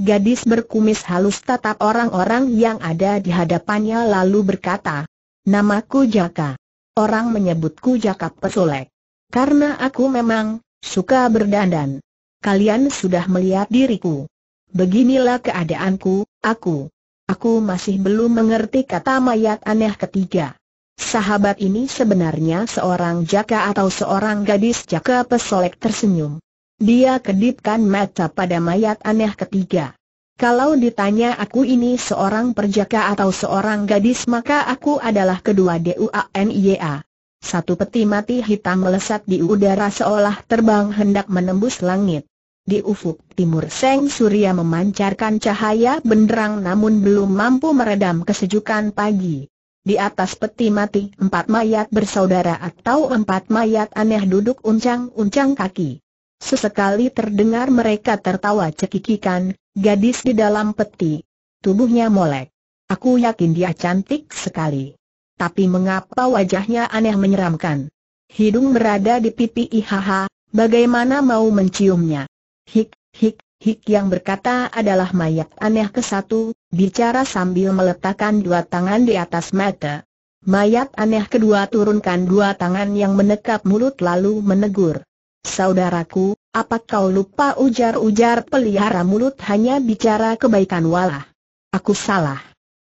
Gadis berkumis halus tatap orang-orang yang ada di hadapannya lalu berkata, Namaku Jaka. Orang menyebutku Jaka Pesolek. Karena aku memang suka berdandan. Kalian sudah melihat diriku. Beginilah keadaanku, aku. Aku masih belum mengerti kata mayat aneh ketiga. Sahabat ini sebenarnya seorang jaka atau seorang gadis jaka pesolek tersenyum. Dia kedipkan mata pada mayat aneh ketiga. Kalau ditanya aku ini seorang perjaka atau seorang gadis maka aku adalah kedua DUANIA. Satu peti mati hitam melesat di udara seolah terbang hendak menembus langit. Di ufuk timur Seng Surya memancarkan cahaya benderang namun belum mampu meredam kesejukan pagi. Di atas peti mati empat mayat bersaudara atau empat mayat aneh duduk uncang-uncang kaki. Sesekali terdengar mereka tertawa cekikikan, gadis di dalam peti. Tubuhnya molek. Aku yakin dia cantik sekali. Tapi mengapa wajahnya aneh menyeramkan? Hidung berada di pipi ihaha, bagaimana mau menciumnya? Hik, hik, hik yang berkata adalah mayat aneh ke satu, bicara sambil meletakkan dua tangan di atas mata. Mayat aneh kedua turunkan dua tangan yang menekap mulut lalu menegur. Saudaraku, apa kau lupa ujar-ujar pelihara mulut hanya bicara kebaikan walah. Aku salah.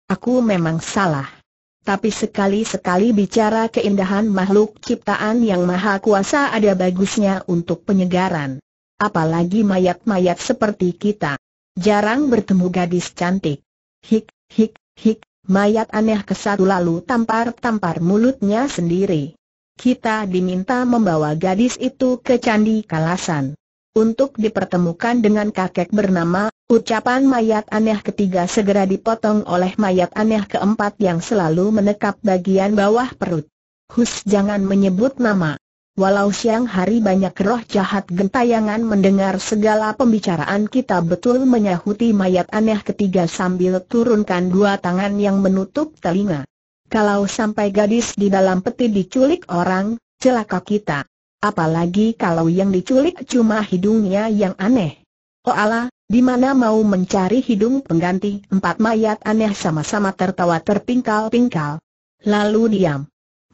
Aku memang salah. Tapi sekali-sekali bicara keindahan makhluk ciptaan yang maha kuasa ada bagusnya untuk penyegaran. Apalagi mayat-mayat seperti kita. Jarang bertemu gadis cantik. Hik, hik, hik, mayat aneh kesatu lalu tampar-tampar mulutnya sendiri kita diminta membawa gadis itu ke Candi Kalasan. Untuk dipertemukan dengan kakek bernama, ucapan mayat aneh ketiga segera dipotong oleh mayat aneh keempat yang selalu menekap bagian bawah perut. Hus jangan menyebut nama. Walau siang hari banyak roh jahat gentayangan mendengar segala pembicaraan kita betul menyahuti mayat aneh ketiga sambil turunkan dua tangan yang menutup telinga. Kalau sampai gadis di dalam peti diculik orang, celaka kita. Apalagi kalau yang diculik cuma hidungnya yang aneh. Oh Allah, di mana mau mencari hidung pengganti? Empat mayat aneh sama-sama tertawa terpingkal-pingkal. Lalu diam.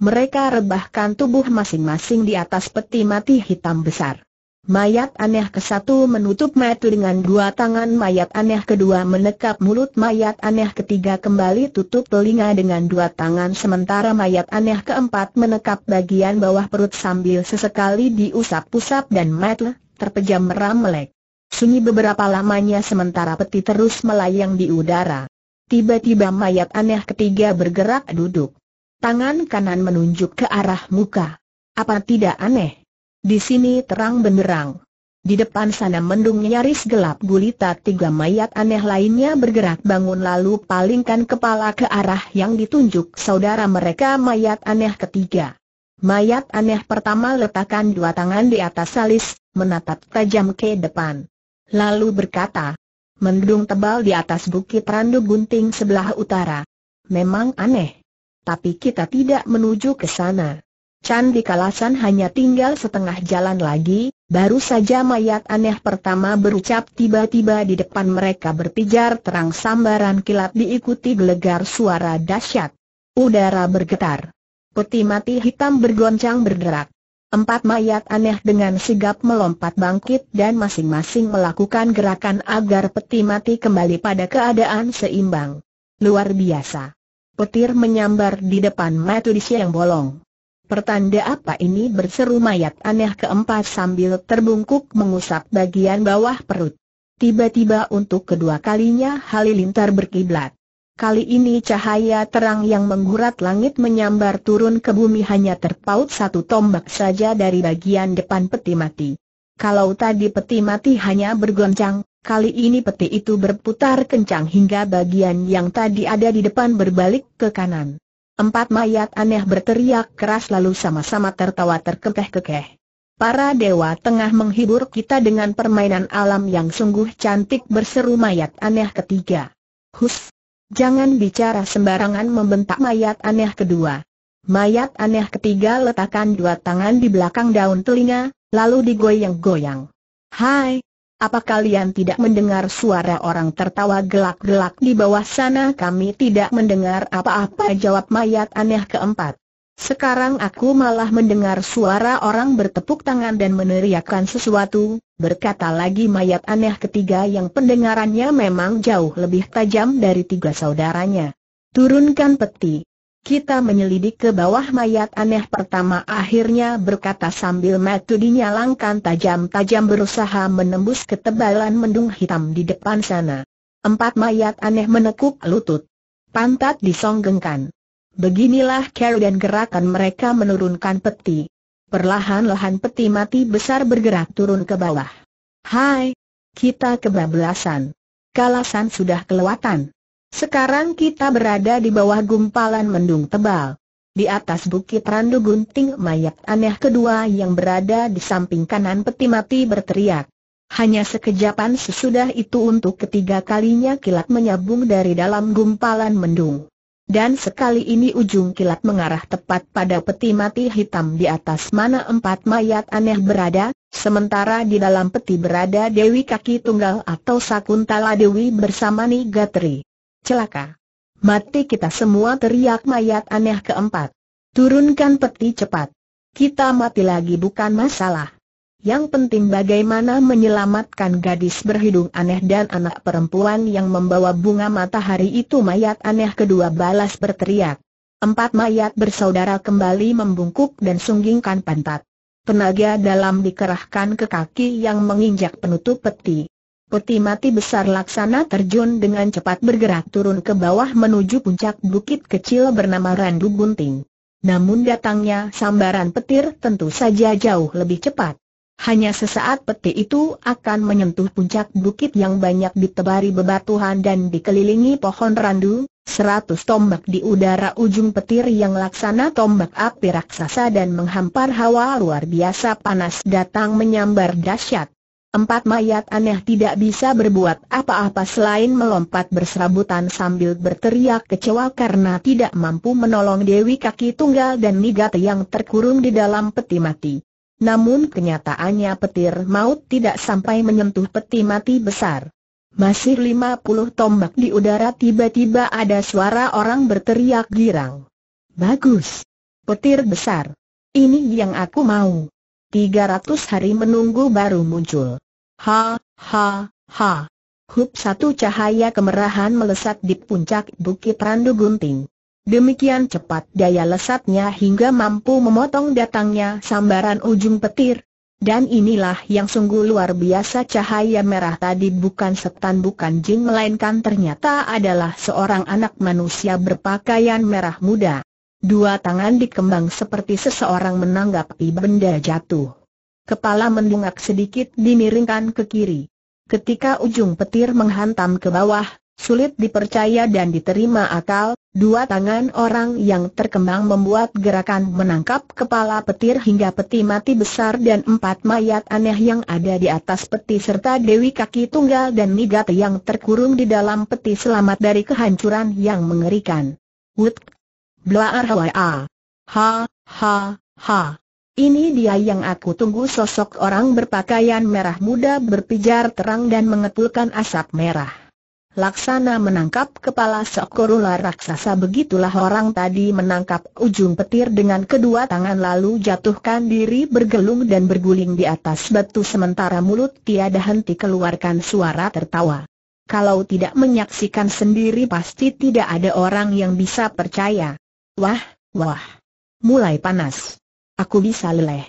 Mereka rebahkan tubuh masing-masing di atas peti mati hitam besar. Mayat aneh ke satu menutup mata dengan dua tangan mayat aneh kedua menekap mulut mayat aneh ketiga kembali tutup telinga dengan dua tangan sementara mayat aneh keempat menekap bagian bawah perut sambil sesekali diusap-usap dan mata terpejam meram melek. Sunyi beberapa lamanya sementara peti terus melayang di udara. Tiba-tiba mayat aneh ketiga bergerak duduk. Tangan kanan menunjuk ke arah muka. Apa tidak aneh? Di sini terang benderang. Di depan sana mendung nyaris gelap gulita tiga mayat aneh lainnya bergerak bangun lalu palingkan kepala ke arah yang ditunjuk saudara mereka mayat aneh ketiga. Mayat aneh pertama letakkan dua tangan di atas salis, menatap tajam ke depan. Lalu berkata, mendung tebal di atas bukit Randu Gunting sebelah utara. Memang aneh. Tapi kita tidak menuju ke sana. Candi Kalasan hanya tinggal setengah jalan lagi, baru saja mayat aneh pertama berucap tiba-tiba di depan mereka berpijar terang sambaran kilat diikuti gelegar suara dahsyat. Udara bergetar. Peti mati hitam bergoncang berderak. Empat mayat aneh dengan sigap melompat bangkit dan masing-masing melakukan gerakan agar peti mati kembali pada keadaan seimbang. Luar biasa. Petir menyambar di depan Matu di siang bolong. Pertanda apa ini berseru mayat aneh keempat sambil terbungkuk mengusap bagian bawah perut. Tiba-tiba untuk kedua kalinya halilintar berkiblat. Kali ini cahaya terang yang menggurat langit menyambar turun ke bumi hanya terpaut satu tombak saja dari bagian depan peti mati. Kalau tadi peti mati hanya bergoncang, kali ini peti itu berputar kencang hingga bagian yang tadi ada di depan berbalik ke kanan. Empat mayat aneh berteriak keras lalu sama-sama tertawa terkekeh-kekeh. Para dewa tengah menghibur kita dengan permainan alam yang sungguh cantik berseru mayat aneh ketiga. Hus! Jangan bicara sembarangan membentak mayat aneh kedua. Mayat aneh ketiga letakkan dua tangan di belakang daun telinga, lalu digoyang-goyang. Hai, apa kalian tidak mendengar suara orang tertawa gelak-gelak di bawah sana? Kami tidak mendengar apa-apa jawab mayat aneh keempat. Sekarang aku malah mendengar suara orang bertepuk tangan dan meneriakkan sesuatu, berkata lagi mayat aneh ketiga yang pendengarannya memang jauh lebih tajam dari tiga saudaranya. Turunkan peti. Kita menyelidik ke bawah mayat aneh pertama akhirnya berkata sambil metu dinyalangkan tajam-tajam berusaha menembus ketebalan mendung hitam di depan sana. Empat mayat aneh menekuk lutut. Pantat disonggengkan. Beginilah cara dan gerakan mereka menurunkan peti. Perlahan-lahan peti mati besar bergerak turun ke bawah. Hai! Kita kebablasan. Kalasan sudah kelewatan. Sekarang kita berada di bawah gumpalan mendung tebal. Di atas bukit randu gunting mayat aneh kedua yang berada di samping kanan peti mati berteriak. Hanya sekejapan sesudah itu untuk ketiga kalinya kilat menyambung dari dalam gumpalan mendung. Dan sekali ini ujung kilat mengarah tepat pada peti mati hitam di atas mana empat mayat aneh berada, sementara di dalam peti berada Dewi Kaki Tunggal atau Sakuntala Dewi bersama Nigatri celaka. Mati kita semua teriak mayat aneh keempat. Turunkan peti cepat. Kita mati lagi bukan masalah. Yang penting bagaimana menyelamatkan gadis berhidung aneh dan anak perempuan yang membawa bunga matahari itu mayat aneh kedua balas berteriak. Empat mayat bersaudara kembali membungkuk dan sunggingkan pantat. Tenaga dalam dikerahkan ke kaki yang menginjak penutup peti peti mati besar laksana terjun dengan cepat bergerak turun ke bawah menuju puncak bukit kecil bernama Randu Gunting. Namun datangnya sambaran petir tentu saja jauh lebih cepat. Hanya sesaat peti itu akan menyentuh puncak bukit yang banyak ditebari bebatuhan dan dikelilingi pohon randu, Seratus tombak di udara ujung petir yang laksana tombak api raksasa dan menghampar hawa luar biasa panas datang menyambar dahsyat. Empat mayat aneh tidak bisa berbuat apa-apa selain melompat berserabutan sambil berteriak kecewa karena tidak mampu menolong Dewi Kaki Tunggal dan Nigat yang terkurung di dalam peti mati. Namun kenyataannya petir maut tidak sampai menyentuh peti mati besar. Masih lima puluh tombak di udara tiba-tiba ada suara orang berteriak girang. Bagus. Petir besar. Ini yang aku mau. 300 hari menunggu baru muncul. Ha, ha, ha. Hup satu cahaya kemerahan melesat di puncak bukit Randu Gunting. Demikian cepat daya lesatnya hingga mampu memotong datangnya sambaran ujung petir. Dan inilah yang sungguh luar biasa cahaya merah tadi bukan setan bukan jin melainkan ternyata adalah seorang anak manusia berpakaian merah muda. Dua tangan dikembang seperti seseorang menanggapi benda jatuh kepala mendungak sedikit dimiringkan ke kiri. Ketika ujung petir menghantam ke bawah, sulit dipercaya dan diterima akal, dua tangan orang yang terkembang membuat gerakan menangkap kepala petir hingga peti mati besar dan empat mayat aneh yang ada di atas peti serta Dewi Kaki Tunggal dan Nigat yang terkurung di dalam peti selamat dari kehancuran yang mengerikan. Wut! Blaar Ha! Ha! Ha! Ini dia yang aku tunggu sosok orang berpakaian merah muda berpijar terang dan mengepulkan asap merah. Laksana menangkap kepala ular raksasa begitulah orang tadi menangkap ujung petir dengan kedua tangan lalu jatuhkan diri bergelung dan berguling di atas batu sementara mulut tiada henti keluarkan suara tertawa. Kalau tidak menyaksikan sendiri pasti tidak ada orang yang bisa percaya. Wah, wah. Mulai panas. Aku bisa leleh.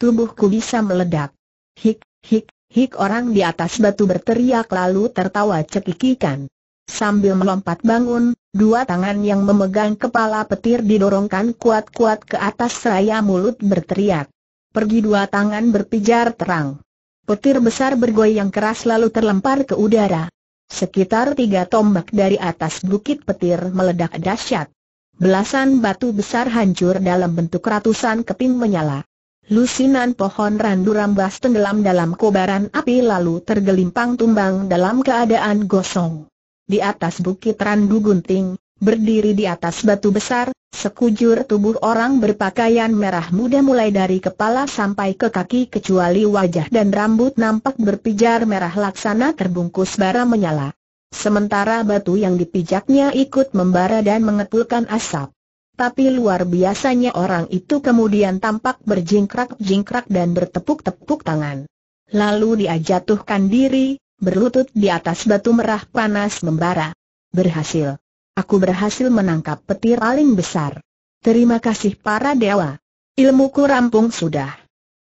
Tubuhku bisa meledak. Hik, hik, hik orang di atas batu berteriak lalu tertawa cekikikan. Sambil melompat bangun, dua tangan yang memegang kepala petir didorongkan kuat-kuat ke atas seraya mulut berteriak. Pergi dua tangan berpijar terang. Petir besar bergoyang keras lalu terlempar ke udara. Sekitar tiga tombak dari atas bukit petir meledak dahsyat. Belasan batu besar hancur dalam bentuk ratusan keping menyala. Lusinan pohon randu rambas tenggelam dalam kobaran api lalu tergelimpang tumbang dalam keadaan gosong. Di atas bukit randu gunting, berdiri di atas batu besar, sekujur tubuh orang berpakaian merah muda mulai dari kepala sampai ke kaki kecuali wajah dan rambut nampak berpijar merah laksana terbungkus bara menyala. Sementara batu yang dipijaknya ikut membara dan mengepulkan asap. Tapi luar biasanya orang itu kemudian tampak berjingkrak-jingkrak dan bertepuk-tepuk tangan. Lalu dia jatuhkan diri, berlutut di atas batu merah panas membara. Berhasil. Aku berhasil menangkap petir paling besar. Terima kasih para dewa. Ilmuku rampung sudah.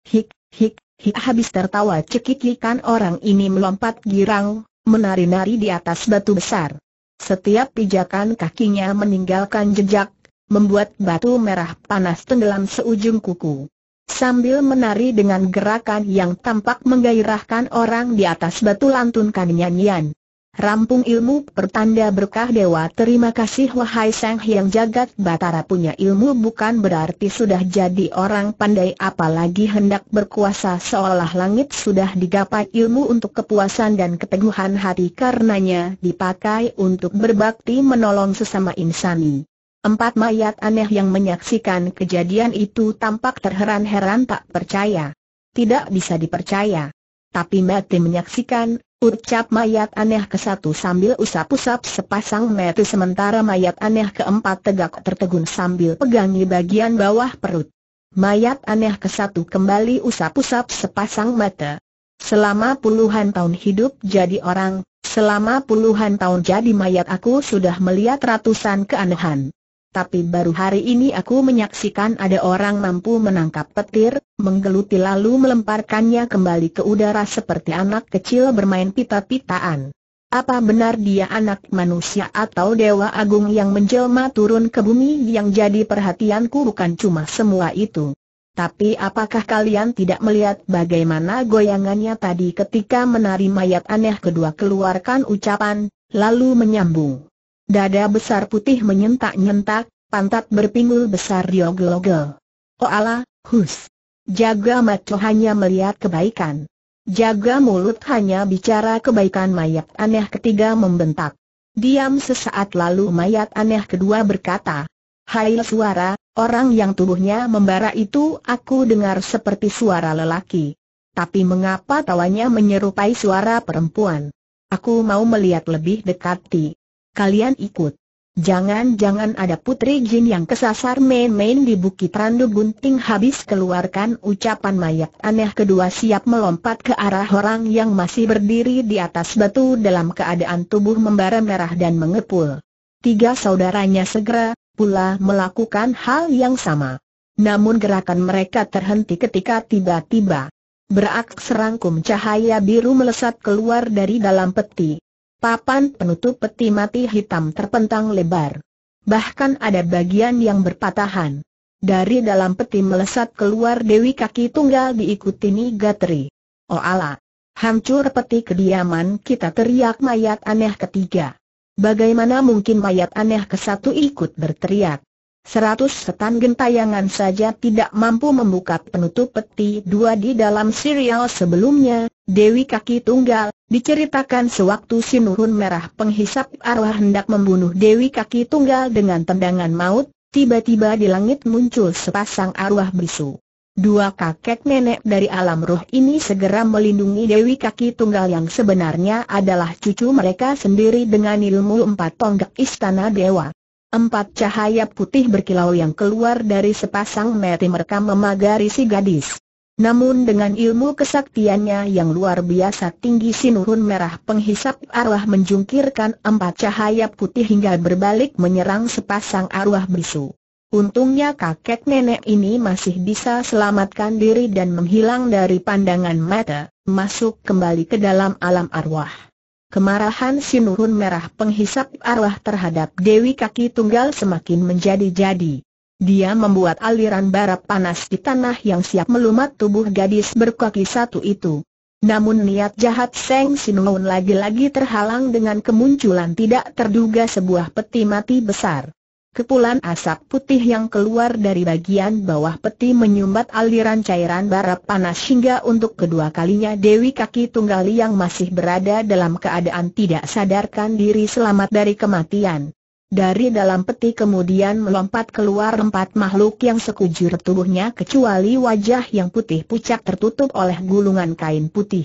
Hik, hik, hik habis tertawa cekikikan orang ini melompat girang, menari-nari di atas batu besar. Setiap pijakan kakinya meninggalkan jejak, membuat batu merah panas tenggelam seujung kuku. Sambil menari dengan gerakan yang tampak menggairahkan orang di atas batu lantunkan nyanyian. Rampung ilmu pertanda berkah dewa Terima kasih wahai Sang yang Jagat Batara punya ilmu bukan berarti sudah jadi orang pandai Apalagi hendak berkuasa seolah langit sudah digapai ilmu untuk kepuasan dan keteguhan hati Karenanya dipakai untuk berbakti menolong sesama insani Empat mayat aneh yang menyaksikan kejadian itu tampak terheran-heran tak percaya Tidak bisa dipercaya Tapi mati menyaksikan Ucap mayat aneh ke satu sambil usap-usap sepasang mata sementara mayat aneh keempat tegak tertegun sambil pegangi bagian bawah perut. Mayat aneh ke satu kembali usap-usap sepasang mata. Selama puluhan tahun hidup jadi orang, selama puluhan tahun jadi mayat aku sudah melihat ratusan keanehan tapi baru hari ini aku menyaksikan ada orang mampu menangkap petir, menggeluti lalu melemparkannya kembali ke udara seperti anak kecil bermain pita-pitaan. Apa benar dia anak manusia atau dewa agung yang menjelma turun ke bumi yang jadi perhatianku bukan cuma semua itu. Tapi apakah kalian tidak melihat bagaimana goyangannya tadi ketika menari mayat aneh kedua keluarkan ucapan, lalu menyambung. Dada besar putih menyentak-nyentak, pantat berpinggul besar diogel-ogel. Allah, hus. Jaga mata hanya melihat kebaikan. Jaga mulut hanya bicara kebaikan mayat aneh ketiga membentak. Diam sesaat lalu mayat aneh kedua berkata, Hai suara, orang yang tubuhnya membara itu aku dengar seperti suara lelaki. Tapi mengapa tawanya menyerupai suara perempuan? Aku mau melihat lebih dekat ti kalian ikut. Jangan-jangan ada putri jin yang kesasar main-main di bukit Randu Gunting habis keluarkan ucapan mayat aneh kedua siap melompat ke arah orang yang masih berdiri di atas batu dalam keadaan tubuh membara merah dan mengepul. Tiga saudaranya segera, pula melakukan hal yang sama. Namun gerakan mereka terhenti ketika tiba-tiba berak serangkum cahaya biru melesat keluar dari dalam peti. Papan penutup peti mati hitam terpentang lebar. Bahkan ada bagian yang berpatahan. Dari dalam peti melesat keluar Dewi Kaki Tunggal diikuti Nigatri. Oh Allah, Hancur peti kediaman kita teriak mayat aneh ketiga. Bagaimana mungkin mayat aneh ke satu ikut berteriak? Seratus setan gentayangan saja tidak mampu membuka penutup peti dua di dalam serial sebelumnya, Dewi Kaki Tunggal, diceritakan sewaktu sinurun Merah penghisap arwah hendak membunuh Dewi Kaki Tunggal dengan tendangan maut, tiba-tiba di langit muncul sepasang arwah bisu. Dua kakek nenek dari alam ruh ini segera melindungi Dewi Kaki Tunggal yang sebenarnya adalah cucu mereka sendiri dengan ilmu empat tonggak istana dewa. Empat cahaya putih berkilau yang keluar dari sepasang mata mereka memagari si gadis. Namun dengan ilmu kesaktiannya yang luar biasa tinggi sinurun merah penghisap arwah menjungkirkan empat cahaya putih hingga berbalik menyerang sepasang arwah bisu. Untungnya kakek nenek ini masih bisa selamatkan diri dan menghilang dari pandangan mata, masuk kembali ke dalam alam arwah. Kemarahan si Merah penghisap arwah terhadap Dewi Kaki Tunggal semakin menjadi-jadi. Dia membuat aliran bara panas di tanah yang siap melumat tubuh gadis berkaki satu itu. Namun niat jahat Seng sinurun lagi-lagi terhalang dengan kemunculan tidak terduga sebuah peti mati besar kepulan asap putih yang keluar dari bagian bawah peti menyumbat aliran cairan bara panas hingga untuk kedua kalinya Dewi Kaki Tunggali yang masih berada dalam keadaan tidak sadarkan diri selamat dari kematian. Dari dalam peti kemudian melompat keluar empat makhluk yang sekujur tubuhnya kecuali wajah yang putih pucat tertutup oleh gulungan kain putih.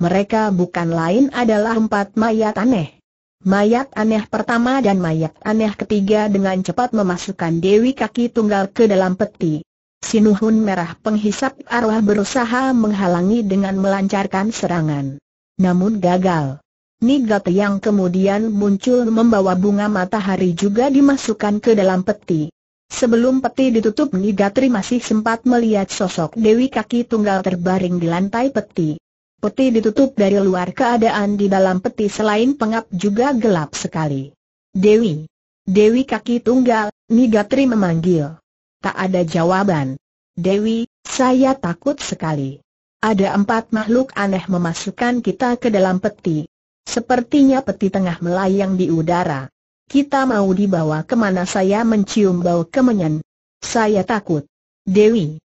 Mereka bukan lain adalah empat mayat aneh. Mayat aneh pertama dan mayat aneh ketiga dengan cepat memasukkan Dewi kaki tunggal ke dalam peti. Sinuhun merah penghisap arwah berusaha menghalangi dengan melancarkan serangan. Namun gagal. Nigate yang kemudian muncul membawa bunga matahari juga dimasukkan ke dalam peti. Sebelum peti ditutup Nigatri masih sempat melihat sosok Dewi kaki tunggal terbaring di lantai peti. Peti ditutup dari luar keadaan di dalam peti selain pengap juga gelap sekali. Dewi. Dewi kaki tunggal, Nigatri memanggil. Tak ada jawaban. Dewi, saya takut sekali. Ada empat makhluk aneh memasukkan kita ke dalam peti. Sepertinya peti tengah melayang di udara. Kita mau dibawa kemana saya mencium bau kemenyan. Saya takut. Dewi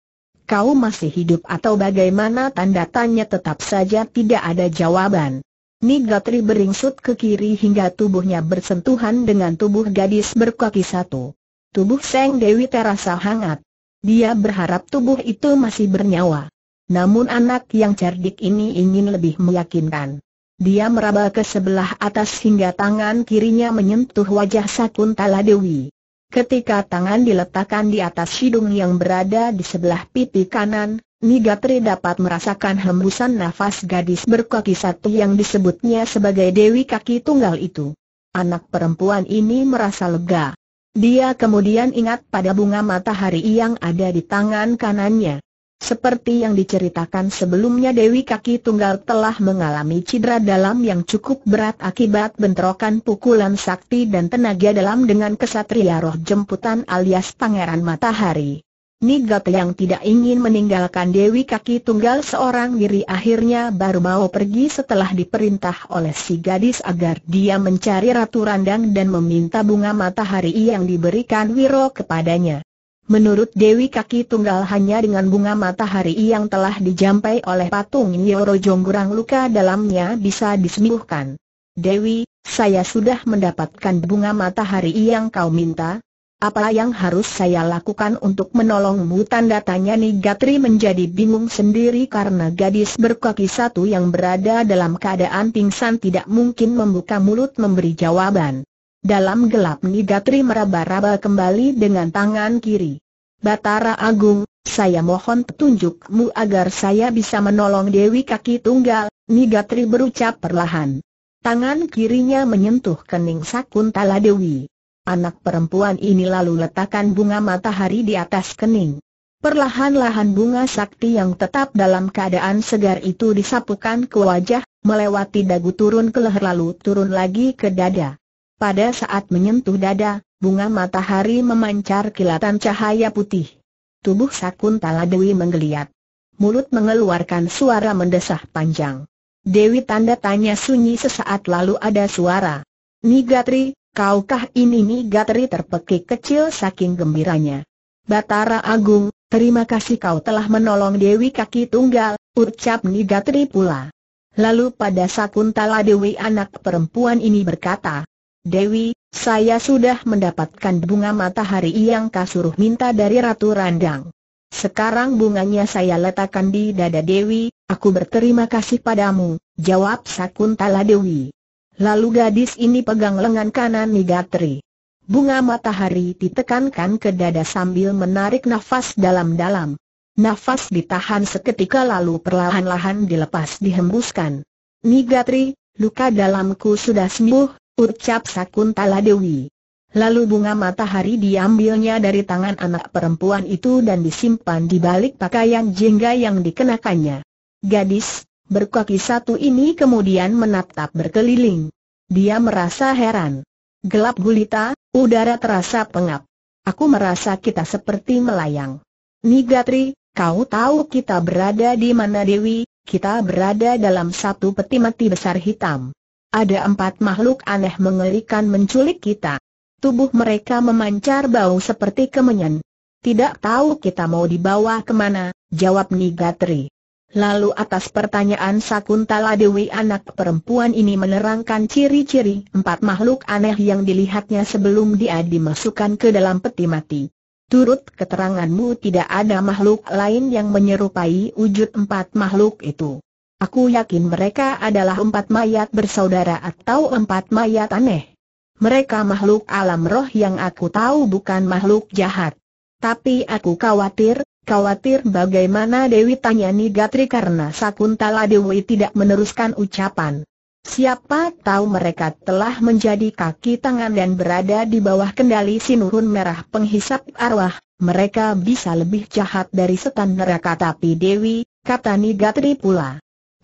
kau masih hidup atau bagaimana tanda tanya tetap saja tidak ada jawaban. Nigatri beringsut ke kiri hingga tubuhnya bersentuhan dengan tubuh gadis berkaki satu. Tubuh Seng Dewi terasa hangat. Dia berharap tubuh itu masih bernyawa. Namun anak yang cerdik ini ingin lebih meyakinkan. Dia meraba ke sebelah atas hingga tangan kirinya menyentuh wajah Sakuntala Dewi. Ketika tangan diletakkan di atas hidung yang berada di sebelah pipi kanan, Nigatri dapat merasakan hembusan nafas gadis berkaki satu yang disebutnya sebagai Dewi Kaki Tunggal itu. Anak perempuan ini merasa lega. Dia kemudian ingat pada bunga matahari yang ada di tangan kanannya. Seperti yang diceritakan sebelumnya Dewi Kaki Tunggal telah mengalami cedera dalam yang cukup berat akibat bentrokan pukulan sakti dan tenaga dalam dengan kesatria roh jemputan alias Pangeran Matahari. Nigat yang tidak ingin meninggalkan Dewi Kaki Tunggal seorang diri akhirnya baru mau pergi setelah diperintah oleh si gadis agar dia mencari Ratu Randang dan meminta bunga matahari yang diberikan Wiro kepadanya. Menurut Dewi Kaki Tunggal hanya dengan bunga matahari yang telah dijampai oleh patung Nyoro Jonggurang luka dalamnya bisa disembuhkan. Dewi, saya sudah mendapatkan bunga matahari yang kau minta. Apa yang harus saya lakukan untuk menolongmu? Tanda tanya Nigatri menjadi bingung sendiri karena gadis berkaki satu yang berada dalam keadaan pingsan tidak mungkin membuka mulut memberi jawaban. Dalam gelap Nigatri meraba-raba kembali dengan tangan kiri. Batara Agung, saya mohon petunjukmu agar saya bisa menolong Dewi Kaki Tunggal, Nigatri berucap perlahan. Tangan kirinya menyentuh kening Sakuntala Dewi. Anak perempuan ini lalu letakkan bunga matahari di atas kening. Perlahan-lahan bunga sakti yang tetap dalam keadaan segar itu disapukan ke wajah, melewati dagu turun ke leher lalu turun lagi ke dada. Pada saat menyentuh dada, bunga matahari memancar kilatan cahaya putih. Tubuh Sakuntala Dewi menggeliat. Mulut mengeluarkan suara mendesah panjang. Dewi tanda tanya sunyi sesaat lalu ada suara. Nigatri, kaukah ini Nigatri terpekik kecil saking gembiranya. Batara Agung, terima kasih kau telah menolong Dewi kaki tunggal, ucap Nigatri pula. Lalu pada Sakuntala Dewi anak perempuan ini berkata, Dewi, saya sudah mendapatkan bunga matahari yang kasuruh minta dari Ratu Randang. Sekarang bunganya saya letakkan di dada Dewi, aku berterima kasih padamu, jawab Sakuntala Dewi. Lalu gadis ini pegang lengan kanan Nigatri. Bunga matahari ditekankan ke dada sambil menarik nafas dalam-dalam. Nafas ditahan seketika lalu perlahan-lahan dilepas dihembuskan. Nigatri, luka dalamku sudah sembuh, ucap Sakuntala Dewi. Lalu bunga matahari diambilnya dari tangan anak perempuan itu dan disimpan di balik pakaian jingga yang dikenakannya. Gadis, berkaki satu ini kemudian menatap berkeliling. Dia merasa heran. Gelap gulita, udara terasa pengap. Aku merasa kita seperti melayang. Nigatri, kau tahu kita berada di mana Dewi, kita berada dalam satu peti mati besar hitam. Ada empat makhluk aneh mengerikan menculik kita. Tubuh mereka memancar bau seperti kemenyan. Tidak tahu kita mau dibawa kemana, jawab Nigatri. Lalu atas pertanyaan Sakuntala Dewi anak perempuan ini menerangkan ciri-ciri empat makhluk aneh yang dilihatnya sebelum dia dimasukkan ke dalam peti mati. Turut keteranganmu tidak ada makhluk lain yang menyerupai wujud empat makhluk itu. Aku yakin mereka adalah empat mayat bersaudara atau empat mayat aneh. Mereka makhluk alam roh yang aku tahu bukan makhluk jahat. Tapi aku khawatir, khawatir bagaimana Dewi tanya Nigatri karena Sakuntala Dewi tidak meneruskan ucapan. Siapa tahu mereka telah menjadi kaki tangan dan berada di bawah kendali sinurun merah penghisap arwah, mereka bisa lebih jahat dari setan neraka tapi Dewi, kata Nigatri pula.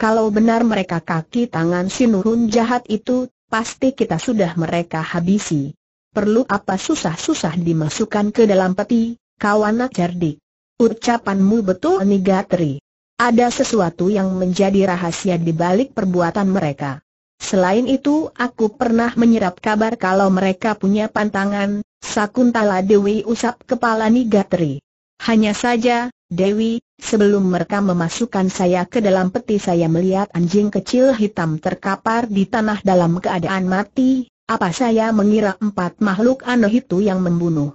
Kalau benar mereka kaki tangan si Nurun jahat itu, pasti kita sudah mereka habisi. Perlu apa susah-susah dimasukkan ke dalam peti, kawan cerdik. Ucapanmu betul Nigatri. Ada sesuatu yang menjadi rahasia di balik perbuatan mereka. Selain itu, aku pernah menyerap kabar kalau mereka punya pantangan, Sakuntala Dewi usap kepala Nigatri. Hanya saja, Dewi, sebelum mereka memasukkan saya ke dalam peti saya melihat anjing kecil hitam terkapar di tanah dalam keadaan mati, apa saya mengira empat makhluk aneh itu yang membunuh.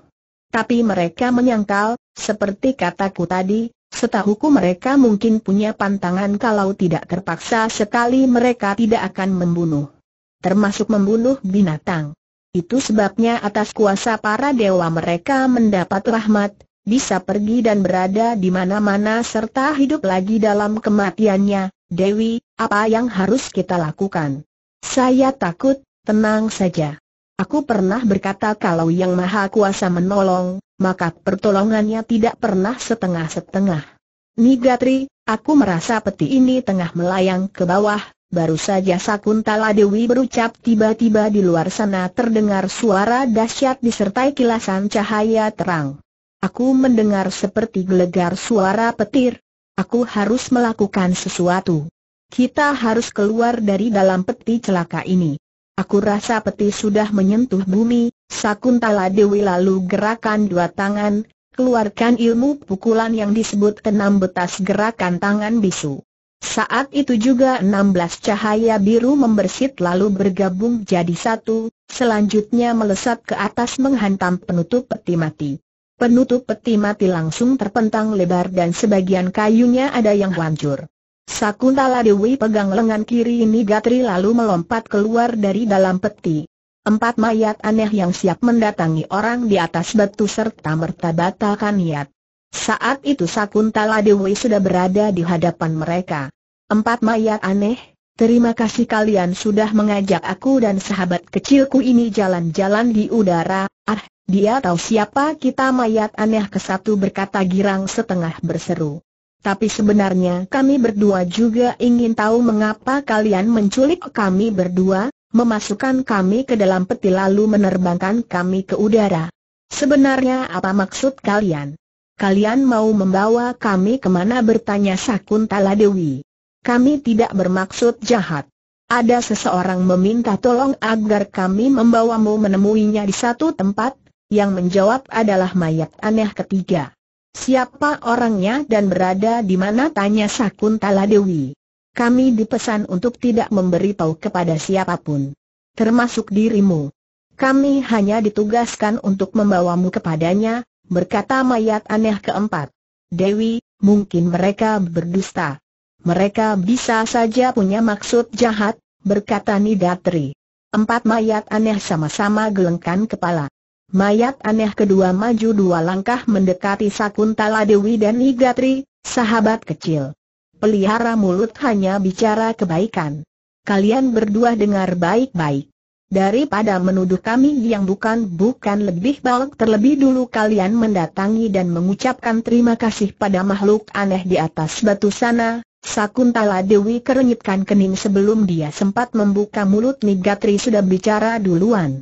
Tapi mereka menyangkal, seperti kataku tadi, setahuku mereka mungkin punya pantangan kalau tidak terpaksa sekali mereka tidak akan membunuh. Termasuk membunuh binatang. Itu sebabnya atas kuasa para dewa mereka mendapat rahmat, bisa pergi dan berada di mana-mana serta hidup lagi dalam kematiannya, Dewi, apa yang harus kita lakukan? Saya takut, tenang saja. Aku pernah berkata kalau yang maha kuasa menolong, maka pertolongannya tidak pernah setengah-setengah. Nigatri, aku merasa peti ini tengah melayang ke bawah, baru saja Sakuntala Dewi berucap tiba-tiba di luar sana terdengar suara dahsyat disertai kilasan cahaya terang. Aku mendengar seperti gelegar suara petir. Aku harus melakukan sesuatu. Kita harus keluar dari dalam peti celaka ini. Aku rasa peti sudah menyentuh bumi, Sakuntala Dewi lalu gerakan dua tangan, keluarkan ilmu pukulan yang disebut enam betas gerakan tangan bisu. Saat itu juga enam belas cahaya biru membersit lalu bergabung jadi satu, selanjutnya melesat ke atas menghantam penutup peti mati. Penutup peti mati langsung terpentang lebar dan sebagian kayunya ada yang hancur. Sakuntala Dewi pegang lengan kiri ini Gatri lalu melompat keluar dari dalam peti. Empat mayat aneh yang siap mendatangi orang di atas batu serta merta batalkan niat. Saat itu Sakuntala Dewi sudah berada di hadapan mereka. Empat mayat aneh, terima kasih kalian sudah mengajak aku dan sahabat kecilku ini jalan-jalan di udara, ah, dia tahu siapa kita mayat aneh ke satu berkata girang setengah berseru. Tapi sebenarnya kami berdua juga ingin tahu mengapa kalian menculik kami berdua, memasukkan kami ke dalam peti lalu menerbangkan kami ke udara. Sebenarnya apa maksud kalian? Kalian mau membawa kami kemana bertanya Sakuntala Dewi. Kami tidak bermaksud jahat. Ada seseorang meminta tolong agar kami membawamu menemuinya di satu tempat, yang menjawab adalah mayat aneh ketiga. Siapa orangnya dan berada di mana tanya Sakuntala Dewi. Kami dipesan untuk tidak memberitahu kepada siapapun. Termasuk dirimu. Kami hanya ditugaskan untuk membawamu kepadanya, berkata mayat aneh keempat. Dewi, mungkin mereka berdusta. Mereka bisa saja punya maksud jahat, berkata Nidatri. Empat mayat aneh sama-sama gelengkan kepala. Mayat aneh kedua maju dua langkah mendekati Sakuntala Dewi dan Igatri, sahabat kecil. Pelihara mulut hanya bicara kebaikan. Kalian berdua dengar baik-baik. Daripada menuduh kami yang bukan-bukan lebih baik terlebih dulu kalian mendatangi dan mengucapkan terima kasih pada makhluk aneh di atas batu sana, Sakuntala Dewi kerenyitkan kening sebelum dia sempat membuka mulut Nigatri sudah bicara duluan.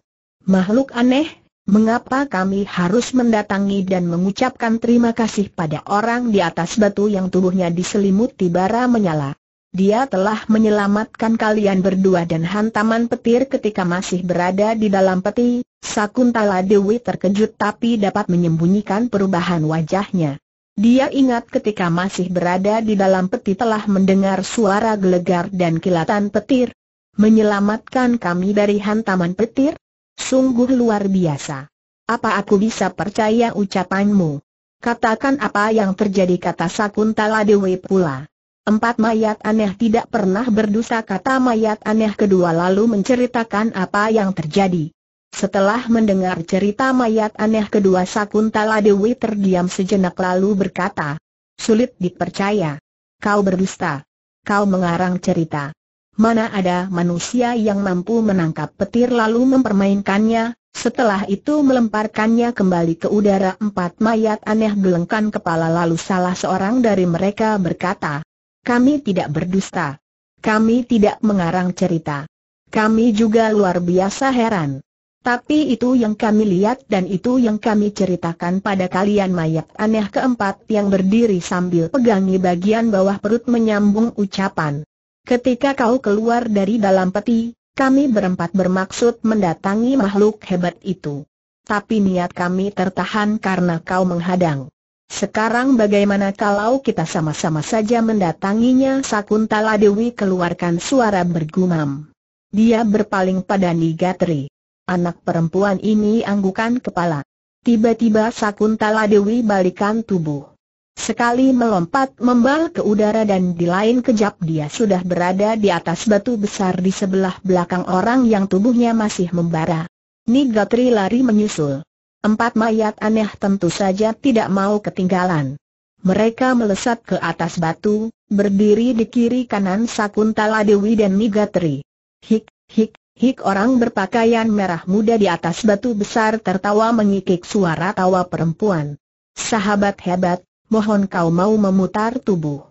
Makhluk aneh, Mengapa kami harus mendatangi dan mengucapkan terima kasih pada orang di atas batu yang tubuhnya diselimuti bara menyala? Dia telah menyelamatkan kalian berdua dan hantaman petir ketika masih berada di dalam peti. Sakuntala Dewi terkejut tapi dapat menyembunyikan perubahan wajahnya. Dia ingat ketika masih berada di dalam peti telah mendengar suara gelegar dan kilatan petir. Menyelamatkan kami dari hantaman petir? Sungguh luar biasa. Apa aku bisa percaya ucapanmu? Katakan apa yang terjadi kata Sakuntala Dewi pula. Empat mayat aneh tidak pernah berdusta kata mayat aneh kedua lalu menceritakan apa yang terjadi. Setelah mendengar cerita mayat aneh kedua Sakuntala Dewi terdiam sejenak lalu berkata, Sulit dipercaya. Kau berdusta. Kau mengarang cerita. Mana ada manusia yang mampu menangkap petir lalu mempermainkannya, setelah itu melemparkannya kembali ke udara empat mayat aneh gelengkan kepala lalu salah seorang dari mereka berkata, Kami tidak berdusta. Kami tidak mengarang cerita. Kami juga luar biasa heran. Tapi itu yang kami lihat dan itu yang kami ceritakan pada kalian mayat aneh keempat yang berdiri sambil pegangi bagian bawah perut menyambung ucapan. Ketika kau keluar dari dalam peti, kami berempat bermaksud mendatangi makhluk hebat itu. Tapi niat kami tertahan karena kau menghadang. Sekarang bagaimana kalau kita sama-sama saja mendatanginya Sakuntala Dewi keluarkan suara bergumam. Dia berpaling pada Nigatri. Anak perempuan ini anggukan kepala. Tiba-tiba Sakuntala Dewi balikan tubuh. Sekali melompat membal ke udara dan di lain kejap dia sudah berada di atas batu besar di sebelah belakang orang yang tubuhnya masih membara. Nigatri lari menyusul. Empat mayat aneh tentu saja tidak mau ketinggalan. Mereka melesat ke atas batu, berdiri di kiri kanan Sakuntala Dewi dan Nigatri. Hik, hik, hik orang berpakaian merah muda di atas batu besar tertawa mengikik suara tawa perempuan. Sahabat hebat, mohon kau mau memutar tubuh.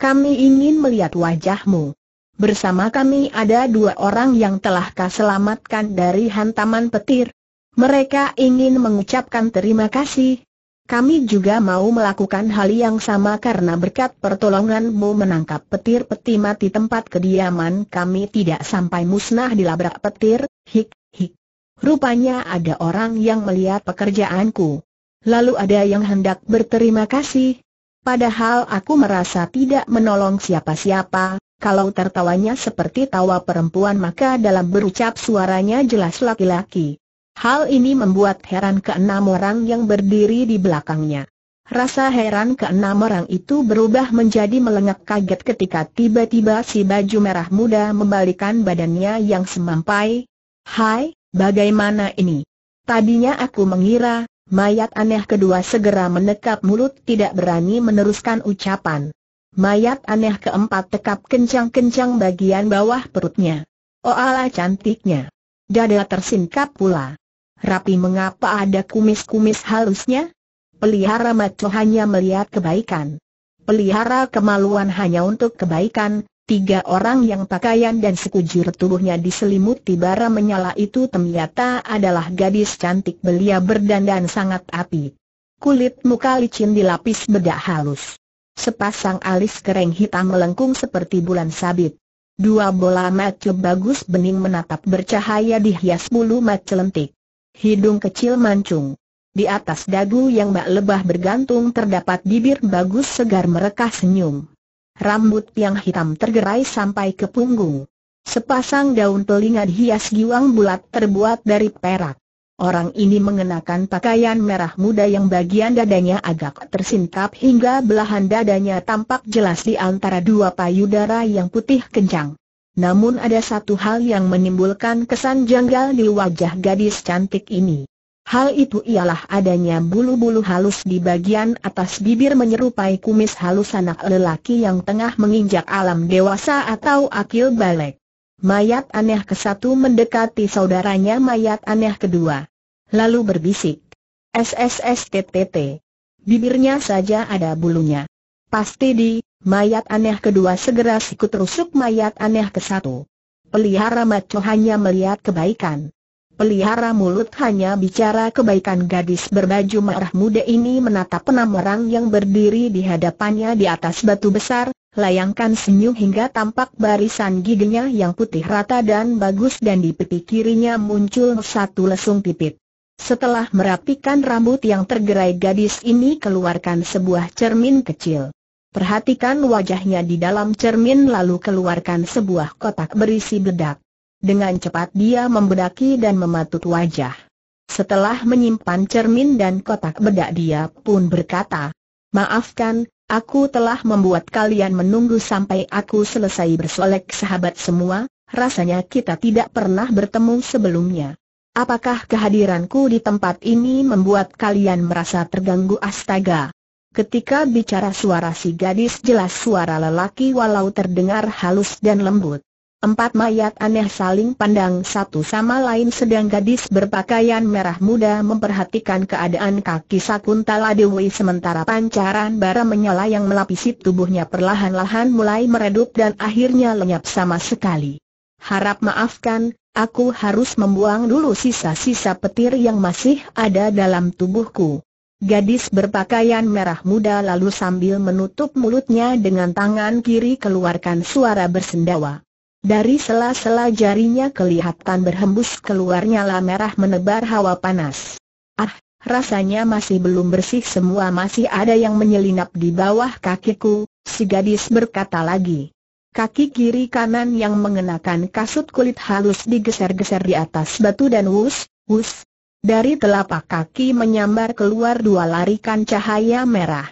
Kami ingin melihat wajahmu. Bersama kami ada dua orang yang telah kau selamatkan dari hantaman petir. Mereka ingin mengucapkan terima kasih. Kami juga mau melakukan hal yang sama karena berkat pertolonganmu menangkap petir-peti mati tempat kediaman kami tidak sampai musnah dilabrak petir, hik, hik. Rupanya ada orang yang melihat pekerjaanku lalu ada yang hendak berterima kasih. Padahal aku merasa tidak menolong siapa-siapa, kalau tertawanya seperti tawa perempuan maka dalam berucap suaranya jelas laki-laki. Hal ini membuat heran keenam orang yang berdiri di belakangnya. Rasa heran keenam orang itu berubah menjadi melengak kaget ketika tiba-tiba si baju merah muda membalikan badannya yang semampai. Hai, bagaimana ini? Tadinya aku mengira, Mayat aneh kedua segera menekap mulut tidak berani meneruskan ucapan. Mayat aneh keempat tekap kencang-kencang bagian bawah perutnya. Oh ala cantiknya. Dada tersingkap pula. Rapi mengapa ada kumis-kumis halusnya? Pelihara maco hanya melihat kebaikan. Pelihara kemaluan hanya untuk kebaikan, Tiga orang yang pakaian dan sekujur tubuhnya diselimuti bara menyala itu ternyata adalah gadis cantik belia berdandan sangat api. Kulit muka licin dilapis bedak halus. Sepasang alis kering hitam melengkung seperti bulan sabit. Dua bola mata bagus bening menatap bercahaya dihias bulu mata lentik. Hidung kecil mancung. Di atas dagu yang mbak lebah bergantung terdapat bibir bagus segar merekah senyum rambut yang hitam tergerai sampai ke punggung. Sepasang daun telinga hias giwang bulat terbuat dari perak. Orang ini mengenakan pakaian merah muda yang bagian dadanya agak tersingkap hingga belahan dadanya tampak jelas di antara dua payudara yang putih kencang. Namun ada satu hal yang menimbulkan kesan janggal di wajah gadis cantik ini. Hal itu ialah adanya bulu-bulu halus di bagian atas bibir menyerupai kumis halus anak lelaki yang tengah menginjak alam dewasa atau akil balik. Mayat aneh ke satu mendekati saudaranya mayat aneh kedua. Lalu berbisik. SSSTTT. Bibirnya saja ada bulunya. Pasti di, mayat aneh kedua segera sikut rusuk mayat aneh ke satu. Pelihara maco hanya melihat kebaikan pelihara mulut hanya bicara kebaikan gadis berbaju merah muda ini menatap enam orang yang berdiri di hadapannya di atas batu besar, layangkan senyum hingga tampak barisan giginya yang putih rata dan bagus dan di pipi kirinya muncul satu lesung pipit. Setelah merapikan rambut yang tergerai gadis ini keluarkan sebuah cermin kecil. Perhatikan wajahnya di dalam cermin lalu keluarkan sebuah kotak berisi bedak. Dengan cepat dia membedaki dan mematut wajah. Setelah menyimpan cermin dan kotak bedak dia pun berkata, Maafkan, aku telah membuat kalian menunggu sampai aku selesai bersolek sahabat semua, rasanya kita tidak pernah bertemu sebelumnya. Apakah kehadiranku di tempat ini membuat kalian merasa terganggu astaga? Ketika bicara suara si gadis jelas suara lelaki walau terdengar halus dan lembut. Empat mayat aneh saling pandang satu sama lain sedang gadis berpakaian merah muda memperhatikan keadaan kaki Sakuntala Dewi sementara pancaran bara menyala yang melapisi tubuhnya perlahan-lahan mulai meredup dan akhirnya lenyap sama sekali. Harap maafkan, aku harus membuang dulu sisa-sisa petir yang masih ada dalam tubuhku. Gadis berpakaian merah muda lalu sambil menutup mulutnya dengan tangan kiri keluarkan suara bersendawa. Dari sela-sela jarinya kelihatan berhembus keluar nyala merah menebar hawa panas. Ah, rasanya masih belum bersih semua masih ada yang menyelinap di bawah kakiku, si gadis berkata lagi. Kaki kiri kanan yang mengenakan kasut kulit halus digeser-geser di atas batu dan wus, wus. Dari telapak kaki menyambar keluar dua larikan cahaya merah.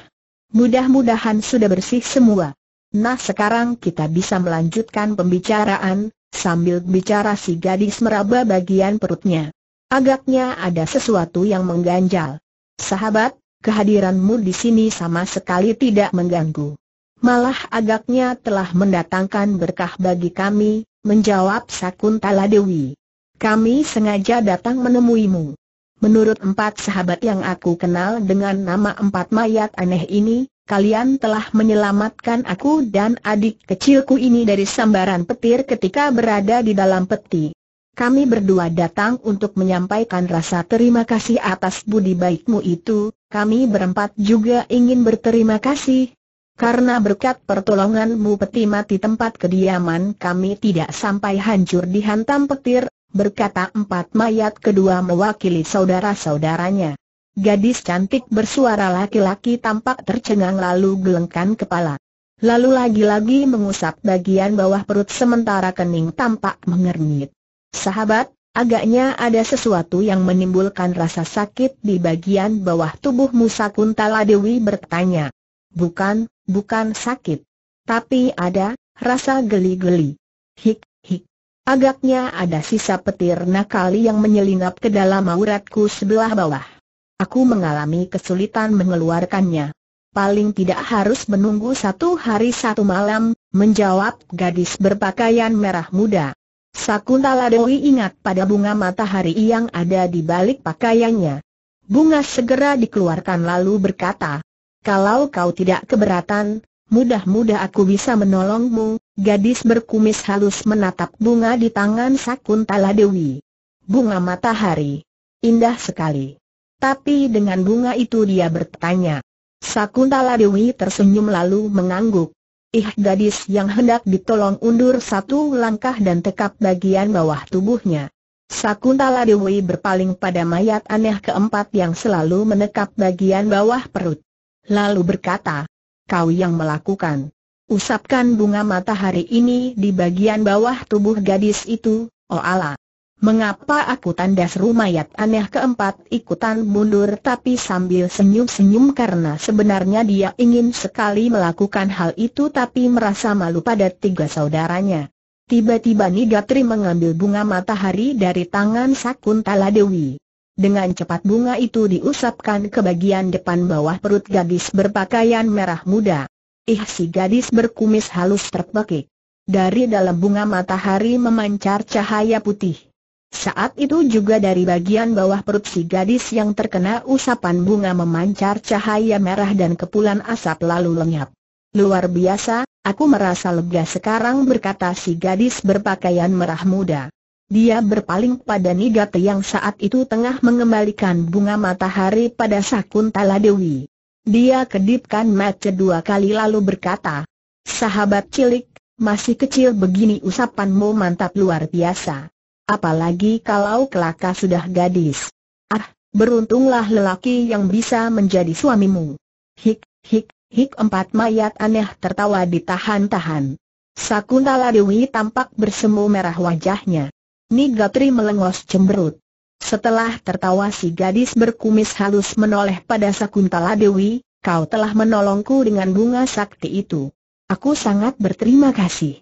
Mudah-mudahan sudah bersih semua. Nah sekarang kita bisa melanjutkan pembicaraan, sambil bicara si gadis meraba bagian perutnya. Agaknya ada sesuatu yang mengganjal. Sahabat, kehadiranmu di sini sama sekali tidak mengganggu. Malah agaknya telah mendatangkan berkah bagi kami, menjawab Sakuntala Dewi. Kami sengaja datang menemuimu. Menurut empat sahabat yang aku kenal dengan nama empat mayat aneh ini, kalian telah menyelamatkan aku dan adik kecilku ini dari sambaran petir ketika berada di dalam peti. Kami berdua datang untuk menyampaikan rasa terima kasih atas budi baikmu itu, kami berempat juga ingin berterima kasih. Karena berkat pertolonganmu peti mati tempat kediaman kami tidak sampai hancur dihantam petir, berkata empat mayat kedua mewakili saudara-saudaranya. Gadis cantik bersuara laki-laki tampak tercengang lalu gelengkan kepala. Lalu lagi-lagi mengusap bagian bawah perut sementara kening tampak mengernyit. Sahabat, agaknya ada sesuatu yang menimbulkan rasa sakit di bagian bawah tubuh Musa Kuntala Dewi bertanya. Bukan, bukan sakit. Tapi ada, rasa geli-geli. Hik, hik. Agaknya ada sisa petir nakal yang menyelinap ke dalam auratku sebelah bawah aku mengalami kesulitan mengeluarkannya. Paling tidak harus menunggu satu hari satu malam, menjawab gadis berpakaian merah muda. Sakuntala Dewi ingat pada bunga matahari yang ada di balik pakaiannya. Bunga segera dikeluarkan lalu berkata, Kalau kau tidak keberatan, mudah-mudah aku bisa menolongmu, gadis berkumis halus menatap bunga di tangan Sakuntala Dewi. Bunga matahari. Indah sekali. Tapi dengan bunga itu dia bertanya. Sakuntala Dewi tersenyum lalu mengangguk. Ih gadis yang hendak ditolong undur satu langkah dan tekap bagian bawah tubuhnya. Sakuntala Dewi berpaling pada mayat aneh keempat yang selalu menekap bagian bawah perut. Lalu berkata, kau yang melakukan. Usapkan bunga matahari ini di bagian bawah tubuh gadis itu, oh Allah. Mengapa aku tanda seru mayat aneh keempat ikutan mundur tapi sambil senyum-senyum karena sebenarnya dia ingin sekali melakukan hal itu tapi merasa malu pada tiga saudaranya. Tiba-tiba Nidatri mengambil bunga matahari dari tangan Sakuntala Dewi. Dengan cepat bunga itu diusapkan ke bagian depan bawah perut gadis berpakaian merah muda. Ih si gadis berkumis halus terpekik. Dari dalam bunga matahari memancar cahaya putih. Saat itu juga dari bagian bawah perut si gadis yang terkena usapan bunga memancar cahaya merah dan kepulan asap lalu lenyap. Luar biasa, aku merasa lega sekarang berkata si gadis berpakaian merah muda. Dia berpaling pada Nigate yang saat itu tengah mengembalikan bunga matahari pada Sakuntala Dewi. Dia kedipkan mata dua kali lalu berkata, Sahabat cilik, masih kecil begini usapanmu mantap luar biasa. Apalagi kalau kelaka sudah gadis. Ah, beruntunglah lelaki yang bisa menjadi suamimu. Hik, hik, hik empat mayat aneh tertawa ditahan-tahan. Sakuntala Dewi tampak bersemu merah wajahnya. Nigatri melengos cemberut. Setelah tertawa si gadis berkumis halus menoleh pada Sakuntala Dewi, kau telah menolongku dengan bunga sakti itu. Aku sangat berterima kasih.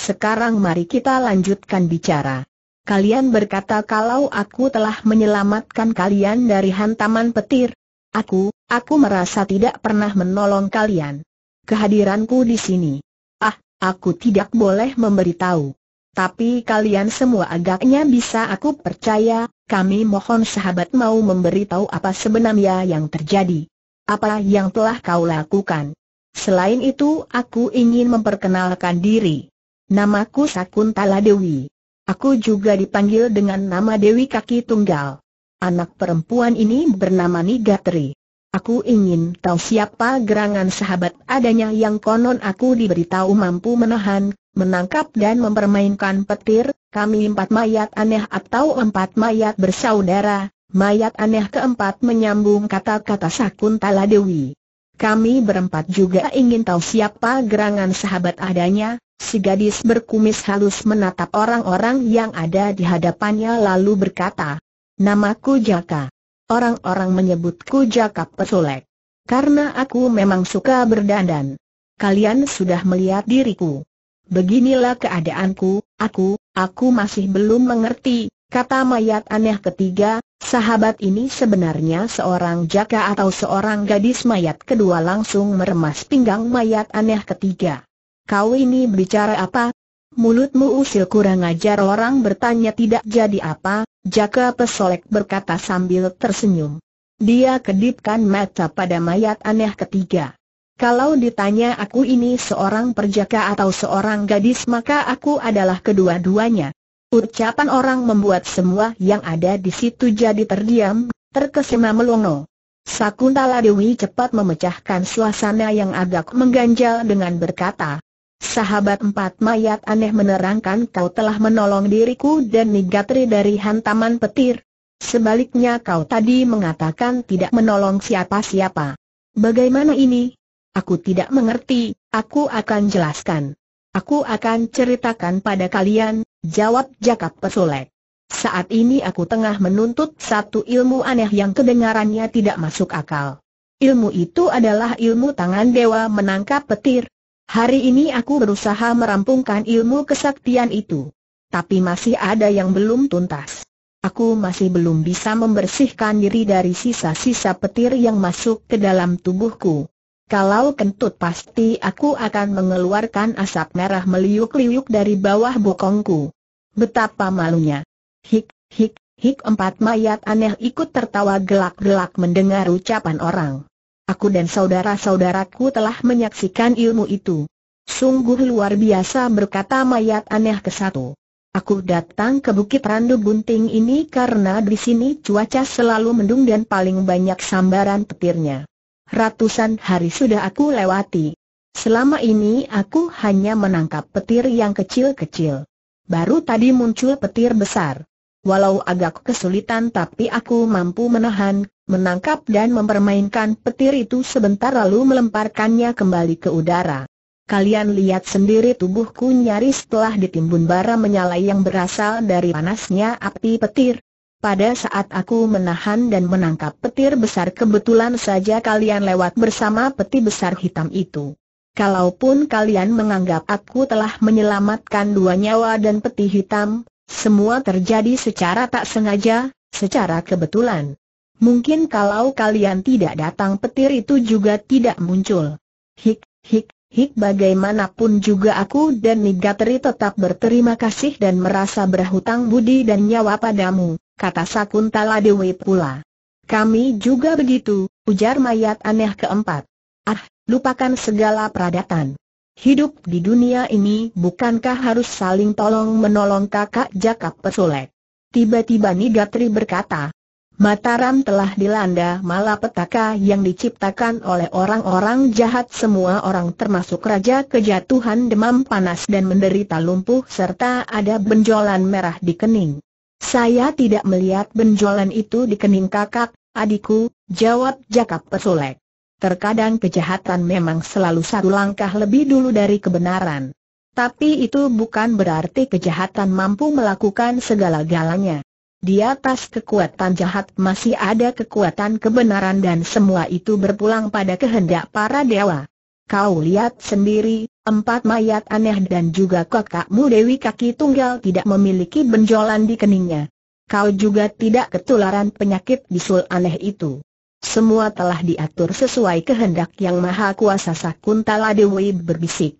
Sekarang mari kita lanjutkan bicara. Kalian berkata kalau aku telah menyelamatkan kalian dari hantaman petir. Aku, aku merasa tidak pernah menolong kalian. Kehadiranku di sini. Ah, aku tidak boleh memberitahu. Tapi kalian semua agaknya bisa aku percaya, kami mohon sahabat mau memberitahu apa sebenarnya yang terjadi. Apa yang telah kau lakukan. Selain itu aku ingin memperkenalkan diri. Namaku Sakuntala Dewi. Aku juga dipanggil dengan nama Dewi Kaki Tunggal. Anak perempuan ini bernama Nigatri. Aku ingin tahu siapa gerangan sahabat adanya yang konon aku diberitahu mampu menahan, menangkap dan mempermainkan petir, kami empat mayat aneh atau empat mayat bersaudara, mayat aneh keempat menyambung kata-kata Sakuntala Dewi. Kami berempat juga ingin tahu siapa gerangan sahabat adanya, Si gadis berkumis halus menatap orang-orang yang ada di hadapannya lalu berkata, Namaku Jaka. Orang-orang menyebutku Jaka Pesolek. Karena aku memang suka berdandan. Kalian sudah melihat diriku. Beginilah keadaanku, aku, aku masih belum mengerti, kata mayat aneh ketiga, sahabat ini sebenarnya seorang jaka atau seorang gadis mayat kedua langsung meremas pinggang mayat aneh ketiga kau ini bicara apa? Mulutmu usil kurang ajar orang bertanya tidak jadi apa, Jaka Pesolek berkata sambil tersenyum. Dia kedipkan mata pada mayat aneh ketiga. Kalau ditanya aku ini seorang perjaka atau seorang gadis maka aku adalah kedua-duanya. Ucapan orang membuat semua yang ada di situ jadi terdiam, terkesima melongo. Sakuntala Dewi cepat memecahkan suasana yang agak mengganjal dengan berkata, Sahabat empat mayat aneh menerangkan kau telah menolong diriku dan Nigatri dari hantaman petir. Sebaliknya kau tadi mengatakan tidak menolong siapa-siapa. Bagaimana ini? Aku tidak mengerti, aku akan jelaskan. Aku akan ceritakan pada kalian, jawab Jakap Pesulek. Saat ini aku tengah menuntut satu ilmu aneh yang kedengarannya tidak masuk akal. Ilmu itu adalah ilmu tangan dewa menangkap petir. Hari ini aku berusaha merampungkan ilmu kesaktian itu. Tapi masih ada yang belum tuntas. Aku masih belum bisa membersihkan diri dari sisa-sisa petir yang masuk ke dalam tubuhku. Kalau kentut pasti aku akan mengeluarkan asap merah meliuk-liuk dari bawah bokongku. Betapa malunya. Hik, hik, hik empat mayat aneh ikut tertawa gelak-gelak mendengar ucapan orang. Aku dan saudara-saudaraku telah menyaksikan ilmu itu. Sungguh luar biasa berkata mayat aneh ke satu. Aku datang ke Bukit Randu Bunting ini karena di sini cuaca selalu mendung dan paling banyak sambaran petirnya. Ratusan hari sudah aku lewati. Selama ini aku hanya menangkap petir yang kecil-kecil. Baru tadi muncul petir besar. Walau agak kesulitan tapi aku mampu menahan, menangkap dan mempermainkan petir itu sebentar lalu melemparkannya kembali ke udara. Kalian lihat sendiri tubuhku nyaris telah ditimbun bara menyala yang berasal dari panasnya api petir. Pada saat aku menahan dan menangkap petir besar kebetulan saja kalian lewat bersama peti besar hitam itu. Kalaupun kalian menganggap aku telah menyelamatkan dua nyawa dan peti hitam, semua terjadi secara tak sengaja, secara kebetulan. Mungkin kalau kalian tidak datang petir itu juga tidak muncul. Hik, hik, hik bagaimanapun juga aku dan Nigateri tetap berterima kasih dan merasa berhutang budi dan nyawa padamu, kata Sakuntala Dewi pula. Kami juga begitu, ujar mayat aneh keempat. Ah, lupakan segala peradatan. Hidup di dunia ini bukankah harus saling tolong menolong kakak Jakap Pesulek? Tiba-tiba Nigatri berkata, Mataram telah dilanda malapetaka yang diciptakan oleh orang-orang jahat semua orang termasuk raja kejatuhan demam panas dan menderita lumpuh serta ada benjolan merah di kening. Saya tidak melihat benjolan itu di kening kakak, adikku, jawab Jakap Pesulek. Terkadang kejahatan memang selalu satu langkah lebih dulu dari kebenaran. Tapi itu bukan berarti kejahatan mampu melakukan segala galanya. Di atas kekuatan jahat masih ada kekuatan kebenaran dan semua itu berpulang pada kehendak para dewa. Kau lihat sendiri, empat mayat aneh dan juga kakakmu Dewi Kaki Tunggal tidak memiliki benjolan di keningnya. Kau juga tidak ketularan penyakit bisul aneh itu. Semua telah diatur sesuai kehendak yang maha kuasa Sakuntala Dewi berbisik.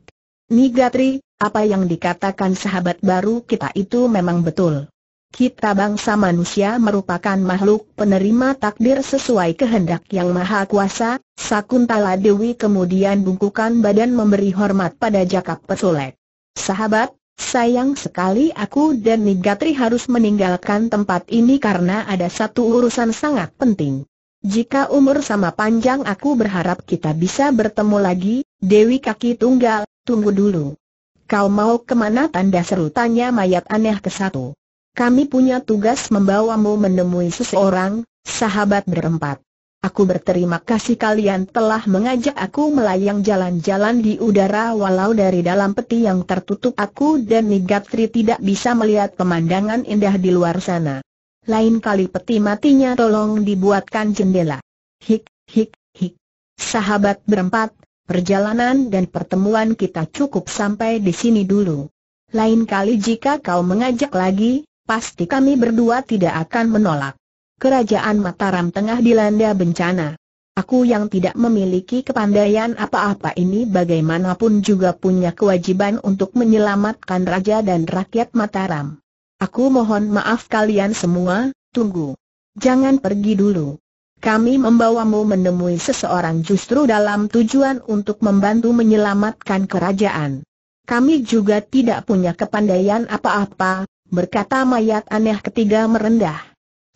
Nigatri, apa yang dikatakan sahabat baru kita itu memang betul. Kita bangsa manusia merupakan makhluk penerima takdir sesuai kehendak yang maha kuasa, Sakuntala Dewi kemudian bungkukan badan memberi hormat pada Jakap Pesulek. Sahabat, sayang sekali aku dan Nigatri harus meninggalkan tempat ini karena ada satu urusan sangat penting. Jika umur sama panjang aku berharap kita bisa bertemu lagi, Dewi kaki tunggal, tunggu dulu. Kau mau kemana tanda seru tanya mayat aneh ke satu. Kami punya tugas membawamu menemui seseorang, sahabat berempat. Aku berterima kasih kalian telah mengajak aku melayang jalan-jalan di udara walau dari dalam peti yang tertutup aku dan Nigatri tidak bisa melihat pemandangan indah di luar sana. Lain kali peti matinya tolong dibuatkan jendela. Hik, hik, hik. Sahabat berempat, perjalanan dan pertemuan kita cukup sampai di sini dulu. Lain kali jika kau mengajak lagi, pasti kami berdua tidak akan menolak. Kerajaan Mataram tengah dilanda bencana. Aku yang tidak memiliki kepandaian apa-apa ini bagaimanapun juga punya kewajiban untuk menyelamatkan raja dan rakyat Mataram. Aku mohon maaf kalian semua, tunggu. Jangan pergi dulu. Kami membawamu menemui seseorang justru dalam tujuan untuk membantu menyelamatkan kerajaan. Kami juga tidak punya kepandaian apa-apa, berkata mayat aneh ketiga merendah.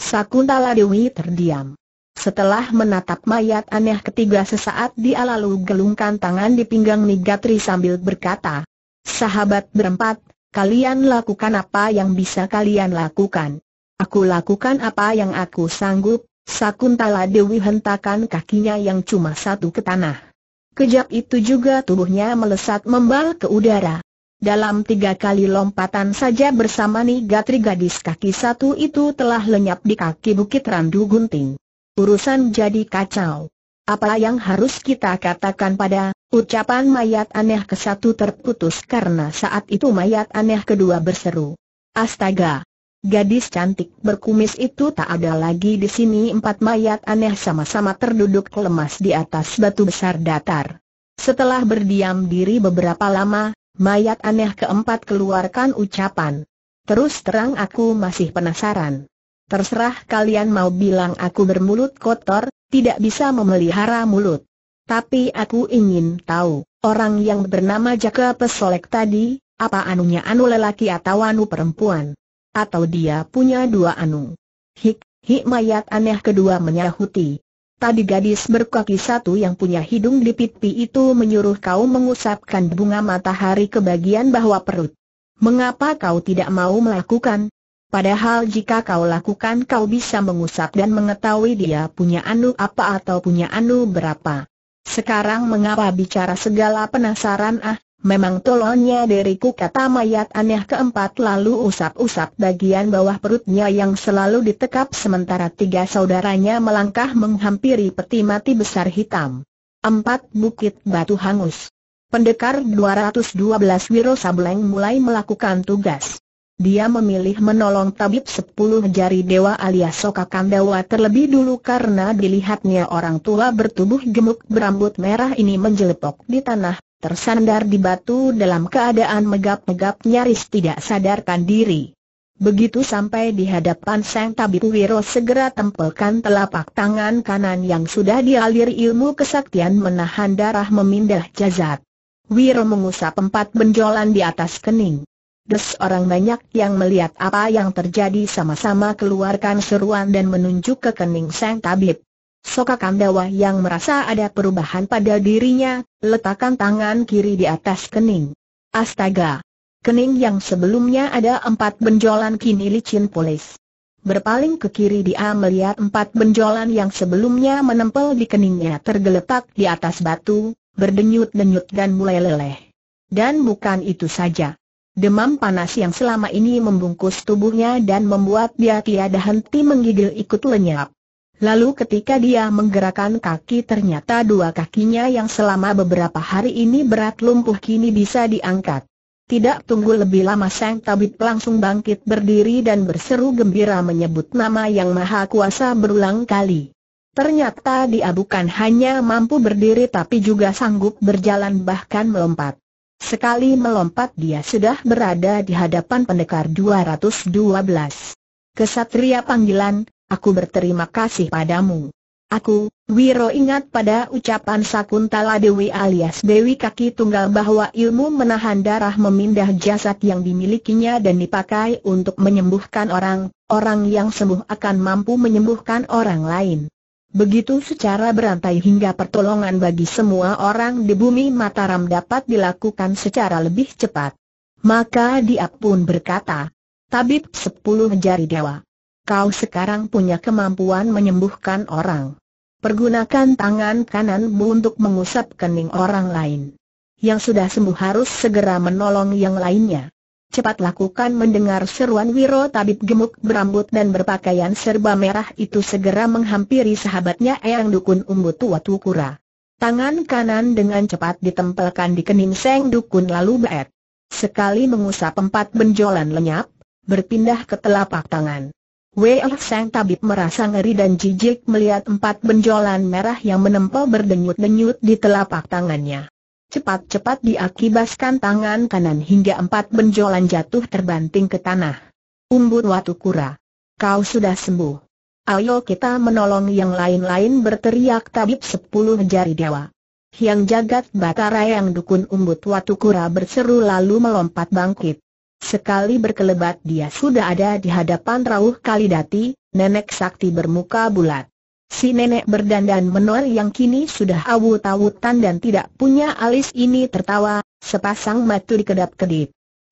Sakuntala Dewi terdiam. Setelah menatap mayat aneh ketiga sesaat dia lalu gelungkan tangan di pinggang Nigatri sambil berkata, Sahabat berempat, kalian lakukan apa yang bisa kalian lakukan. Aku lakukan apa yang aku sanggup, Sakuntala Dewi hentakan kakinya yang cuma satu ke tanah. Kejap itu juga tubuhnya melesat membal ke udara. Dalam tiga kali lompatan saja bersama gatri gadis kaki satu itu telah lenyap di kaki Bukit Randu Gunting. Urusan jadi kacau. Apa yang harus kita katakan pada ucapan mayat aneh ke satu terputus karena saat itu mayat aneh kedua berseru. Astaga! Gadis cantik berkumis itu tak ada lagi di sini empat mayat aneh sama-sama terduduk lemas di atas batu besar datar. Setelah berdiam diri beberapa lama, Mayat aneh keempat keluarkan ucapan. Terus terang aku masih penasaran. Terserah kalian mau bilang aku bermulut kotor, tidak bisa memelihara mulut. Tapi aku ingin tahu, orang yang bernama Jaka Pesolek tadi, apa anunya anu lelaki atau anu perempuan? Atau dia punya dua anu? Hik, hik mayat aneh kedua menyahuti. Tadi gadis berkaki satu yang punya hidung di pipi itu menyuruh kau mengusapkan bunga matahari ke bagian bawah perut. Mengapa kau tidak mau melakukan? Padahal jika kau lakukan kau bisa mengusap dan mengetahui dia punya anu apa atau punya anu berapa. Sekarang mengapa bicara segala penasaran ah? Memang tolonya diriku kata mayat aneh keempat lalu usap-usap bagian bawah perutnya yang selalu ditekap sementara tiga saudaranya melangkah menghampiri peti mati besar hitam. Empat Bukit Batu Hangus Pendekar 212 Wiro Sableng mulai melakukan tugas. Dia memilih menolong tabib sepuluh jari dewa alias Soka Kandawa terlebih dulu karena dilihatnya orang tua bertubuh gemuk berambut merah ini menjelepok di tanah tersandar di batu dalam keadaan megap-megap nyaris tidak sadarkan diri. Begitu sampai di hadapan Sang Tabib Wiro segera tempelkan telapak tangan kanan yang sudah dialir ilmu kesaktian menahan darah memindah jazat. Wiro mengusap empat benjolan di atas kening. Des orang banyak yang melihat apa yang terjadi sama-sama keluarkan seruan dan menunjuk ke kening Sang Tabib. Soka Kandawa yang merasa ada perubahan pada dirinya, letakkan tangan kiri di atas kening. Astaga! Kening yang sebelumnya ada empat benjolan kini licin polis. Berpaling ke kiri dia melihat empat benjolan yang sebelumnya menempel di keningnya tergeletak di atas batu, berdenyut-denyut dan mulai leleh. Dan bukan itu saja. Demam panas yang selama ini membungkus tubuhnya dan membuat dia tiada henti menggigil ikut lenyap. Lalu ketika dia menggerakkan kaki ternyata dua kakinya yang selama beberapa hari ini berat lumpuh kini bisa diangkat. Tidak tunggu lebih lama sang tabib langsung bangkit berdiri dan berseru gembira menyebut nama yang maha kuasa berulang kali. Ternyata dia bukan hanya mampu berdiri tapi juga sanggup berjalan bahkan melompat. Sekali melompat dia sudah berada di hadapan pendekar 212. Kesatria panggilan, Aku berterima kasih padamu. Aku, Wiro ingat pada ucapan Sakuntala Dewi alias Dewi Kaki Tunggal bahwa ilmu menahan darah memindah jasad yang dimilikinya dan dipakai untuk menyembuhkan orang, orang yang sembuh akan mampu menyembuhkan orang lain. Begitu secara berantai hingga pertolongan bagi semua orang di bumi Mataram dapat dilakukan secara lebih cepat. Maka dia pun berkata, Tabib sepuluh jari dewa kau sekarang punya kemampuan menyembuhkan orang. Pergunakan tangan kananmu untuk mengusap kening orang lain. Yang sudah sembuh harus segera menolong yang lainnya. Cepat lakukan mendengar seruan Wiro Tabib gemuk berambut dan berpakaian serba merah itu segera menghampiri sahabatnya Eyang Dukun Umbu Tua Tukura. Tangan kanan dengan cepat ditempelkan di kening Seng Dukun lalu beret. Sekali mengusap empat benjolan lenyap, berpindah ke telapak tangan. Wei Sang tabib merasa ngeri dan jijik melihat empat benjolan merah yang menempel berdenyut-denyut di telapak tangannya. Cepat-cepat diakibaskan tangan kanan hingga empat benjolan jatuh terbanting ke tanah. Umbut Watu Kura. Kau sudah sembuh. Ayo kita menolong yang lain-lain berteriak tabib sepuluh jari dewa. Yang jagat batara yang dukun umbut Watu Kura berseru lalu melompat bangkit. Sekali berkelebat dia sudah ada di hadapan Rauh Kalidati, nenek sakti bermuka bulat. Si nenek berdandan menor yang kini sudah awut-awutan dan tidak punya alis ini tertawa, sepasang mata dikedap-kedip.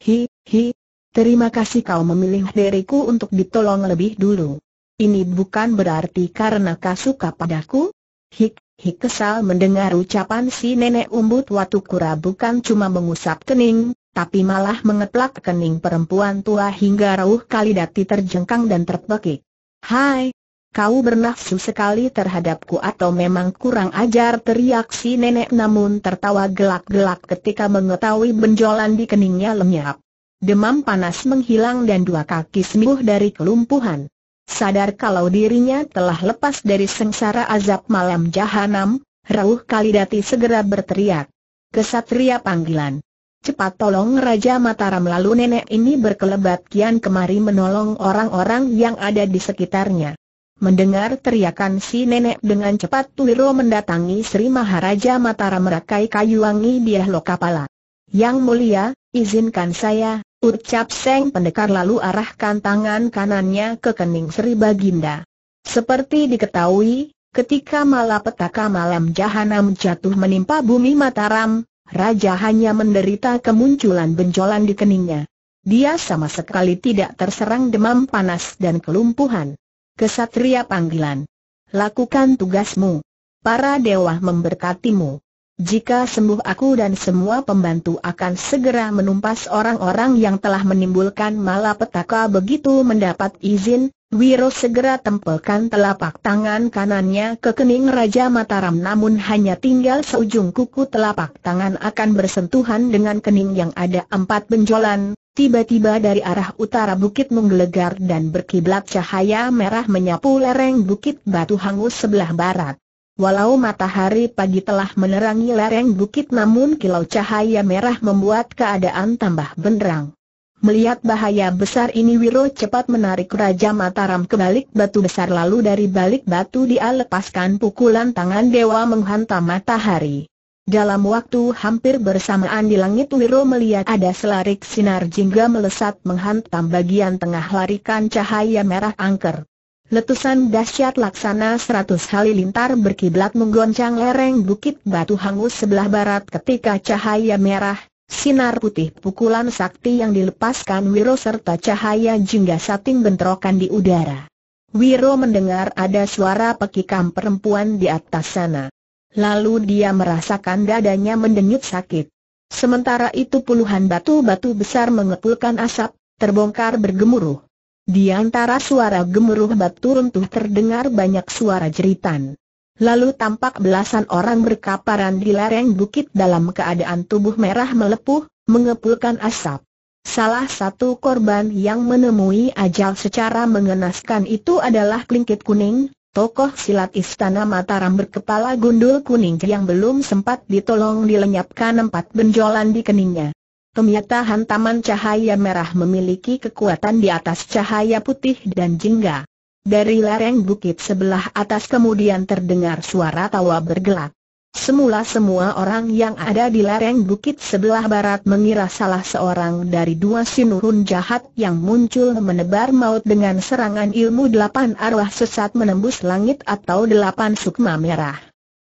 Hi, hi, terima kasih kau memilih diriku untuk ditolong lebih dulu. Ini bukan berarti karena kau suka padaku? Hik, hik kesal mendengar ucapan si nenek umbut watu kura bukan cuma mengusap kening, tapi malah mengeplak kening perempuan tua hingga rauh kalidati terjengkang dan terpekik. Hai, kau bernafsu sekali terhadapku atau memang kurang ajar teriak si nenek namun tertawa gelak-gelak ketika mengetahui benjolan di keningnya lenyap. Demam panas menghilang dan dua kaki sembuh dari kelumpuhan. Sadar kalau dirinya telah lepas dari sengsara azab malam jahanam, Rauh Kalidati segera berteriak. Kesatria panggilan. Cepat tolong Raja Mataram lalu nenek ini berkelebat kian kemari menolong orang-orang yang ada di sekitarnya. Mendengar teriakan si nenek dengan cepat Tuwiro mendatangi Sri Maharaja Mataram merakai kayuwangi wangi kapala. Yang mulia, izinkan saya, ucap Seng Pendekar lalu arahkan tangan kanannya ke kening Sri Baginda. Seperti diketahui, ketika malapetaka malam jahanam jatuh menimpa bumi Mataram, Raja hanya menderita kemunculan benjolan di keningnya. Dia sama sekali tidak terserang demam panas dan kelumpuhan. Kesatria panggilan. Lakukan tugasmu. Para dewa memberkatimu. Jika sembuh aku dan semua pembantu akan segera menumpas orang-orang yang telah menimbulkan malapetaka begitu mendapat izin, Wiro segera tempelkan telapak tangan kanannya ke kening Raja Mataram namun hanya tinggal seujung kuku telapak tangan akan bersentuhan dengan kening yang ada empat benjolan, tiba-tiba dari arah utara bukit menggelegar dan berkiblat cahaya merah menyapu lereng bukit batu hangus sebelah barat. Walau matahari pagi telah menerangi lereng bukit namun kilau cahaya merah membuat keadaan tambah benderang. Melihat bahaya besar ini Wiro cepat menarik Raja Mataram ke balik batu besar lalu dari balik batu dia lepaskan pukulan tangan dewa menghantam matahari. Dalam waktu hampir bersamaan di langit Wiro melihat ada selarik sinar jingga melesat menghantam bagian tengah larikan cahaya merah angker. Letusan dahsyat laksana seratus halilintar berkiblat menggoncang lereng bukit batu hangus sebelah barat ketika cahaya merah, sinar putih pukulan sakti yang dilepaskan Wiro serta cahaya jingga sating bentrokan di udara. Wiro mendengar ada suara pekikam perempuan di atas sana. Lalu dia merasakan dadanya mendenyut sakit. Sementara itu puluhan batu-batu besar mengepulkan asap, terbongkar bergemuruh. Di antara suara gemuruh batu runtuh terdengar banyak suara jeritan. Lalu tampak belasan orang berkaparan di lereng bukit dalam keadaan tubuh merah melepuh, mengepulkan asap. Salah satu korban yang menemui ajal secara mengenaskan itu adalah Klingkit Kuning, tokoh silat istana Mataram berkepala gundul kuning yang belum sempat ditolong dilenyapkan empat benjolan di keningnya. Ternyata taman cahaya merah memiliki kekuatan di atas cahaya putih dan jingga. Dari lereng bukit sebelah atas kemudian terdengar suara tawa bergelak. Semula semua orang yang ada di lereng bukit sebelah barat mengira salah seorang dari dua sinurun jahat yang muncul menebar maut dengan serangan ilmu delapan arwah sesat menembus langit atau delapan sukma merah.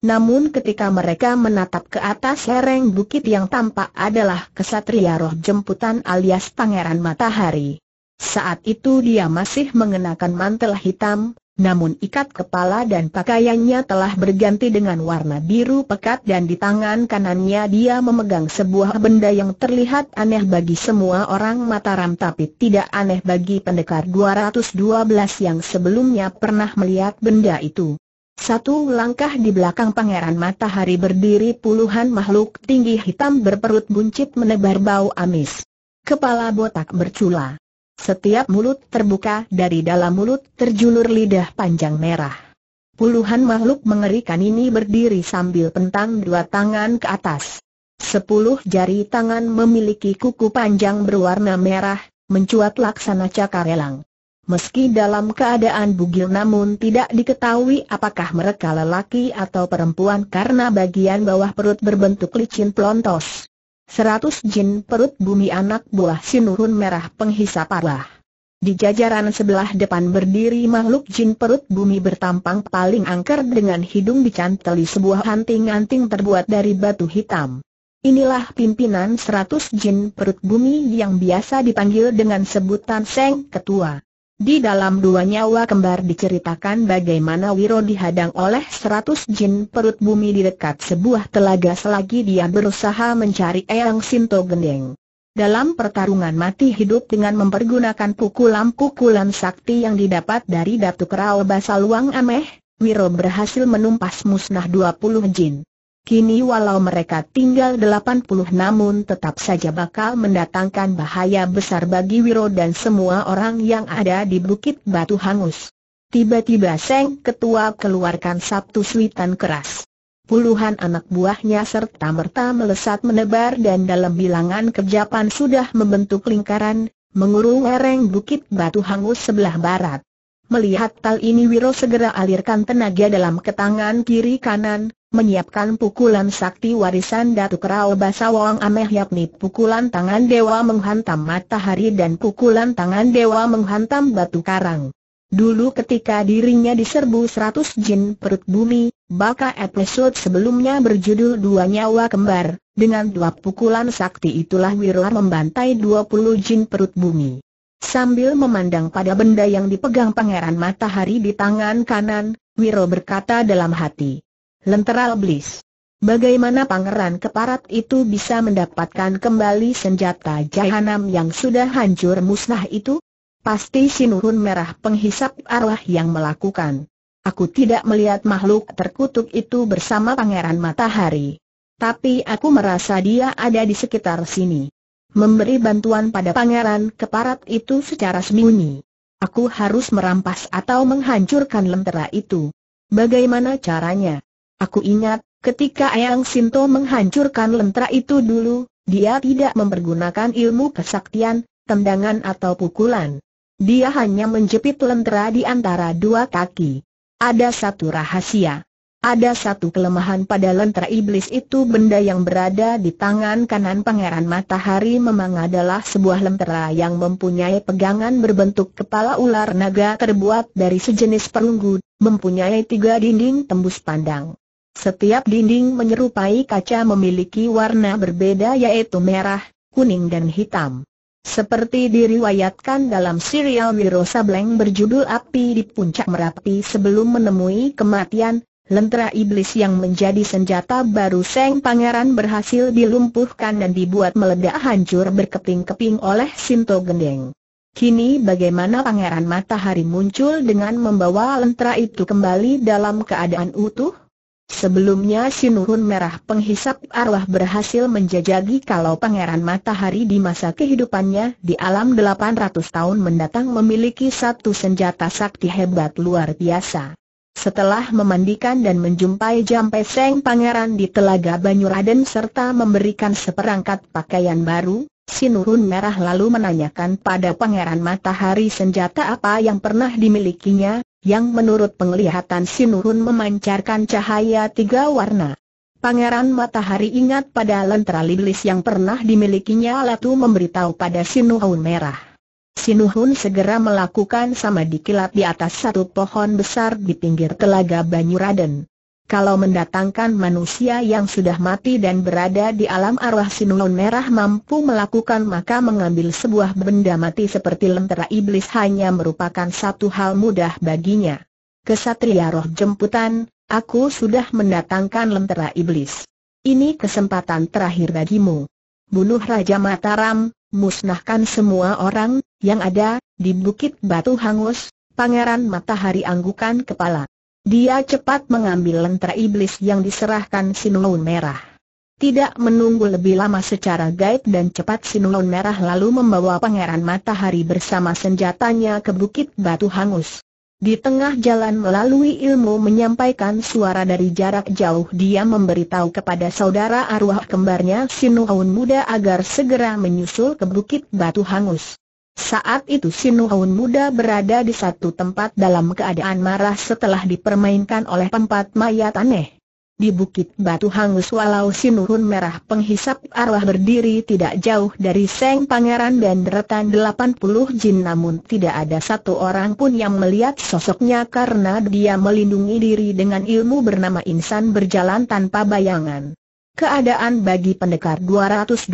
Namun ketika mereka menatap ke atas lereng bukit yang tampak adalah kesatria roh jemputan alias Pangeran Matahari. Saat itu dia masih mengenakan mantel hitam, namun ikat kepala dan pakaiannya telah berganti dengan warna biru pekat dan di tangan kanannya dia memegang sebuah benda yang terlihat aneh bagi semua orang Mataram tapi tidak aneh bagi pendekar 212 yang sebelumnya pernah melihat benda itu. Satu langkah di belakang pangeran matahari berdiri puluhan makhluk tinggi hitam berperut buncit menebar bau amis. Kepala botak bercula. Setiap mulut terbuka dari dalam mulut terjulur lidah panjang merah. Puluhan makhluk mengerikan ini berdiri sambil pentang dua tangan ke atas. Sepuluh jari tangan memiliki kuku panjang berwarna merah, mencuat laksana cakar elang. Meski dalam keadaan bugil namun tidak diketahui apakah mereka lelaki atau perempuan karena bagian bawah perut berbentuk licin pelontos. Seratus jin perut bumi anak buah sinurun merah penghisap arah. Di jajaran sebelah depan berdiri makhluk jin perut bumi bertampang paling angker dengan hidung dicanteli sebuah anting-anting terbuat dari batu hitam. Inilah pimpinan seratus jin perut bumi yang biasa dipanggil dengan sebutan Seng Ketua. Di dalam dua nyawa kembar diceritakan bagaimana Wiro dihadang oleh seratus jin perut bumi di dekat sebuah telaga selagi dia berusaha mencari Eyang Sinto Gendeng. Dalam pertarungan mati hidup dengan mempergunakan pukulan-pukulan sakti yang didapat dari Datuk Rao Basaluang Ameh, Wiro berhasil menumpas musnah 20 jin. Kini walau mereka tinggal delapan puluh, namun tetap saja bakal mendatangkan bahaya besar bagi Wiro dan semua orang yang ada di Bukit Batu Hangus. Tiba-tiba Seng Ketua keluarkan sabtu suitan keras. Puluhan anak buahnya serta merta melesat menebar dan dalam bilangan kejapan sudah membentuk lingkaran, mengurung lereng Bukit Batu Hangus sebelah barat. Melihat tal ini Wiro segera alirkan tenaga dalam ketangan kiri kanan, menyiapkan pukulan sakti warisan Datuk Rao Basawang Ameh yakni pukulan tangan dewa menghantam matahari dan pukulan tangan dewa menghantam batu karang. Dulu ketika dirinya diserbu seratus jin perut bumi, baka episode sebelumnya berjudul Dua Nyawa Kembar, dengan dua pukulan sakti itulah Wirla membantai dua puluh jin perut bumi. Sambil memandang pada benda yang dipegang pangeran matahari di tangan kanan, Wiro berkata dalam hati, Lenteral Blis. Bagaimana pangeran keparat itu bisa mendapatkan kembali senjata jahanam yang sudah hancur musnah itu? Pasti sinuhun merah penghisap arwah yang melakukan. Aku tidak melihat makhluk terkutuk itu bersama pangeran matahari. Tapi aku merasa dia ada di sekitar sini. Memberi bantuan pada pangeran keparat itu secara sembunyi. Aku harus merampas atau menghancurkan lentera itu. Bagaimana caranya? Aku ingat, ketika Ayang Sinto menghancurkan lentera itu dulu, dia tidak mempergunakan ilmu kesaktian, tendangan atau pukulan. Dia hanya menjepit lentera di antara dua kaki. Ada satu rahasia. Ada satu kelemahan pada lentera iblis itu benda yang berada di tangan kanan Pangeran Matahari memang adalah sebuah lentera yang mempunyai pegangan berbentuk kepala ular naga terbuat dari sejenis perunggu, mempunyai tiga dinding tembus pandang. Setiap dinding menyerupai kaca memiliki warna berbeda yaitu merah, kuning dan hitam. Seperti diriwayatkan dalam serial Wiro Sableng berjudul Api di Puncak Merapi sebelum menemui kematian, lentera iblis yang menjadi senjata baru Seng Pangeran berhasil dilumpuhkan dan dibuat meledak hancur berkeping-keping oleh Sinto Gendeng. Kini bagaimana Pangeran Matahari muncul dengan membawa lentera itu kembali dalam keadaan utuh? Sebelumnya Sinuhun Merah penghisap arwah berhasil menjajagi kalau Pangeran Matahari di masa kehidupannya di alam 800 tahun mendatang memiliki satu senjata sakti hebat luar biasa. Setelah memandikan dan menjumpai jampai Seng Pangeran di Telaga Banyuraden serta memberikan seperangkat pakaian baru, Sinurun Merah lalu menanyakan pada Pangeran Matahari senjata apa yang pernah dimilikinya, yang menurut penglihatan Sinurun memancarkan cahaya tiga warna. Pangeran Matahari ingat pada lentera iblis yang pernah dimilikinya lalu memberitahu pada Sinurun Merah. Sinuhun segera melakukan sama dikilat di atas satu pohon besar di pinggir telaga Banyuraden. Kalau mendatangkan manusia yang sudah mati dan berada di alam arwah sinuun merah mampu melakukan maka mengambil sebuah benda mati seperti lentera iblis hanya merupakan satu hal mudah baginya. Kesatria roh jemputan, aku sudah mendatangkan lentera iblis. Ini kesempatan terakhir bagimu. Bunuh Raja Mataram, musnahkan semua orang yang ada di Bukit Batu Hangus, Pangeran Matahari anggukan kepala. Dia cepat mengambil lentera iblis yang diserahkan Sinulun Merah. Tidak menunggu lebih lama secara gaib dan cepat Sinulun Merah lalu membawa Pangeran Matahari bersama senjatanya ke Bukit Batu Hangus. Di tengah jalan melalui ilmu menyampaikan suara dari jarak jauh dia memberitahu kepada saudara arwah kembarnya Sinuhun muda agar segera menyusul ke Bukit Batu Hangus. Saat itu Sinuhun muda berada di satu tempat dalam keadaan marah setelah dipermainkan oleh tempat mayat aneh. Di bukit batu hangus walau Sinuhun merah penghisap arwah berdiri tidak jauh dari Seng Pangeran dan deretan 80 jin namun tidak ada satu orang pun yang melihat sosoknya karena dia melindungi diri dengan ilmu bernama insan berjalan tanpa bayangan. Keadaan bagi pendekar 212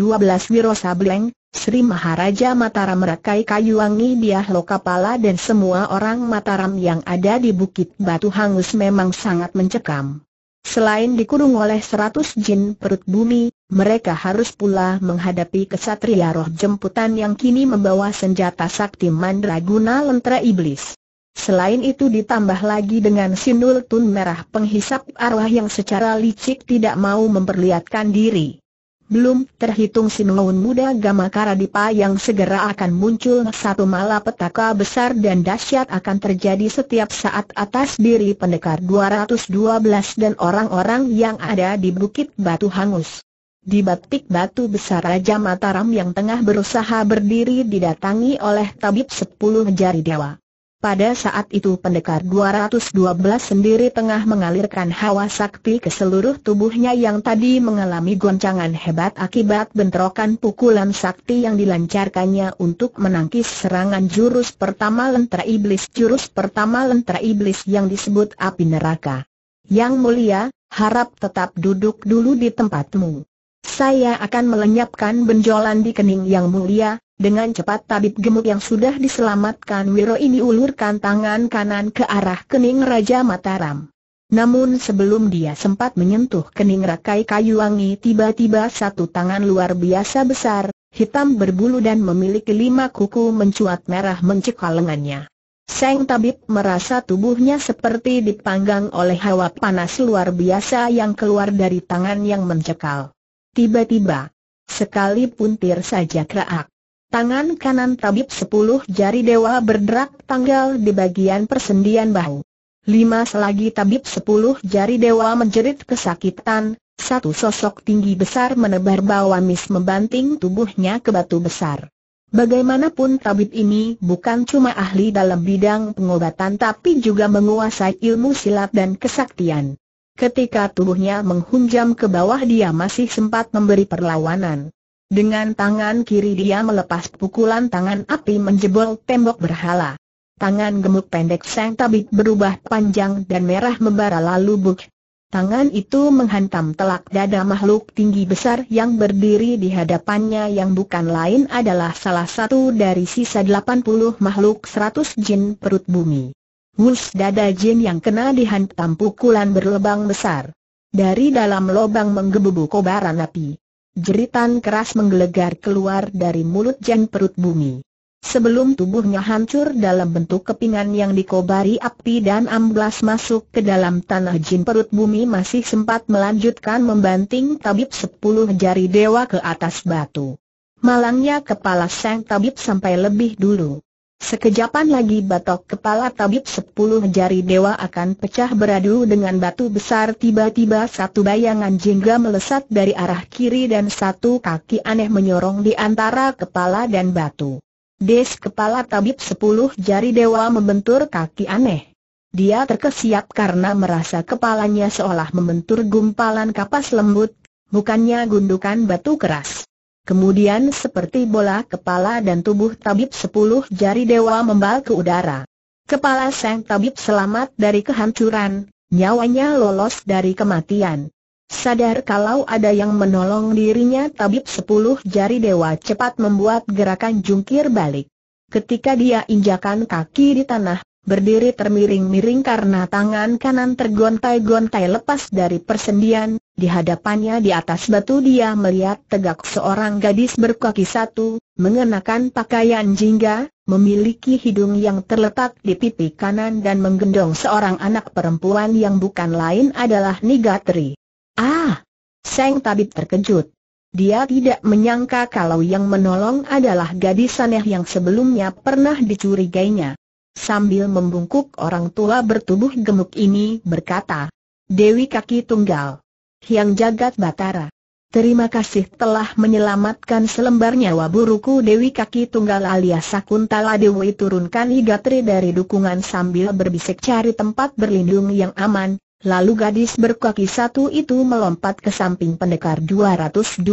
Wiro Sableng, Sri Maharaja Mataram merakai Kayuwangi, wangi Lokapala dan semua orang Mataram yang ada di Bukit Batu Hangus memang sangat mencekam. Selain dikurung oleh seratus jin perut bumi, mereka harus pula menghadapi kesatria roh jemputan yang kini membawa senjata sakti mandraguna lentera iblis. Selain itu ditambah lagi dengan sinul tun merah penghisap arwah yang secara licik tidak mau memperlihatkan diri. Belum terhitung Sinuun muda Gamakaradipa yang segera akan muncul satu malapetaka besar dan dahsyat akan terjadi setiap saat atas diri pendekar 212 dan orang-orang yang ada di Bukit Batu Hangus. Di batik batu besar Raja Mataram yang tengah berusaha berdiri didatangi oleh tabib sepuluh jari dewa. Pada saat itu pendekar 212 sendiri tengah mengalirkan hawa sakti ke seluruh tubuhnya yang tadi mengalami goncangan hebat akibat bentrokan pukulan sakti yang dilancarkannya untuk menangkis serangan jurus pertama lentera iblis jurus pertama lentera iblis yang disebut api neraka. Yang mulia, harap tetap duduk dulu di tempatmu. Saya akan melenyapkan benjolan di kening yang mulia, dengan cepat tabib gemuk yang sudah diselamatkan Wiro ini ulurkan tangan kanan ke arah kening Raja Mataram. Namun sebelum dia sempat menyentuh kening rakai kayu wangi tiba-tiba satu tangan luar biasa besar, hitam berbulu dan memiliki lima kuku mencuat merah mencekal lengannya. Seng tabib merasa tubuhnya seperti dipanggang oleh hawa panas luar biasa yang keluar dari tangan yang mencekal. Tiba-tiba, sekali puntir saja kerak. Tangan kanan tabib sepuluh jari dewa berderak tanggal di bagian persendian bahu. Lima selagi tabib sepuluh jari dewa menjerit kesakitan, satu sosok tinggi besar menebar bawah mis membanting tubuhnya ke batu besar. Bagaimanapun tabib ini bukan cuma ahli dalam bidang pengobatan tapi juga menguasai ilmu silat dan kesaktian. Ketika tubuhnya menghunjam ke bawah dia masih sempat memberi perlawanan. Dengan tangan kiri dia melepas pukulan tangan api menjebol tembok berhala. Tangan gemuk pendek sang tabib berubah panjang dan merah membara lalu buk. Tangan itu menghantam telak dada makhluk tinggi besar yang berdiri di hadapannya yang bukan lain adalah salah satu dari sisa 80 makhluk 100 jin perut bumi. Wus dada jin yang kena dihantam pukulan berlebang besar. Dari dalam lubang menggebu gebu kobaran api. Jeritan keras menggelegar keluar dari mulut Jan perut bumi. Sebelum tubuhnya hancur dalam bentuk kepingan yang dikobari api dan amblas masuk ke dalam tanah jin perut bumi masih sempat melanjutkan membanting tabib sepuluh jari dewa ke atas batu. Malangnya kepala sang tabib sampai lebih dulu. Sekejapan lagi batok kepala tabib sepuluh jari dewa akan pecah beradu dengan batu besar Tiba-tiba satu bayangan jingga melesat dari arah kiri dan satu kaki aneh menyorong di antara kepala dan batu Des kepala tabib sepuluh jari dewa membentur kaki aneh Dia terkesiap karena merasa kepalanya seolah membentur gumpalan kapas lembut, bukannya gundukan batu keras Kemudian seperti bola kepala dan tubuh tabib sepuluh jari dewa membal ke udara. Kepala sang tabib selamat dari kehancuran, nyawanya lolos dari kematian. Sadar kalau ada yang menolong dirinya tabib sepuluh jari dewa cepat membuat gerakan jungkir balik. Ketika dia injakan kaki di tanah, berdiri termiring-miring karena tangan kanan tergontai-gontai lepas dari persendian, di hadapannya di atas batu dia melihat tegak seorang gadis berkaki satu, mengenakan pakaian jingga, memiliki hidung yang terletak di pipi kanan dan menggendong seorang anak perempuan yang bukan lain adalah Nigatri. Ah! Seng tabib terkejut. Dia tidak menyangka kalau yang menolong adalah gadis aneh yang sebelumnya pernah dicurigainya. Sambil membungkuk orang tua bertubuh gemuk ini berkata, Dewi kaki tunggal. Hyang Jagat Batara. Terima kasih telah menyelamatkan selembar nyawa buruku Dewi Kaki Tunggal alias Sakuntala Dewi turunkan Higatri dari dukungan sambil berbisik cari tempat berlindung yang aman. Lalu gadis berkaki satu itu melompat ke samping pendekar 212.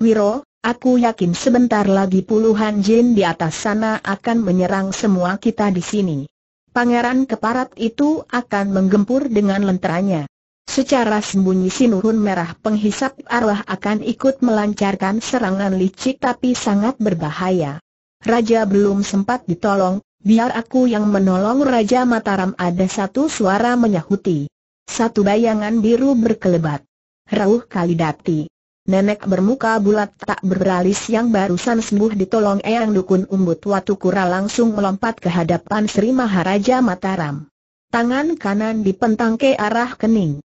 Wiro, aku yakin sebentar lagi puluhan jin di atas sana akan menyerang semua kita di sini. Pangeran keparat itu akan menggempur dengan lenteranya. Secara sembunyi sinurun merah penghisap arwah akan ikut melancarkan serangan licik tapi sangat berbahaya. Raja belum sempat ditolong, biar aku yang menolong Raja Mataram ada satu suara menyahuti. Satu bayangan biru berkelebat. Rauh Kalidati. Nenek bermuka bulat tak beralis yang barusan sembuh ditolong Eyang Dukun Umbut Watu Kura langsung melompat ke hadapan Sri Maharaja Mataram. Tangan kanan dipentang ke arah kening.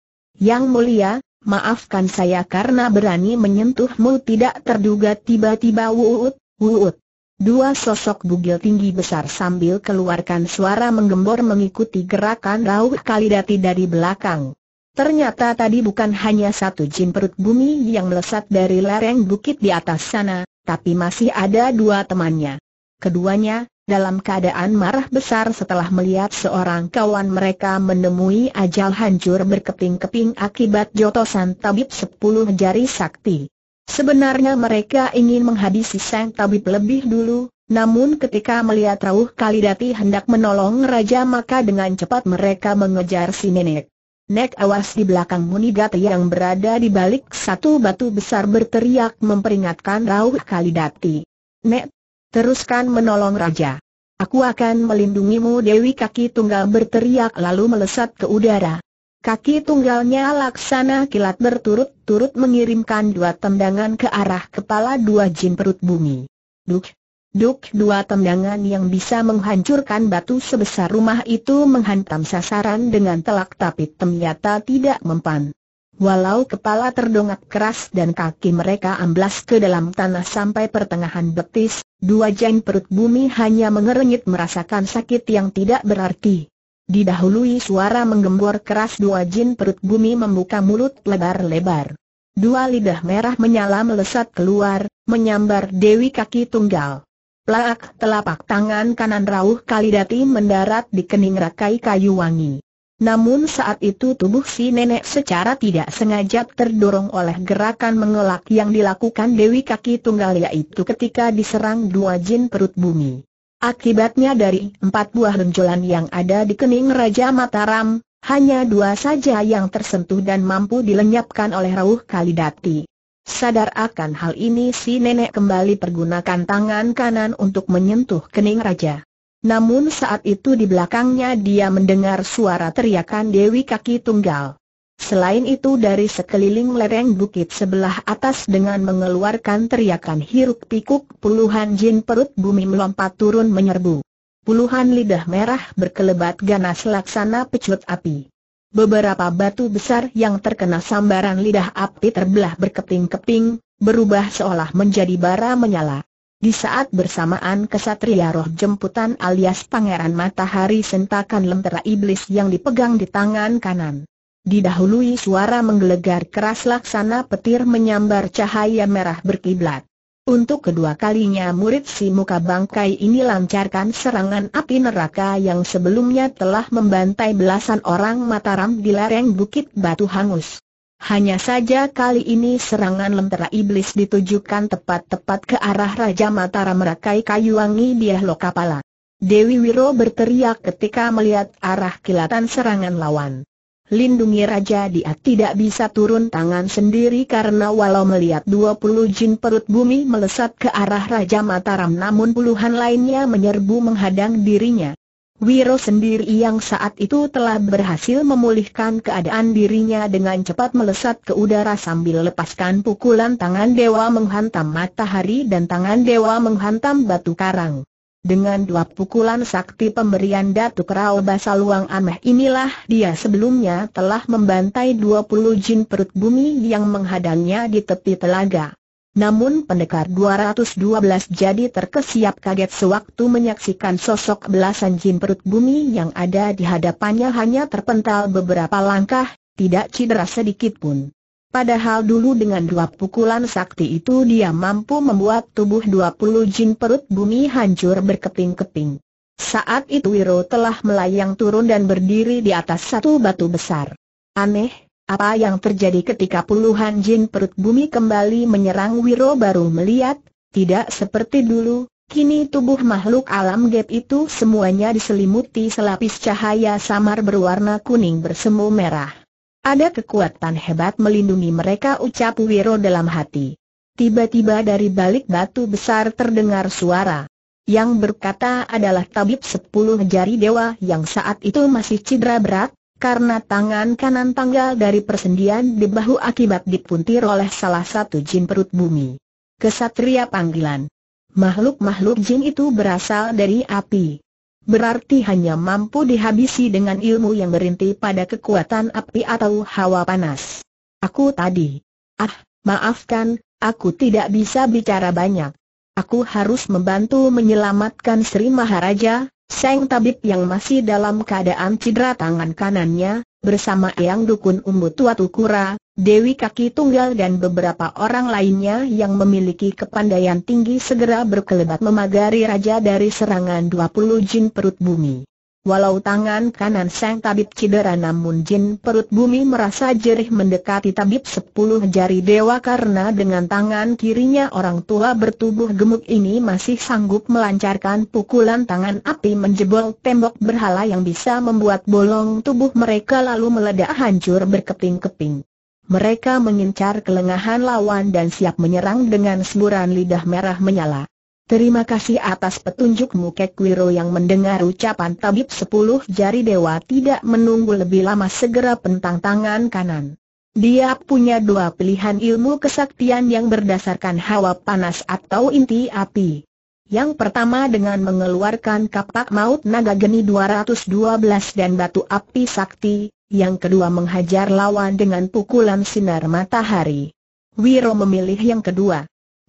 Yang mulia, maafkan saya karena berani menyentuhmu tidak terduga tiba-tiba wuut, wuut. Dua sosok bugil tinggi besar sambil keluarkan suara menggembor mengikuti gerakan Rauh Kalidati dari belakang. Ternyata tadi bukan hanya satu jin perut bumi yang melesat dari lereng bukit di atas sana, tapi masih ada dua temannya. Keduanya, dalam keadaan marah besar setelah melihat seorang kawan mereka menemui ajal hancur berkeping-keping akibat jotosan tabib sepuluh jari sakti. Sebenarnya mereka ingin menghabisi sang tabib lebih dulu, namun ketika melihat Rauh Kalidati hendak menolong raja maka dengan cepat mereka mengejar si nenek. Nek awas di belakang Munigat yang berada di balik satu batu besar berteriak memperingatkan Rauh Kalidati. Nek, Teruskan menolong Raja. Aku akan melindungimu Dewi Kaki Tunggal berteriak lalu melesat ke udara. Kaki tunggalnya laksana kilat berturut-turut mengirimkan dua tendangan ke arah kepala dua jin perut bumi. Duk, duk dua tendangan yang bisa menghancurkan batu sebesar rumah itu menghantam sasaran dengan telak tapi ternyata tidak mempan. Walau kepala terdongak keras dan kaki mereka amblas ke dalam tanah sampai pertengahan betis, dua jeng perut bumi hanya mengerenyit merasakan sakit yang tidak berarti. Didahului suara menggembor keras dua jin perut bumi membuka mulut lebar-lebar. Dua lidah merah menyala melesat keluar, menyambar Dewi kaki tunggal. Plak telapak tangan kanan Rauh Kalidati mendarat di kening rakai kayu wangi. Namun saat itu tubuh si nenek secara tidak sengaja terdorong oleh gerakan mengelak yang dilakukan Dewi Kaki Tunggal yaitu ketika diserang dua jin perut bumi. Akibatnya dari empat buah benjolan yang ada di kening Raja Mataram, hanya dua saja yang tersentuh dan mampu dilenyapkan oleh Rauh Kalidati. Sadar akan hal ini si nenek kembali pergunakan tangan kanan untuk menyentuh kening Raja. Namun saat itu di belakangnya dia mendengar suara teriakan Dewi Kaki Tunggal. Selain itu dari sekeliling lereng bukit sebelah atas dengan mengeluarkan teriakan hiruk pikuk puluhan jin perut bumi melompat turun menyerbu. Puluhan lidah merah berkelebat ganas laksana pecut api. Beberapa batu besar yang terkena sambaran lidah api terbelah berkeping-keping, berubah seolah menjadi bara menyala. Di saat bersamaan kesatria roh jemputan alias Pangeran Matahari sentakan lentera iblis yang dipegang di tangan kanan. Didahului suara menggelegar keras laksana petir menyambar cahaya merah berkiblat. Untuk kedua kalinya murid si muka bangkai ini lancarkan serangan api neraka yang sebelumnya telah membantai belasan orang Mataram di lereng Bukit Batu Hangus. Hanya saja kali ini serangan lentera iblis ditujukan tepat-tepat ke arah Raja Mataram merakai Kayuwangi wangi dia lokapala. Dewi Wiro berteriak ketika melihat arah kilatan serangan lawan. Lindungi Raja dia tidak bisa turun tangan sendiri karena walau melihat 20 jin perut bumi melesat ke arah Raja Mataram namun puluhan lainnya menyerbu menghadang dirinya. Wiro sendiri yang saat itu telah berhasil memulihkan keadaan dirinya dengan cepat melesat ke udara sambil lepaskan pukulan tangan dewa menghantam matahari dan tangan dewa menghantam batu karang. Dengan dua pukulan sakti pemberian datuk rao Basaluang Aneh inilah dia sebelumnya telah membantai 20 jin perut bumi yang menghadangnya di tepi telaga. Namun pendekar 212 jadi terkesiap kaget sewaktu menyaksikan sosok belasan jin perut bumi yang ada di hadapannya hanya terpental beberapa langkah, tidak cedera sedikit pun. Padahal dulu dengan dua pukulan sakti itu dia mampu membuat tubuh 20 jin perut bumi hancur berkeping-keping. Saat itu Wiro telah melayang turun dan berdiri di atas satu batu besar. Aneh, apa yang terjadi ketika puluhan jin perut bumi kembali menyerang Wiro baru melihat, tidak seperti dulu, kini tubuh makhluk alam gap itu semuanya diselimuti selapis cahaya samar berwarna kuning bersemu merah. Ada kekuatan hebat melindungi mereka ucap Wiro dalam hati. Tiba-tiba dari balik batu besar terdengar suara. Yang berkata adalah tabib sepuluh jari dewa yang saat itu masih cedera berat, karena tangan kanan tanggal dari persendian di bahu akibat dipuntir oleh salah satu jin perut bumi. Kesatria panggilan. Makhluk-makhluk jin itu berasal dari api. Berarti hanya mampu dihabisi dengan ilmu yang berinti pada kekuatan api atau hawa panas. Aku tadi. Ah, maafkan, aku tidak bisa bicara banyak. Aku harus membantu menyelamatkan Sri Maharaja, Seng Tabib yang masih dalam keadaan cedera tangan kanannya, bersama Eyang Dukun umbut tua Kura, Dewi Kaki Tunggal dan beberapa orang lainnya yang memiliki kepandaian tinggi segera berkelebat memagari raja dari serangan 20 jin perut bumi. Walau tangan kanan sang tabib cedera namun jin perut bumi merasa jerih mendekati tabib sepuluh jari dewa karena dengan tangan kirinya orang tua bertubuh gemuk ini masih sanggup melancarkan pukulan tangan api menjebol tembok berhala yang bisa membuat bolong tubuh mereka lalu meledak hancur berkeping-keping. Mereka mengincar kelengahan lawan dan siap menyerang dengan semburan lidah merah menyala. Terima kasih atas petunjukmu Kekwiro yang mendengar ucapan tabib sepuluh jari dewa tidak menunggu lebih lama segera pentang tangan kanan. Dia punya dua pilihan ilmu kesaktian yang berdasarkan hawa panas atau inti api. Yang pertama dengan mengeluarkan kapak maut naga geni 212 dan batu api sakti, yang kedua menghajar lawan dengan pukulan sinar matahari. Wiro memilih yang kedua.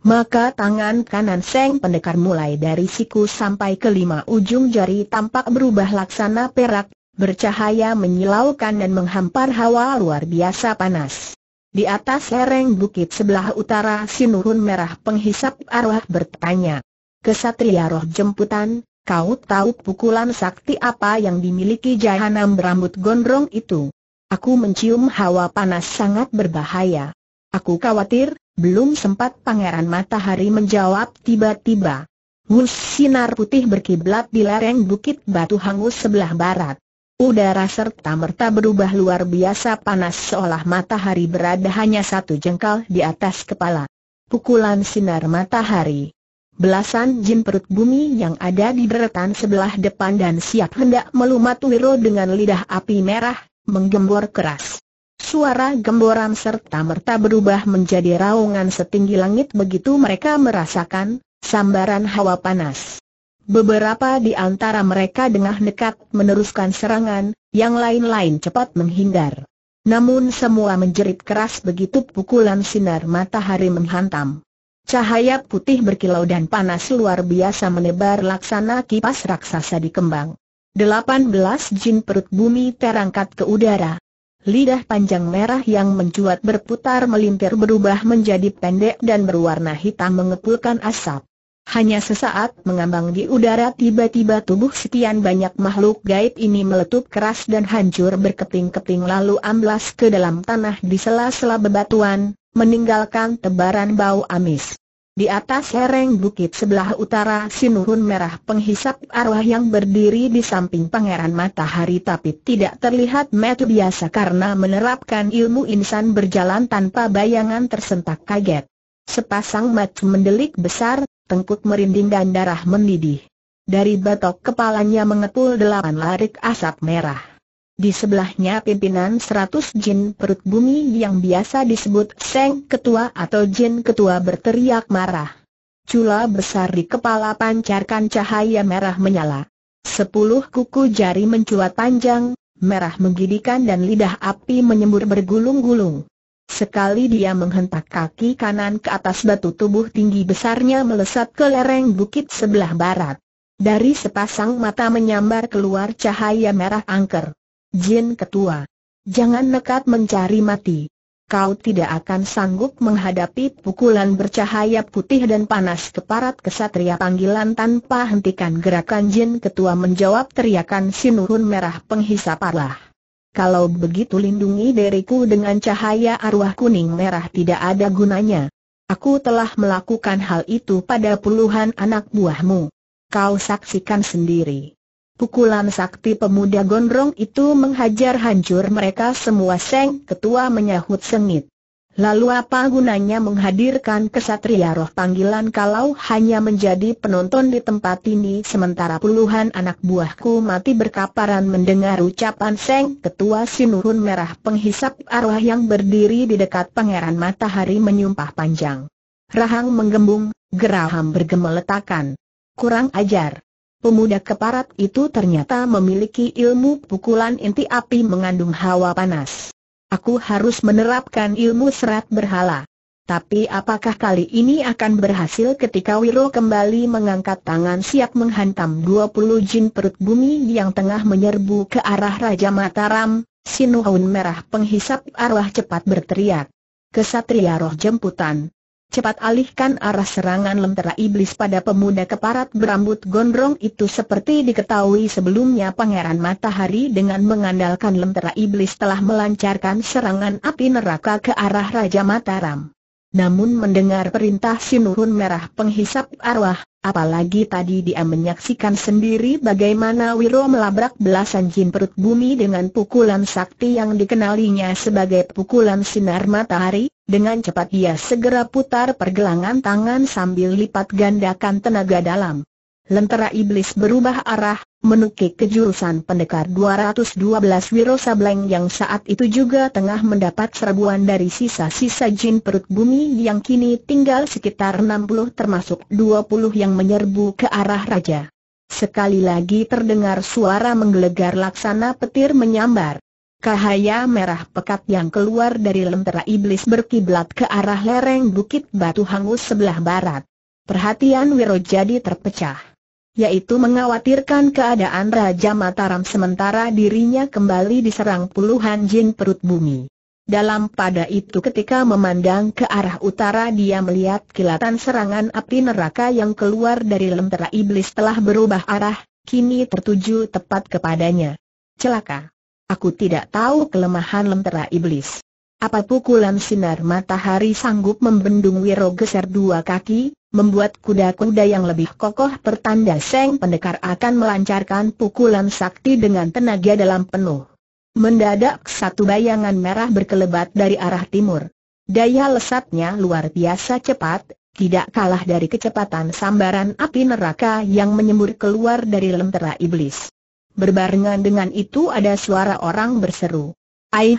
Maka tangan kanan Seng Pendekar mulai dari siku sampai ke lima ujung jari tampak berubah laksana perak, bercahaya menyilaukan dan menghampar hawa luar biasa panas. Di atas lereng bukit sebelah utara Sinurun Merah penghisap arwah bertanya, Kesatria roh jemputan, kau tahu pukulan sakti apa yang dimiliki jahanam berambut gondrong itu? Aku mencium hawa panas sangat berbahaya. Aku khawatir, belum sempat Pangeran Matahari menjawab tiba-tiba. Wus sinar putih berkiblat di lereng bukit batu hangus sebelah barat. Udara serta merta berubah luar biasa panas seolah matahari berada hanya satu jengkal di atas kepala. Pukulan sinar matahari. Belasan jin perut bumi yang ada di deretan sebelah depan dan siap hendak melumat Wiro dengan lidah api merah, menggembor keras. Suara gemboran serta merta berubah menjadi raungan setinggi langit begitu mereka merasakan sambaran hawa panas. Beberapa di antara mereka dengan nekat meneruskan serangan, yang lain-lain cepat menghindar. Namun semua menjerit keras begitu pukulan sinar matahari menghantam. Cahaya putih berkilau dan panas luar biasa menebar laksana kipas raksasa di kembang. 18 jin perut bumi terangkat ke udara, Lidah panjang merah yang mencuat berputar melintir berubah menjadi pendek dan berwarna hitam mengepulkan asap. Hanya sesaat mengambang di udara tiba-tiba tubuh sekian banyak makhluk gaib ini meletup keras dan hancur berkeping-keping lalu amblas ke dalam tanah di sela-sela bebatuan, meninggalkan tebaran bau amis. Di atas lereng bukit sebelah utara Sinurun Merah penghisap arwah yang berdiri di samping Pangeran Matahari tapi tidak terlihat metu biasa karena menerapkan ilmu insan berjalan tanpa bayangan tersentak kaget. Sepasang mata mendelik besar, tengkuk merinding dan darah mendidih. Dari batok kepalanya mengepul delapan larik asap merah. Di sebelahnya pimpinan 100 jin perut bumi yang biasa disebut Seng Ketua atau Jin Ketua berteriak marah. Cula besar di kepala pancarkan cahaya merah menyala. Sepuluh kuku jari mencuat panjang, merah menggidikan dan lidah api menyembur bergulung-gulung. Sekali dia menghentak kaki kanan ke atas batu tubuh tinggi besarnya melesat ke lereng bukit sebelah barat. Dari sepasang mata menyambar keluar cahaya merah angker. Jin Ketua. Jangan nekat mencari mati. Kau tidak akan sanggup menghadapi pukulan bercahaya putih dan panas keparat kesatria panggilan tanpa hentikan gerakan Jin Ketua menjawab teriakan sinurun merah penghisap arwah. Kalau begitu lindungi diriku dengan cahaya arwah kuning merah tidak ada gunanya. Aku telah melakukan hal itu pada puluhan anak buahmu. Kau saksikan sendiri. Pukulan sakti pemuda gondrong itu menghajar hancur mereka semua Seng Ketua menyahut sengit. Lalu apa gunanya menghadirkan kesatria roh panggilan kalau hanya menjadi penonton di tempat ini sementara puluhan anak buahku mati berkaparan mendengar ucapan Seng Ketua Sinurun Merah penghisap arwah yang berdiri di dekat pangeran matahari menyumpah panjang. Rahang menggembung, geraham bergemeletakan. Kurang ajar. Pemuda keparat itu ternyata memiliki ilmu pukulan inti api mengandung hawa panas. Aku harus menerapkan ilmu serat berhala. Tapi apakah kali ini akan berhasil ketika Wiro kembali mengangkat tangan siap menghantam 20 jin perut bumi yang tengah menyerbu ke arah Raja Mataram, Sinuhun Merah penghisap arwah cepat berteriak. Kesatria roh jemputan, cepat alihkan arah serangan lentera iblis pada pemuda keparat berambut gondrong itu seperti diketahui sebelumnya Pangeran Matahari dengan mengandalkan lentera iblis telah melancarkan serangan api neraka ke arah Raja Mataram namun mendengar perintah Sinurun Merah penghisap arwah, apalagi tadi dia menyaksikan sendiri bagaimana Wiro melabrak belasan jin perut bumi dengan pukulan sakti yang dikenalinya sebagai pukulan sinar matahari, dengan cepat ia segera putar pergelangan tangan sambil lipat gandakan tenaga dalam. Lentera iblis berubah arah, menukik kejurusan pendekar 212 Wiro Sableng yang saat itu juga tengah mendapat serbuan dari sisa-sisa jin perut bumi yang kini tinggal sekitar 60 termasuk 20 yang menyerbu ke arah raja. Sekali lagi terdengar suara menggelegar laksana petir menyambar. Cahaya merah pekat yang keluar dari lentera iblis berkiblat ke arah lereng bukit batu hangus sebelah barat. Perhatian Wiro jadi terpecah yaitu mengkhawatirkan keadaan Raja Mataram sementara dirinya kembali diserang puluhan jin perut bumi. Dalam pada itu ketika memandang ke arah utara dia melihat kilatan serangan api neraka yang keluar dari lentera iblis telah berubah arah, kini tertuju tepat kepadanya. Celaka! Aku tidak tahu kelemahan lentera iblis. Apa pukulan sinar matahari sanggup membendung wirogeser geser dua kaki, membuat kuda-kuda yang lebih kokoh pertanda Seng Pendekar akan melancarkan pukulan sakti dengan tenaga dalam penuh. Mendadak satu bayangan merah berkelebat dari arah timur. Daya lesatnya luar biasa cepat, tidak kalah dari kecepatan sambaran api neraka yang menyembur keluar dari lentera iblis. Berbarengan dengan itu ada suara orang berseru. Aih,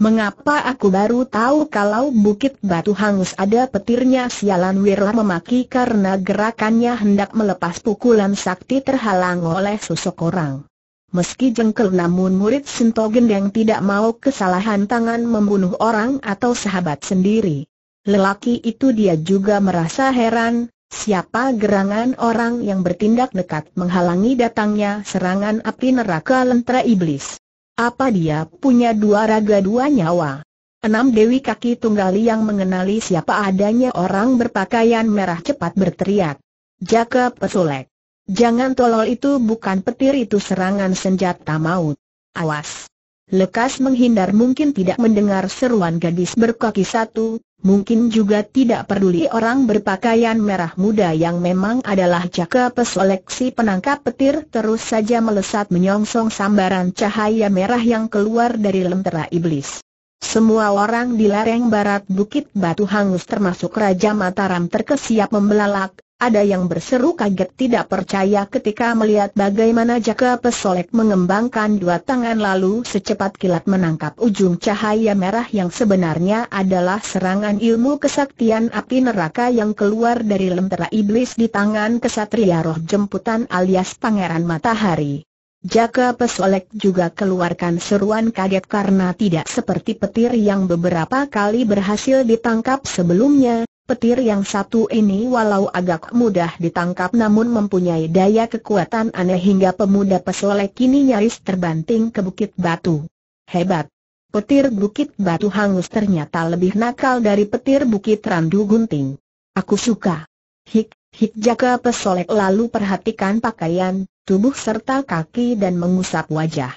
Mengapa aku baru tahu kalau bukit batu hangus ada petirnya sialan Wirla memaki karena gerakannya hendak melepas pukulan sakti terhalang oleh sosok orang. Meski jengkel namun murid Sinto Gendeng tidak mau kesalahan tangan membunuh orang atau sahabat sendiri. Lelaki itu dia juga merasa heran, siapa gerangan orang yang bertindak nekat menghalangi datangnya serangan api neraka lentera iblis. Apa dia punya dua raga dua nyawa? Enam Dewi Kaki Tunggali yang mengenali siapa adanya orang berpakaian merah cepat berteriak. Jaka pesulek. Jangan tolol itu bukan petir itu serangan senjata maut. Awas. Lekas menghindar mungkin tidak mendengar seruan gadis berkaki satu, mungkin juga tidak peduli orang berpakaian merah muda yang memang adalah jaka pesoleksi penangkap petir terus saja melesat menyongsong sambaran cahaya merah yang keluar dari lentera iblis. Semua orang di lereng barat Bukit Batu Hangus termasuk Raja Mataram terkesiap membelalak, ada yang berseru kaget tidak percaya ketika melihat bagaimana Jaka Pesolek mengembangkan dua tangan lalu secepat kilat menangkap ujung cahaya merah yang sebenarnya adalah serangan ilmu kesaktian api neraka yang keluar dari lentera iblis di tangan kesatria roh jemputan alias Pangeran Matahari. Jaka Pesolek juga keluarkan seruan kaget karena tidak seperti petir yang beberapa kali berhasil ditangkap sebelumnya, Petir yang satu ini walau agak mudah ditangkap namun mempunyai daya kekuatan aneh hingga pemuda pesolek kini nyaris terbanting ke bukit batu. Hebat! Petir bukit batu hangus ternyata lebih nakal dari petir bukit randu gunting. Aku suka. Hik, hik jaga pesolek lalu perhatikan pakaian, tubuh serta kaki dan mengusap wajah.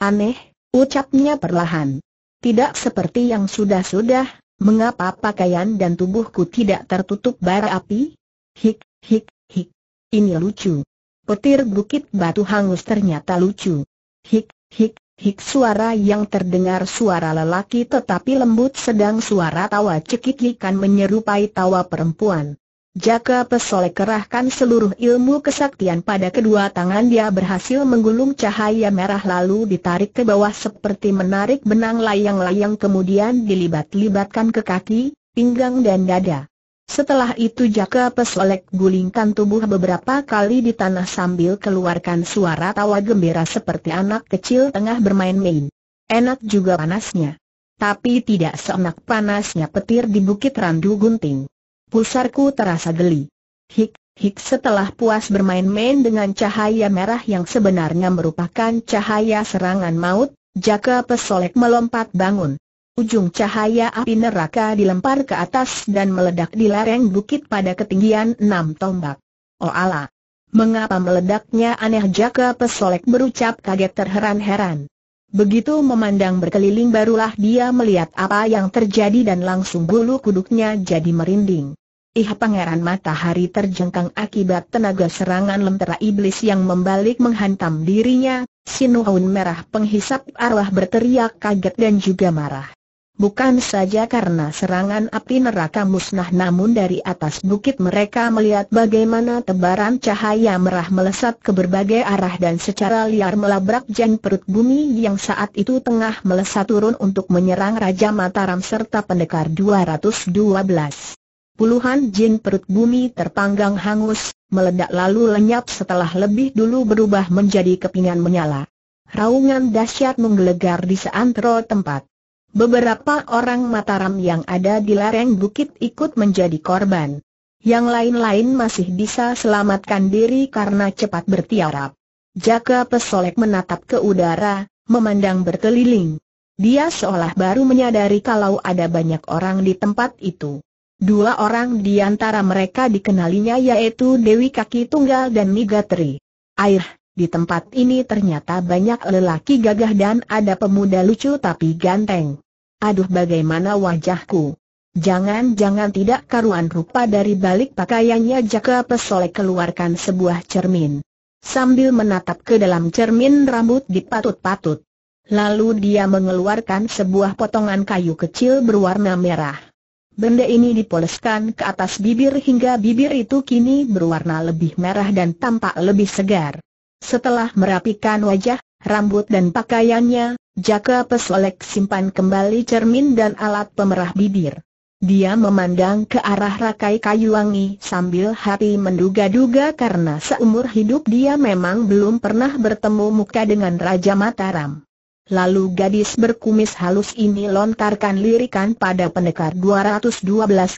Aneh, ucapnya perlahan. Tidak seperti yang sudah-sudah, Mengapa pakaian dan tubuhku tidak tertutup bara api? Hik, hik, hik. Ini lucu. Petir bukit batu hangus ternyata lucu. Hik, hik, hik suara yang terdengar suara lelaki tetapi lembut sedang suara tawa cekikikan menyerupai tawa perempuan. Jaka Pesolek kerahkan seluruh ilmu kesaktian pada kedua tangan dia berhasil menggulung cahaya merah lalu ditarik ke bawah seperti menarik benang layang-layang kemudian dilibat-libatkan ke kaki, pinggang dan dada. Setelah itu Jaka Pesolek gulingkan tubuh beberapa kali di tanah sambil keluarkan suara tawa gembira seperti anak kecil tengah bermain-main. Enak juga panasnya. Tapi tidak seenak panasnya petir di Bukit Randu Gunting. Pusarku terasa geli. Hik, hik setelah puas bermain-main dengan cahaya merah yang sebenarnya merupakan cahaya serangan maut, Jaka Pesolek melompat bangun. Ujung cahaya api neraka dilempar ke atas dan meledak di lereng bukit pada ketinggian enam tombak. Oh Allah! Mengapa meledaknya aneh Jaka Pesolek berucap kaget terheran-heran. Begitu memandang berkeliling barulah dia melihat apa yang terjadi dan langsung bulu kuduknya jadi merinding. Ih pangeran matahari terjengkang akibat tenaga serangan lentera iblis yang membalik menghantam dirinya, Sinuhun merah penghisap arwah berteriak kaget dan juga marah. Bukan saja karena serangan api neraka musnah namun dari atas bukit mereka melihat bagaimana tebaran cahaya merah melesat ke berbagai arah dan secara liar melabrak jin perut bumi yang saat itu tengah melesat turun untuk menyerang Raja Mataram serta pendekar 212. Puluhan jin perut bumi terpanggang hangus, meledak lalu lenyap setelah lebih dulu berubah menjadi kepingan menyala. Raungan dahsyat menggelegar di seantero tempat. Beberapa orang Mataram yang ada di lereng bukit ikut menjadi korban. Yang lain-lain masih bisa selamatkan diri karena cepat bertiarap. Jaka Pesolek menatap ke udara, memandang berkeliling. Dia seolah baru menyadari kalau ada banyak orang di tempat itu. Dua orang di antara mereka dikenalinya yaitu Dewi Kaki Tunggal dan Nigatri. Air, di tempat ini ternyata banyak lelaki gagah dan ada pemuda lucu tapi ganteng aduh bagaimana wajahku. Jangan-jangan tidak karuan rupa dari balik pakaiannya Jaka Pesolek keluarkan sebuah cermin. Sambil menatap ke dalam cermin rambut dipatut-patut. Lalu dia mengeluarkan sebuah potongan kayu kecil berwarna merah. Benda ini dipoleskan ke atas bibir hingga bibir itu kini berwarna lebih merah dan tampak lebih segar. Setelah merapikan wajah, rambut dan pakaiannya, Jaka Pesolek simpan kembali cermin dan alat pemerah bibir. Dia memandang ke arah rakai kayu wangi sambil hati menduga-duga karena seumur hidup dia memang belum pernah bertemu muka dengan Raja Mataram. Lalu gadis berkumis halus ini lontarkan lirikan pada pendekar 212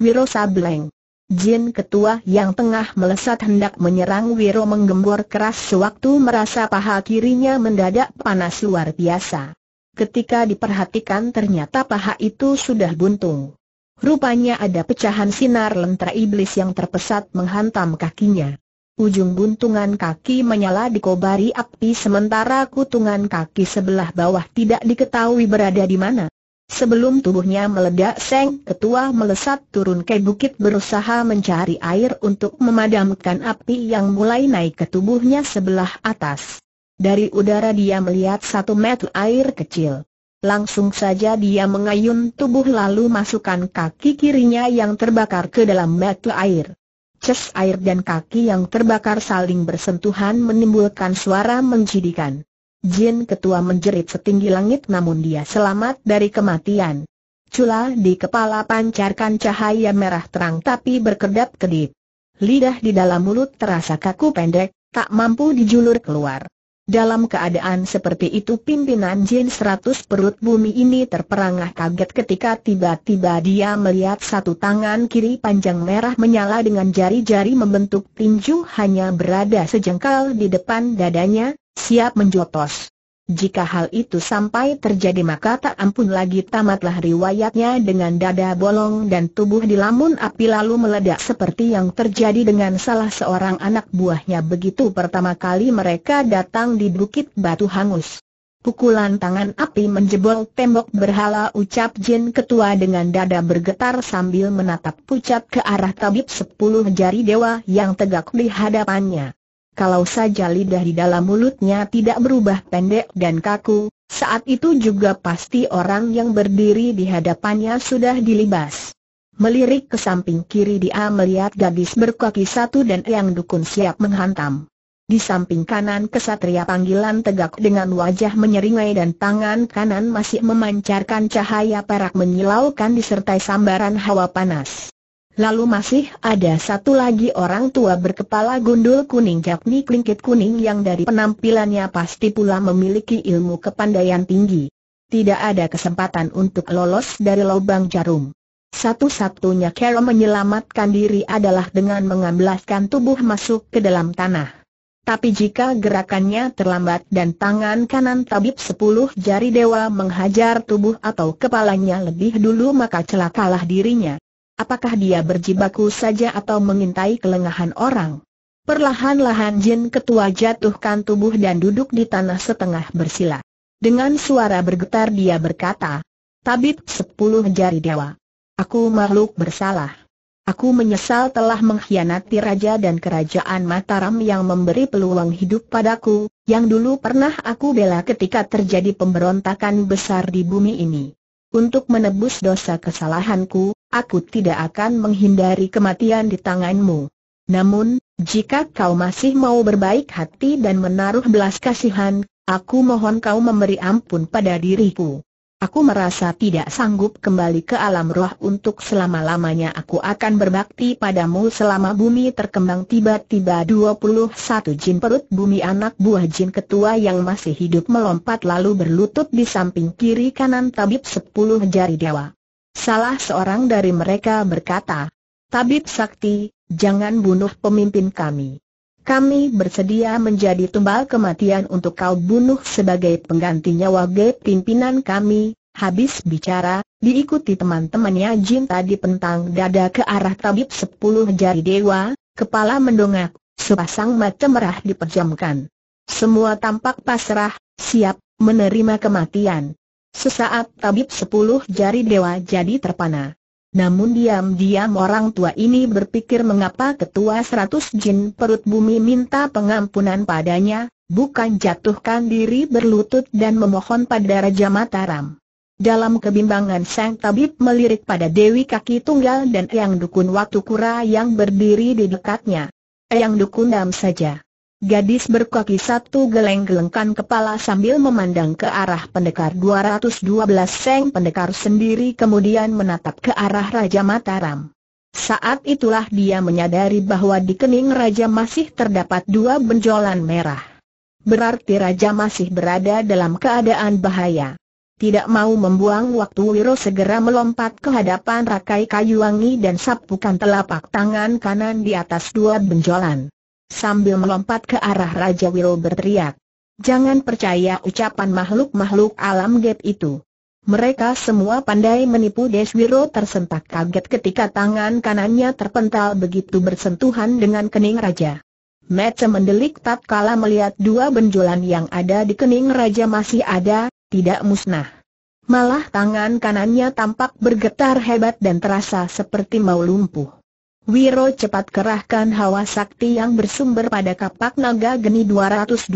Wiro Sableng. Jin ketua yang tengah melesat hendak menyerang Wiro menggembor keras sewaktu merasa paha kirinya mendadak panas luar biasa. Ketika diperhatikan ternyata paha itu sudah buntung. Rupanya ada pecahan sinar lentera iblis yang terpesat menghantam kakinya. Ujung buntungan kaki menyala dikobari api sementara kutungan kaki sebelah bawah tidak diketahui berada di mana. Sebelum tubuhnya meledak Seng Ketua melesat turun ke bukit berusaha mencari air untuk memadamkan api yang mulai naik ke tubuhnya sebelah atas. Dari udara dia melihat satu meter air kecil. Langsung saja dia mengayun tubuh lalu masukkan kaki kirinya yang terbakar ke dalam metu air. Ces air dan kaki yang terbakar saling bersentuhan menimbulkan suara menjidikan. Jin ketua menjerit setinggi langit namun dia selamat dari kematian. Cula di kepala pancarkan cahaya merah terang tapi berkedap-kedip. Lidah di dalam mulut terasa kaku pendek, tak mampu dijulur keluar. Dalam keadaan seperti itu pimpinan jin seratus perut bumi ini terperangah kaget ketika tiba-tiba dia melihat satu tangan kiri panjang merah menyala dengan jari-jari membentuk tinju hanya berada sejengkal di depan dadanya, siap menjotos. Jika hal itu sampai terjadi maka tak ampun lagi tamatlah riwayatnya dengan dada bolong dan tubuh dilamun api lalu meledak seperti yang terjadi dengan salah seorang anak buahnya begitu pertama kali mereka datang di Bukit Batu Hangus. Pukulan tangan api menjebol tembok berhala ucap Jin Ketua dengan dada bergetar sambil menatap pucat ke arah tabib sepuluh jari dewa yang tegak di hadapannya kalau saja lidah di dalam mulutnya tidak berubah pendek dan kaku, saat itu juga pasti orang yang berdiri di hadapannya sudah dilibas. Melirik ke samping kiri dia melihat gadis berkaki satu dan yang dukun siap menghantam. Di samping kanan kesatria panggilan tegak dengan wajah menyeringai dan tangan kanan masih memancarkan cahaya perak menyilaukan disertai sambaran hawa panas. Lalu masih ada satu lagi orang tua berkepala gundul kuning yakni Klingkit Kuning yang dari penampilannya pasti pula memiliki ilmu kepandaian tinggi. Tidak ada kesempatan untuk lolos dari lubang jarum. Satu-satunya cara menyelamatkan diri adalah dengan mengamblaskan tubuh masuk ke dalam tanah. Tapi jika gerakannya terlambat dan tangan kanan tabib sepuluh jari dewa menghajar tubuh atau kepalanya lebih dulu maka celakalah dirinya. Apakah dia berjibaku saja atau mengintai kelengahan orang? Perlahan-lahan Jin Ketua jatuhkan tubuh dan duduk di tanah setengah bersila. Dengan suara bergetar dia berkata, Tabib sepuluh jari dewa. Aku makhluk bersalah. Aku menyesal telah mengkhianati raja dan kerajaan Mataram yang memberi peluang hidup padaku, yang dulu pernah aku bela ketika terjadi pemberontakan besar di bumi ini. Untuk menebus dosa kesalahanku, aku tidak akan menghindari kematian di tanganmu. Namun, jika kau masih mau berbaik hati dan menaruh belas kasihan, aku mohon kau memberi ampun pada diriku. Aku merasa tidak sanggup kembali ke alam roh untuk selama-lamanya aku akan berbakti padamu selama bumi terkembang tiba-tiba 21 jin perut bumi anak buah jin ketua yang masih hidup melompat lalu berlutut di samping kiri kanan tabib 10 jari dewa. Salah seorang dari mereka berkata, Tabib Sakti, jangan bunuh pemimpin kami. Kami bersedia menjadi tumbal kematian untuk kau bunuh sebagai penggantinya nyawa pimpinan kami. Habis bicara, diikuti teman-temannya Jin tadi pentang dada ke arah tabib sepuluh jari dewa, kepala mendongak, sepasang mata merah diperjamkan. Semua tampak pasrah, siap, menerima kematian. Sesaat tabib sepuluh jari dewa jadi terpana. Namun diam-diam orang tua ini berpikir mengapa ketua seratus jin perut bumi minta pengampunan padanya, bukan jatuhkan diri berlutut dan memohon pada Raja Mataram. Dalam kebimbangan sang tabib melirik pada Dewi Kaki Tunggal dan Eyang Dukun Watukura yang berdiri di dekatnya. Eyang Dukun dam saja. Gadis berkaki satu geleng-gelengkan kepala sambil memandang ke arah pendekar 212 Seng pendekar sendiri kemudian menatap ke arah Raja Mataram. Saat itulah dia menyadari bahwa di kening Raja masih terdapat dua benjolan merah. Berarti Raja masih berada dalam keadaan bahaya. Tidak mau membuang waktu Wiro segera melompat ke hadapan rakai kayu wangi dan sapukan telapak tangan kanan di atas dua benjolan sambil melompat ke arah Raja Wiro berteriak. Jangan percaya ucapan makhluk-makhluk alam gap itu. Mereka semua pandai menipu Deswiro tersentak kaget ketika tangan kanannya terpental begitu bersentuhan dengan kening raja. Mata mendelik tak tatkala melihat dua benjolan yang ada di kening raja masih ada, tidak musnah. Malah tangan kanannya tampak bergetar hebat dan terasa seperti mau lumpuh. Wiro cepat kerahkan hawa sakti yang bersumber pada kapak naga geni 212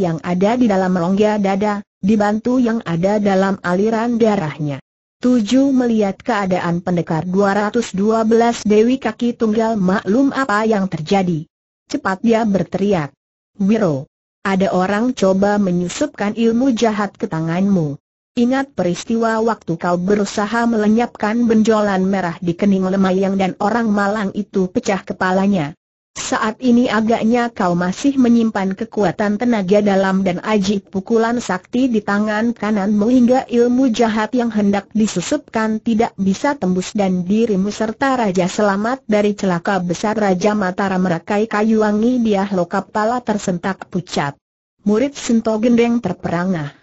yang ada di dalam rongga dada, dibantu yang ada dalam aliran darahnya. Tujuh melihat keadaan pendekar 212 Dewi Kaki Tunggal maklum apa yang terjadi. Cepat dia berteriak. Wiro, ada orang coba menyusupkan ilmu jahat ke tanganmu. Ingat peristiwa waktu kau berusaha melenyapkan benjolan merah di kening Lemayang dan orang malang itu pecah kepalanya. Saat ini agaknya kau masih menyimpan kekuatan tenaga dalam dan aji pukulan sakti di tangan kanan, hingga ilmu jahat yang hendak disusupkan tidak bisa tembus dan dirimu serta Raja selamat dari celaka besar Raja Matara merakai kayu wangi dia lokap pala tersentak pucat. Murid Sinto Gendeng terperangah.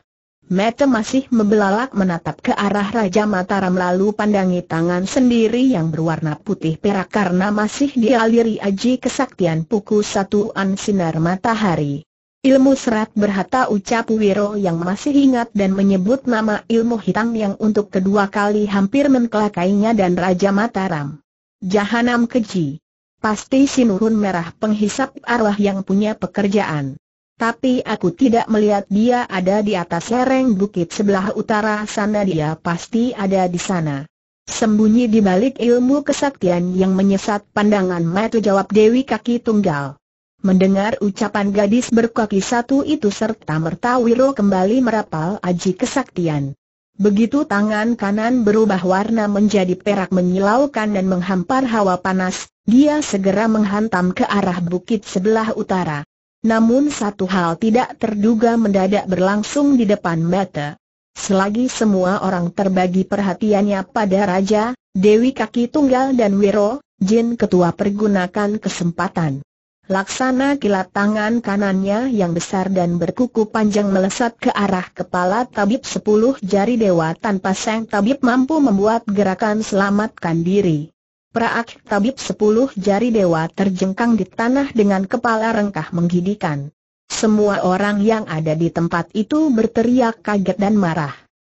Mata masih membelalak menatap ke arah Raja Mataram lalu pandangi tangan sendiri yang berwarna putih perak karena masih dialiri aji kesaktian pukul satuan sinar matahari. Ilmu serat berhata ucap Wiro yang masih ingat dan menyebut nama ilmu hitam yang untuk kedua kali hampir mencelakainya dan Raja Mataram. Jahanam keji. Pasti sinurun merah penghisap arwah yang punya pekerjaan. Tapi aku tidak melihat dia ada di atas lereng bukit sebelah utara sana dia pasti ada di sana. Sembunyi di balik ilmu kesaktian yang menyesat pandangan mata jawab Dewi kaki tunggal. Mendengar ucapan gadis berkaki satu itu serta merta Wiro kembali merapal aji kesaktian. Begitu tangan kanan berubah warna menjadi perak menyilaukan dan menghampar hawa panas, dia segera menghantam ke arah bukit sebelah utara. Namun satu hal tidak terduga mendadak berlangsung di depan mata. Selagi semua orang terbagi perhatiannya pada Raja, Dewi Kaki Tunggal dan Wiro, Jin Ketua pergunakan kesempatan. Laksana kilat tangan kanannya yang besar dan berkuku panjang melesat ke arah kepala tabib sepuluh jari dewa tanpa sang tabib mampu membuat gerakan selamatkan diri. Praak tabib sepuluh jari dewa terjengkang di tanah dengan kepala rengkah menggidikan. Semua orang yang ada di tempat itu berteriak kaget dan marah.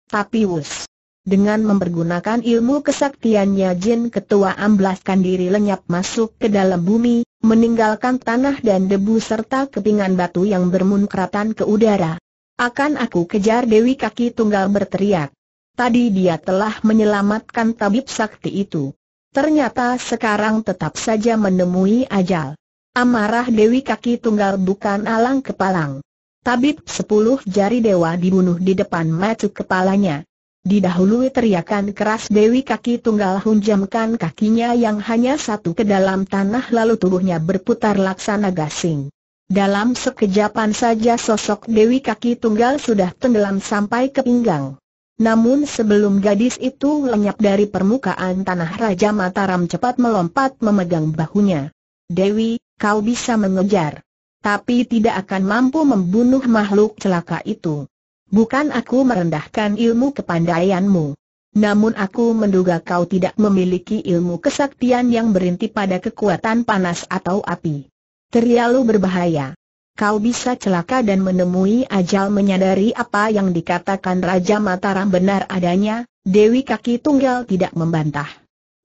Tapi Wus, dengan mempergunakan ilmu kesaktiannya Jin Ketua amblaskan diri lenyap masuk ke dalam bumi, meninggalkan tanah dan debu serta kepingan batu yang bermunkratan ke udara. Akan aku kejar Dewi Kaki Tunggal berteriak. Tadi dia telah menyelamatkan tabib sakti itu ternyata sekarang tetap saja menemui ajal. Amarah Dewi kaki tunggal bukan alang kepalang. Tabib sepuluh jari dewa dibunuh di depan mata kepalanya. Didahului teriakan keras Dewi kaki tunggal hunjamkan kakinya yang hanya satu ke dalam tanah lalu tubuhnya berputar laksana gasing. Dalam sekejapan saja sosok Dewi kaki tunggal sudah tenggelam sampai ke pinggang. Namun sebelum gadis itu lenyap dari permukaan tanah Raja Mataram cepat melompat memegang bahunya. Dewi, kau bisa mengejar. Tapi tidak akan mampu membunuh makhluk celaka itu. Bukan aku merendahkan ilmu kepandaianmu. Namun aku menduga kau tidak memiliki ilmu kesaktian yang berinti pada kekuatan panas atau api. Terlalu berbahaya kau bisa celaka dan menemui ajal menyadari apa yang dikatakan Raja Mataram benar adanya, Dewi Kaki Tunggal tidak membantah.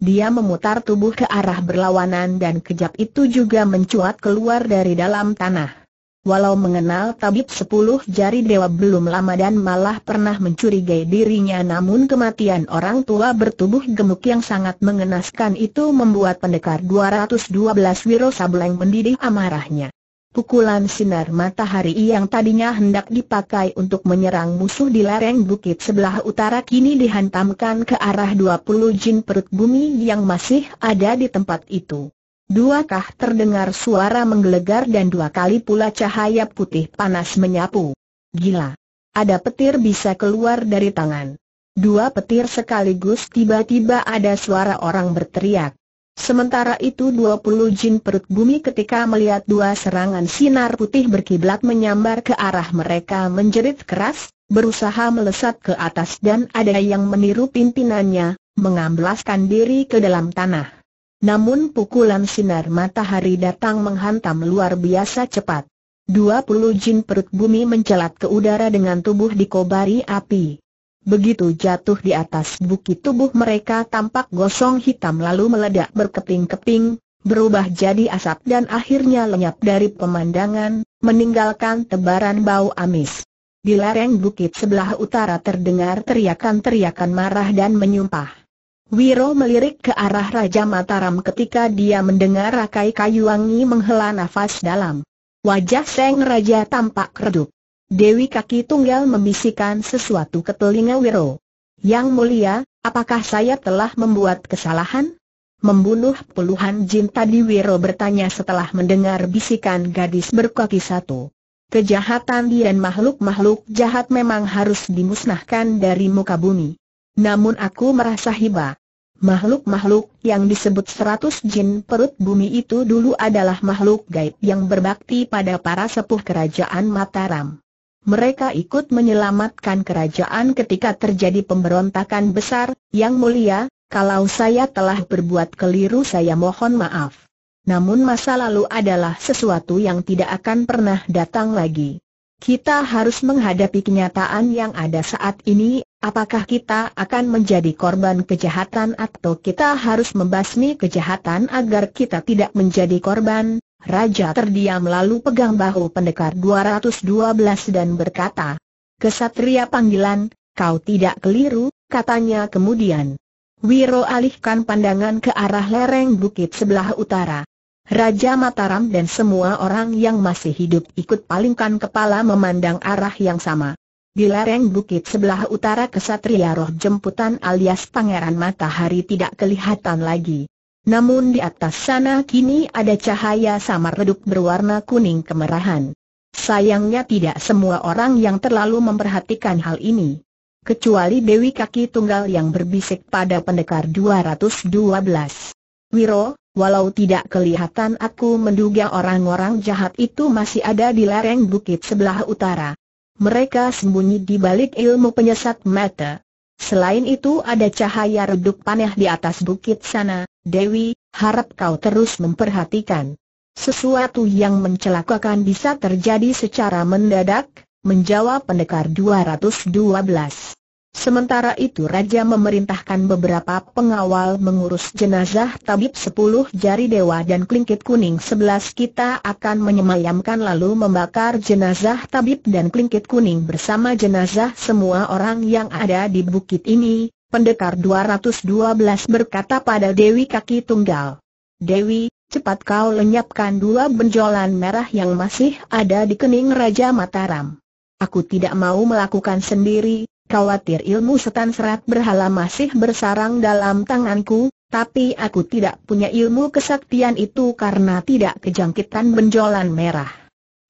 Dia memutar tubuh ke arah berlawanan dan kejap itu juga mencuat keluar dari dalam tanah. Walau mengenal tabib sepuluh jari dewa belum lama dan malah pernah mencurigai dirinya namun kematian orang tua bertubuh gemuk yang sangat mengenaskan itu membuat pendekar 212 Wiro Sableng mendidih amarahnya. Pukulan sinar matahari yang tadinya hendak dipakai untuk menyerang musuh di lereng bukit sebelah utara kini dihantamkan ke arah 20 jin perut bumi yang masih ada di tempat itu. Dua kah terdengar suara menggelegar dan dua kali pula cahaya putih panas menyapu. Gila! Ada petir bisa keluar dari tangan. Dua petir sekaligus tiba-tiba ada suara orang berteriak. Sementara itu 20 jin perut bumi ketika melihat dua serangan sinar putih berkiblat menyambar ke arah mereka menjerit keras, berusaha melesat ke atas dan ada yang meniru pimpinannya, mengamblaskan diri ke dalam tanah. Namun pukulan sinar matahari datang menghantam luar biasa cepat. 20 jin perut bumi mencelat ke udara dengan tubuh dikobari api. Begitu jatuh di atas bukit tubuh mereka tampak gosong hitam lalu meledak berkeping-keping, berubah jadi asap dan akhirnya lenyap dari pemandangan, meninggalkan tebaran bau amis. Di lereng bukit sebelah utara terdengar teriakan-teriakan marah dan menyumpah. Wiro melirik ke arah Raja Mataram ketika dia mendengar rakai kayu wangi menghela nafas dalam. Wajah Seng Raja tampak redup. Dewi kaki tunggal membisikkan sesuatu ke telinga Wiro. Yang mulia, apakah saya telah membuat kesalahan? Membunuh puluhan jin tadi Wiro bertanya setelah mendengar bisikan gadis berkaki satu. Kejahatan dia dan makhluk-makhluk jahat memang harus dimusnahkan dari muka bumi. Namun aku merasa hiba. Makhluk-makhluk yang disebut seratus jin perut bumi itu dulu adalah makhluk gaib yang berbakti pada para sepuh kerajaan Mataram mereka ikut menyelamatkan kerajaan ketika terjadi pemberontakan besar, yang mulia, kalau saya telah berbuat keliru saya mohon maaf. Namun masa lalu adalah sesuatu yang tidak akan pernah datang lagi. Kita harus menghadapi kenyataan yang ada saat ini, apakah kita akan menjadi korban kejahatan atau kita harus membasmi kejahatan agar kita tidak menjadi korban, Raja terdiam lalu pegang bahu pendekar 212 dan berkata, Kesatria panggilan, kau tidak keliru, katanya kemudian. Wiro alihkan pandangan ke arah lereng bukit sebelah utara. Raja Mataram dan semua orang yang masih hidup ikut palingkan kepala memandang arah yang sama. Di lereng bukit sebelah utara kesatria roh jemputan alias Pangeran Matahari tidak kelihatan lagi. Namun di atas sana kini ada cahaya samar redup berwarna kuning kemerahan. Sayangnya tidak semua orang yang terlalu memperhatikan hal ini. Kecuali Dewi Kaki Tunggal yang berbisik pada pendekar 212. Wiro, walau tidak kelihatan aku menduga orang-orang jahat itu masih ada di lereng bukit sebelah utara. Mereka sembunyi di balik ilmu penyesat mata, Selain itu ada cahaya redup panah di atas bukit sana, Dewi, harap kau terus memperhatikan. Sesuatu yang mencelakakan bisa terjadi secara mendadak, menjawab pendekar 212. Sementara itu Raja memerintahkan beberapa pengawal mengurus jenazah tabib sepuluh jari dewa dan klingkit kuning sebelas kita akan menyemayamkan lalu membakar jenazah tabib dan klingkit kuning bersama jenazah semua orang yang ada di bukit ini, pendekar 212 berkata pada Dewi Kaki Tunggal. Dewi, cepat kau lenyapkan dua benjolan merah yang masih ada di kening Raja Mataram. Aku tidak mau melakukan sendiri, khawatir ilmu setan serat berhala masih bersarang dalam tanganku, tapi aku tidak punya ilmu kesaktian itu karena tidak kejangkitan benjolan merah.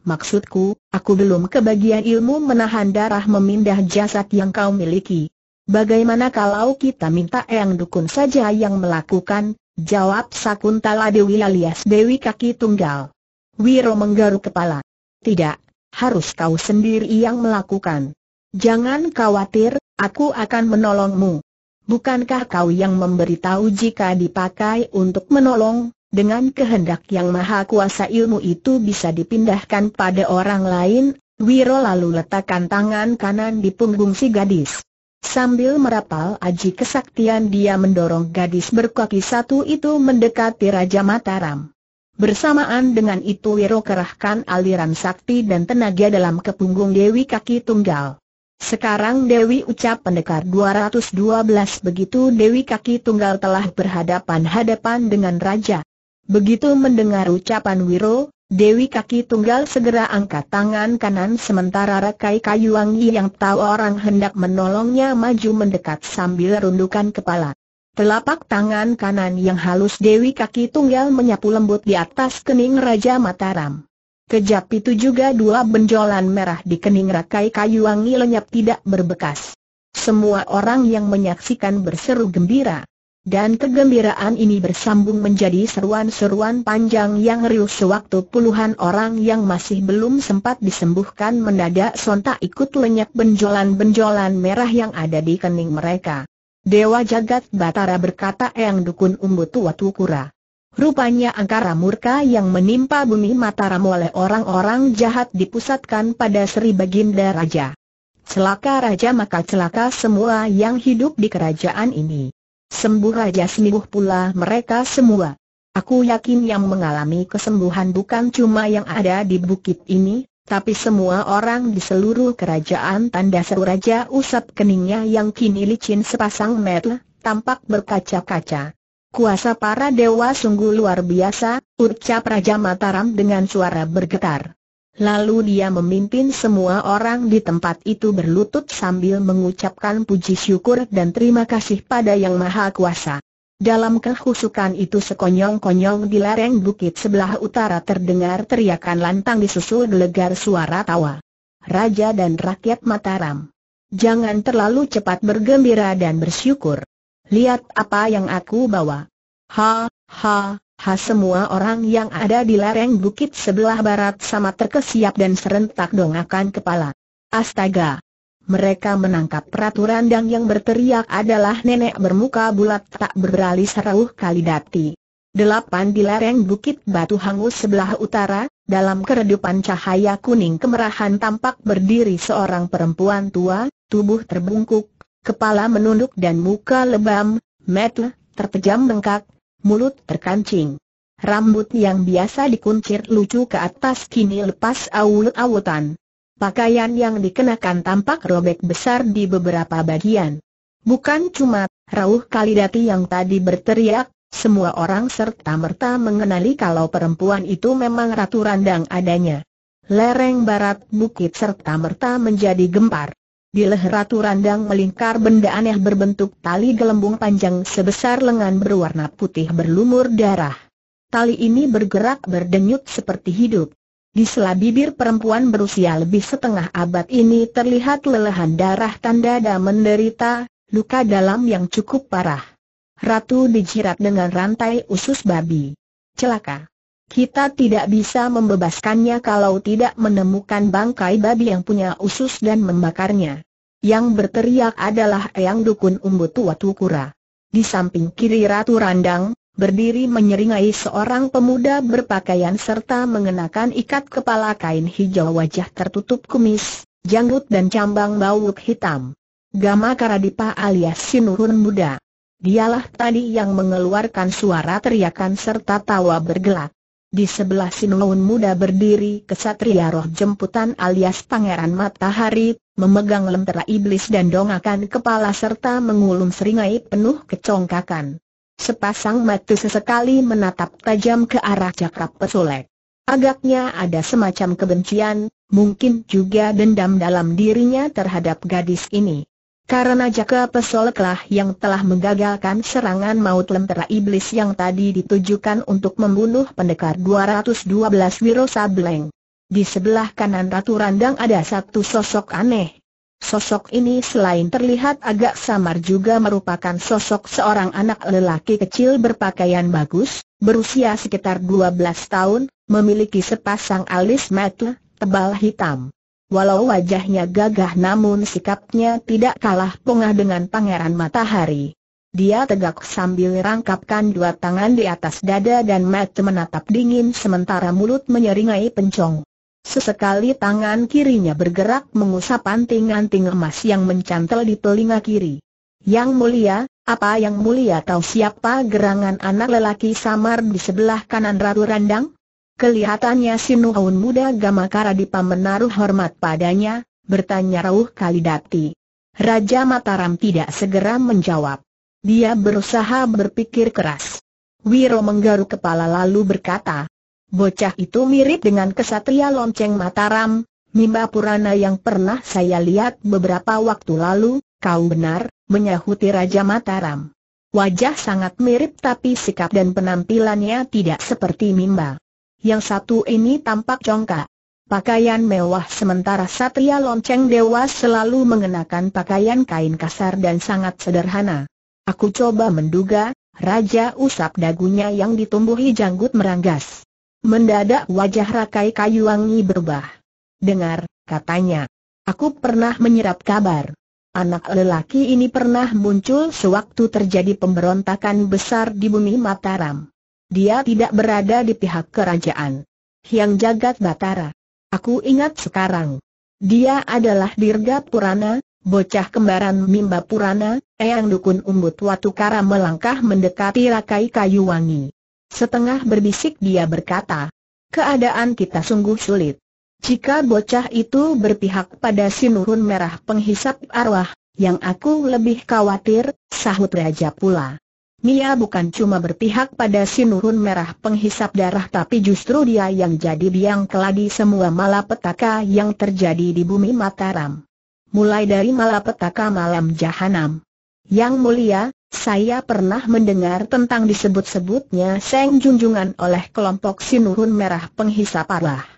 Maksudku, aku belum kebagian ilmu menahan darah memindah jasad yang kau miliki. Bagaimana kalau kita minta yang Dukun saja yang melakukan, jawab Sakuntala Dewi alias Dewi Kaki Tunggal. Wiro menggaruk kepala. Tidak, harus kau sendiri yang melakukan. Jangan khawatir, aku akan menolongmu. Bukankah kau yang memberitahu jika dipakai untuk menolong, dengan kehendak yang maha kuasa ilmu itu bisa dipindahkan pada orang lain? Wiro lalu letakkan tangan kanan di punggung si gadis. Sambil merapal aji kesaktian dia mendorong gadis berkaki satu itu mendekati Raja Mataram. Bersamaan dengan itu Wiro kerahkan aliran sakti dan tenaga dalam kepunggung Dewi Kaki Tunggal. Sekarang Dewi ucap pendekar 212 begitu Dewi kaki tunggal telah berhadapan-hadapan dengan raja. Begitu mendengar ucapan Wiro, Dewi kaki tunggal segera angkat tangan kanan sementara Rakai Kayu Wangi yang tahu orang hendak menolongnya maju mendekat sambil rundukan kepala. Telapak tangan kanan yang halus Dewi kaki tunggal menyapu lembut di atas kening Raja Mataram. Kejap itu juga dua benjolan merah di kening rakai kayu wangi lenyap tidak berbekas. Semua orang yang menyaksikan berseru gembira. Dan kegembiraan ini bersambung menjadi seruan-seruan panjang yang riuh sewaktu puluhan orang yang masih belum sempat disembuhkan mendadak sontak ikut lenyap benjolan-benjolan merah yang ada di kening mereka. Dewa jagat Batara berkata Eyang Dukun Umbu Tua kura. Rupanya angkara murka yang menimpa bumi Mataram oleh orang-orang jahat dipusatkan pada Sri Baginda Raja. Celaka Raja maka celaka semua yang hidup di kerajaan ini. Sembuh Raja sembuh pula mereka semua. Aku yakin yang mengalami kesembuhan bukan cuma yang ada di bukit ini, tapi semua orang di seluruh kerajaan tanda seru Raja usap keningnya yang kini licin sepasang metel, tampak berkaca-kaca. Kuasa para dewa sungguh luar biasa, ucap Raja Mataram dengan suara bergetar. Lalu dia memimpin semua orang di tempat itu berlutut sambil mengucapkan puji syukur dan terima kasih pada Yang Maha Kuasa. Dalam kehusukan itu sekonyong-konyong di lereng bukit sebelah utara terdengar teriakan lantang disusul gelegar suara tawa. Raja dan rakyat Mataram. Jangan terlalu cepat bergembira dan bersyukur. Lihat apa yang aku bawa. Ha, ha, ha semua orang yang ada di lereng bukit sebelah barat sama terkesiap dan serentak dongakan kepala. Astaga! Mereka menangkap peraturan dan yang berteriak adalah nenek bermuka bulat tak beralis Rauh Kalidati. Delapan di lereng bukit batu hangus sebelah utara, dalam keredupan cahaya kuning kemerahan tampak berdiri seorang perempuan tua, tubuh terbungkuk, kepala menunduk dan muka lebam, mata terpejam bengkak, mulut terkancing. Rambut yang biasa dikuncir lucu ke atas kini lepas awut-awutan. Pakaian yang dikenakan tampak robek besar di beberapa bagian. Bukan cuma Rauh Kalidati yang tadi berteriak, semua orang serta-merta mengenali kalau perempuan itu memang Ratu Randang adanya. Lereng barat bukit serta-merta menjadi gempar. Di leher Ratu Randang melingkar benda aneh berbentuk tali gelembung panjang sebesar lengan berwarna putih berlumur darah. Tali ini bergerak berdenyut seperti hidup. Di sela bibir perempuan berusia lebih setengah abad ini terlihat lelehan darah tanda dan menderita, luka dalam yang cukup parah. Ratu dijirat dengan rantai usus babi. Celaka. Kita tidak bisa membebaskannya kalau tidak menemukan bangkai babi yang punya usus dan membakarnya. Yang berteriak adalah Eyang Dukun Umbu Tua Tukura. Di samping kiri Ratu Randang, berdiri menyeringai seorang pemuda berpakaian serta mengenakan ikat kepala kain hijau wajah tertutup kumis, janggut dan cambang bauk hitam. Gama Karadipa alias Sinurun Muda. Dialah tadi yang mengeluarkan suara teriakan serta tawa bergelak. Di sebelah sinuun muda berdiri kesatria roh jemputan alias Pangeran Matahari, memegang lentera iblis dan dongakan kepala serta mengulum seringai penuh kecongkakan. Sepasang mata sesekali menatap tajam ke arah cakrap pesulek. Agaknya ada semacam kebencian, mungkin juga dendam dalam dirinya terhadap gadis ini. Karena Jaka Pesoleklah yang telah menggagalkan serangan maut lentera iblis yang tadi ditujukan untuk membunuh pendekar 212 Wiro Sableng. Di sebelah kanan Ratu Randang ada satu sosok aneh. Sosok ini selain terlihat agak samar juga merupakan sosok seorang anak lelaki kecil berpakaian bagus, berusia sekitar 12 tahun, memiliki sepasang alis mata, tebal hitam. Walau wajahnya gagah namun sikapnya tidak kalah pongah dengan Pangeran Matahari. Dia tegak sambil rangkapkan dua tangan di atas dada dan mata menatap dingin sementara mulut menyeringai pencong. Sesekali tangan kirinya bergerak mengusap anting-anting emas yang mencantel di telinga kiri. Yang mulia, apa yang mulia tahu siapa gerangan anak lelaki samar di sebelah kanan Ratu Randang? Kelihatannya Sinuhun muda Gamakara di menaruh hormat padanya, bertanya Rauh Kalidati. Raja Mataram tidak segera menjawab. Dia berusaha berpikir keras. Wiro menggaruk kepala lalu berkata, Bocah itu mirip dengan kesatria lonceng Mataram, Mimba Purana yang pernah saya lihat beberapa waktu lalu, kau benar, menyahuti Raja Mataram. Wajah sangat mirip tapi sikap dan penampilannya tidak seperti Mimba yang satu ini tampak congkak. Pakaian mewah sementara Satria Lonceng Dewa selalu mengenakan pakaian kain kasar dan sangat sederhana. Aku coba menduga, Raja usap dagunya yang ditumbuhi janggut meranggas. Mendadak wajah Rakai Kayuwangi berubah. Dengar, katanya. Aku pernah menyerap kabar. Anak lelaki ini pernah muncul sewaktu terjadi pemberontakan besar di bumi Mataram. Dia tidak berada di pihak kerajaan. yang Jagat Batara. Aku ingat sekarang. Dia adalah Dirga Purana, bocah kembaran Mimba Purana, Eyang Dukun Umbut Watukara melangkah mendekati rakai kayu wangi. Setengah berbisik dia berkata, keadaan kita sungguh sulit. Jika bocah itu berpihak pada sinurun merah penghisap arwah, yang aku lebih khawatir, sahut Raja pula. Mia bukan cuma berpihak pada si Nurun Merah penghisap darah tapi justru dia yang jadi biang keladi semua malapetaka yang terjadi di bumi Mataram. Mulai dari malapetaka malam jahanam. Yang mulia, saya pernah mendengar tentang disebut-sebutnya Seng Junjungan oleh kelompok sinurun Merah penghisap arah.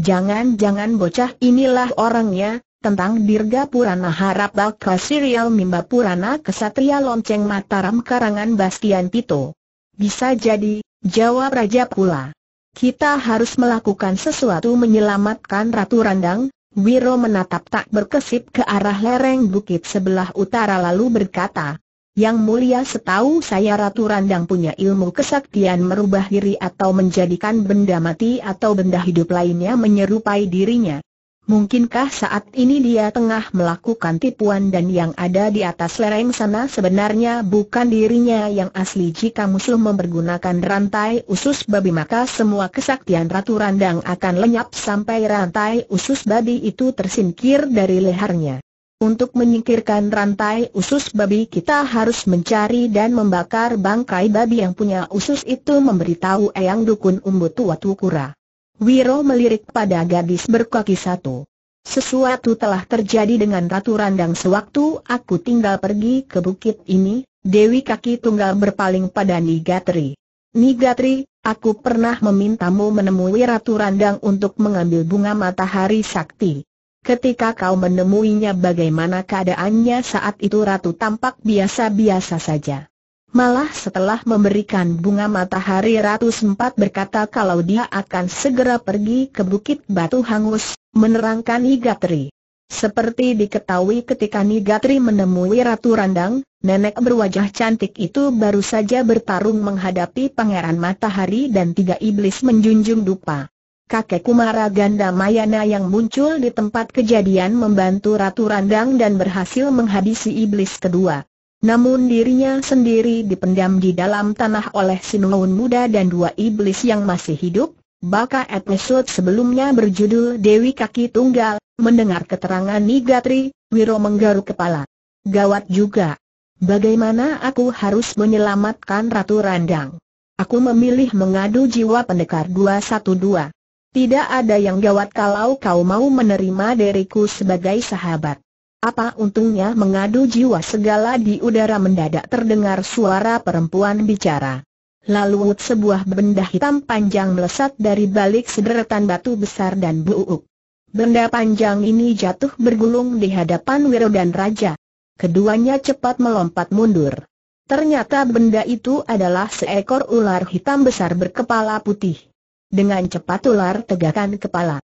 Jangan-jangan bocah inilah orangnya, tentang Dirga Purana Harap Bakal Serial Mimba Purana Kesatria Lonceng Mataram Karangan Bastian Tito. Bisa jadi, jawab Raja pula. Kita harus melakukan sesuatu menyelamatkan Ratu Randang, Wiro menatap tak berkesip ke arah lereng bukit sebelah utara lalu berkata, Yang mulia setahu saya Ratu Randang punya ilmu kesaktian merubah diri atau menjadikan benda mati atau benda hidup lainnya menyerupai dirinya. Mungkinkah saat ini dia tengah melakukan tipuan dan yang ada di atas lereng sana sebenarnya bukan dirinya yang asli jika musuh mempergunakan rantai usus babi maka semua kesaktian Ratu Randang akan lenyap sampai rantai usus babi itu tersingkir dari lehernya. Untuk menyingkirkan rantai usus babi kita harus mencari dan membakar bangkai babi yang punya usus itu memberitahu Eyang Dukun Umbu Tua Tukura. Wiro melirik pada gadis berkaki satu. Sesuatu telah terjadi dengan Ratu Randang sewaktu aku tinggal pergi ke bukit ini, Dewi kaki tunggal berpaling pada Nigatri. Nigatri, aku pernah memintamu menemui Ratu Randang untuk mengambil bunga matahari sakti. Ketika kau menemuinya bagaimana keadaannya saat itu Ratu tampak biasa-biasa saja. Malah setelah memberikan bunga matahari Ratu sempat berkata kalau dia akan segera pergi ke Bukit Batu Hangus, menerangkan Nigatri. Seperti diketahui ketika Nigatri menemui Ratu Randang, nenek berwajah cantik itu baru saja bertarung menghadapi Pangeran Matahari dan tiga iblis menjunjung dupa. Kakek Kumara Ganda Mayana yang muncul di tempat kejadian membantu Ratu Randang dan berhasil menghabisi iblis kedua. Namun dirinya sendiri dipendam di dalam tanah oleh Sinuun muda dan dua iblis yang masih hidup, Baka episode sebelumnya berjudul Dewi Kaki Tunggal, mendengar keterangan Nigatri, Wiro menggaruk kepala. Gawat juga. Bagaimana aku harus menyelamatkan Ratu Randang? Aku memilih mengadu jiwa pendekar 212. Tidak ada yang gawat kalau kau mau menerima diriku sebagai sahabat. Apa untungnya mengadu jiwa segala di udara mendadak terdengar suara perempuan bicara. Lalu sebuah benda hitam panjang melesat dari balik sederetan batu besar dan buuk. Benda panjang ini jatuh bergulung di hadapan Wiro dan Raja. Keduanya cepat melompat mundur. Ternyata benda itu adalah seekor ular hitam besar berkepala putih. Dengan cepat ular tegakkan kepala.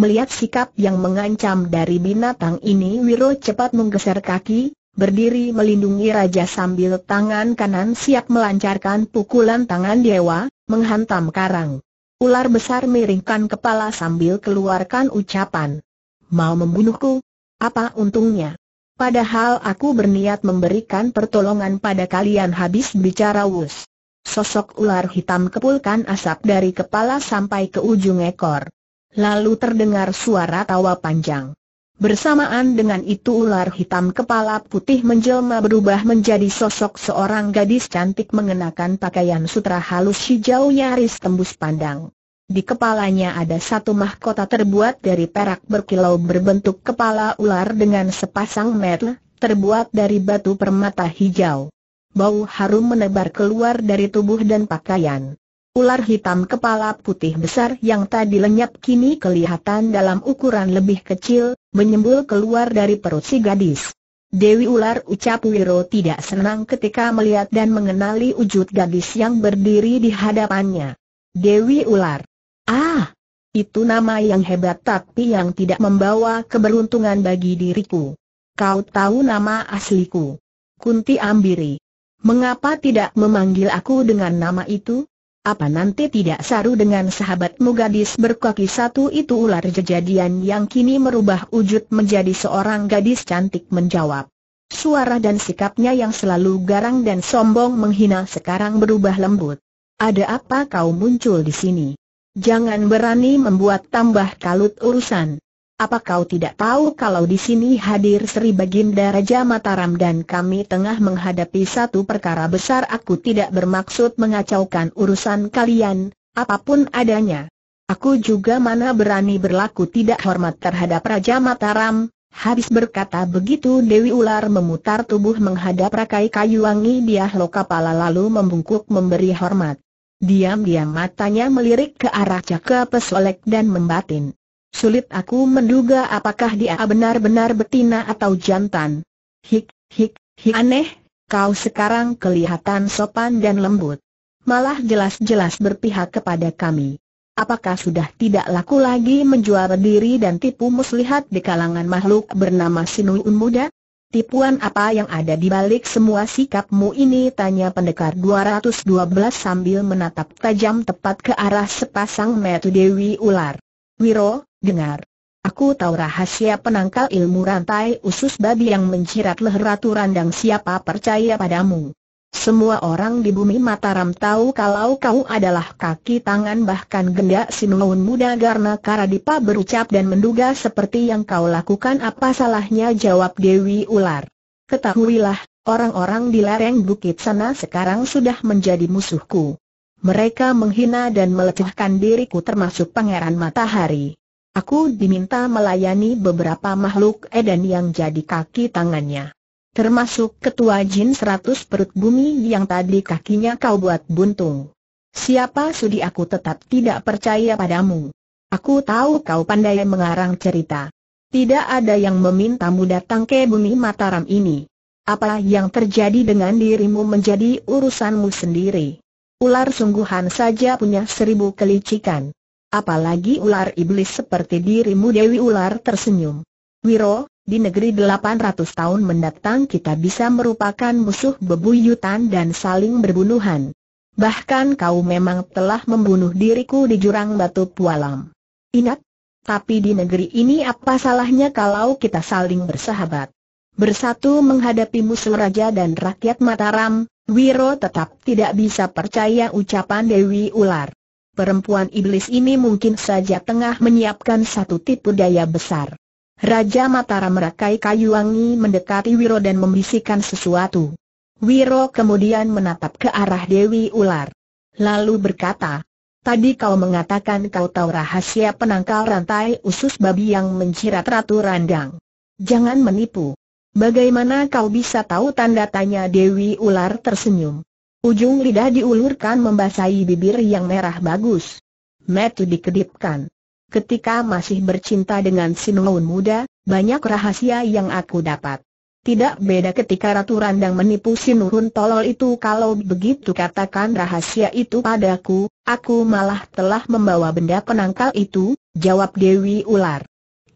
Melihat sikap yang mengancam dari binatang ini Wiro cepat menggeser kaki, berdiri melindungi raja sambil tangan kanan siap melancarkan pukulan tangan dewa, menghantam karang. Ular besar miringkan kepala sambil keluarkan ucapan. Mau membunuhku? Apa untungnya? Padahal aku berniat memberikan pertolongan pada kalian habis bicara Wus. Sosok ular hitam kepulkan asap dari kepala sampai ke ujung ekor. Lalu terdengar suara tawa panjang. Bersamaan dengan itu ular hitam kepala putih menjelma berubah menjadi sosok seorang gadis cantik mengenakan pakaian sutra halus hijau nyaris tembus pandang. Di kepalanya ada satu mahkota terbuat dari perak berkilau berbentuk kepala ular dengan sepasang metel, terbuat dari batu permata hijau. Bau harum menebar keluar dari tubuh dan pakaian. Ular hitam kepala putih besar yang tadi lenyap kini kelihatan dalam ukuran lebih kecil, menyembul keluar dari perut si gadis. Dewi ular ucap Wiro tidak senang ketika melihat dan mengenali wujud gadis yang berdiri di hadapannya. Dewi ular. Ah! Itu nama yang hebat tapi yang tidak membawa keberuntungan bagi diriku. Kau tahu nama asliku. Kunti Ambiri. Mengapa tidak memanggil aku dengan nama itu? Apa nanti tidak saru dengan sahabatmu gadis berkaki satu itu ular kejadian yang kini merubah wujud menjadi seorang gadis cantik menjawab. Suara dan sikapnya yang selalu garang dan sombong menghina sekarang berubah lembut. Ada apa kau muncul di sini? Jangan berani membuat tambah kalut urusan. Apa kau tidak tahu kalau di sini hadir Sri Baginda Raja Mataram dan kami tengah menghadapi satu perkara besar aku tidak bermaksud mengacaukan urusan kalian, apapun adanya. Aku juga mana berani berlaku tidak hormat terhadap Raja Mataram, Habis berkata begitu Dewi Ular memutar tubuh menghadap rakai kayu wangi Diahlo kepala lalu membungkuk memberi hormat. Diam-diam matanya melirik ke arah Jaka Pesolek dan membatin. Sulit aku menduga apakah dia benar-benar betina atau jantan. Hik, hik, hik aneh, kau sekarang kelihatan sopan dan lembut. Malah jelas-jelas berpihak kepada kami. Apakah sudah tidak laku lagi menjual diri dan tipu muslihat di kalangan makhluk bernama Sinuun Muda? Tipuan apa yang ada di balik semua sikapmu ini? Tanya pendekar 212 sambil menatap tajam tepat ke arah sepasang metu Dewi Ular. Wiro, dengar. Aku tahu rahasia penangkal ilmu rantai usus babi yang mencirat leher ratu randang siapa percaya padamu. Semua orang di bumi Mataram tahu kalau kau adalah kaki tangan bahkan gendak sinuun muda karena Karadipa berucap dan menduga seperti yang kau lakukan apa salahnya jawab Dewi Ular. Ketahuilah, orang-orang di lereng bukit sana sekarang sudah menjadi musuhku. Mereka menghina dan melecehkan diriku termasuk Pangeran Matahari. Aku diminta melayani beberapa makhluk Eden yang jadi kaki tangannya. Termasuk ketua jin seratus perut bumi yang tadi kakinya kau buat buntung. Siapa sudi aku tetap tidak percaya padamu? Aku tahu kau pandai mengarang cerita. Tidak ada yang memintamu datang ke bumi Mataram ini. Apa yang terjadi dengan dirimu menjadi urusanmu sendiri. Ular sungguhan saja punya seribu kelicikan. Apalagi ular iblis seperti dirimu Dewi Ular tersenyum. Wiro, di negeri 800 tahun mendatang kita bisa merupakan musuh bebuyutan dan saling berbunuhan. Bahkan kau memang telah membunuh diriku di jurang batu pualam. Ingat? Tapi di negeri ini apa salahnya kalau kita saling bersahabat? Bersatu menghadapi musuh raja dan rakyat Mataram, Wiro tetap tidak bisa percaya ucapan Dewi Ular. Perempuan iblis ini mungkin saja tengah menyiapkan satu tipu daya besar. Raja Mataram merakai kayu wangi mendekati Wiro dan membisikkan sesuatu. Wiro kemudian menatap ke arah Dewi Ular. Lalu berkata, Tadi kau mengatakan kau tahu rahasia penangkal rantai usus babi yang menjirat Ratu Randang. Jangan menipu. Bagaimana kau bisa tahu tanda tanya Dewi Ular tersenyum? Ujung lidah diulurkan membasahi bibir yang merah bagus. Metu dikedipkan. Ketika masih bercinta dengan Sinulun muda, banyak rahasia yang aku dapat. Tidak beda ketika Ratu Randang menipu Sinurun tolol itu kalau begitu katakan rahasia itu padaku, aku malah telah membawa benda penangkal itu, jawab Dewi Ular.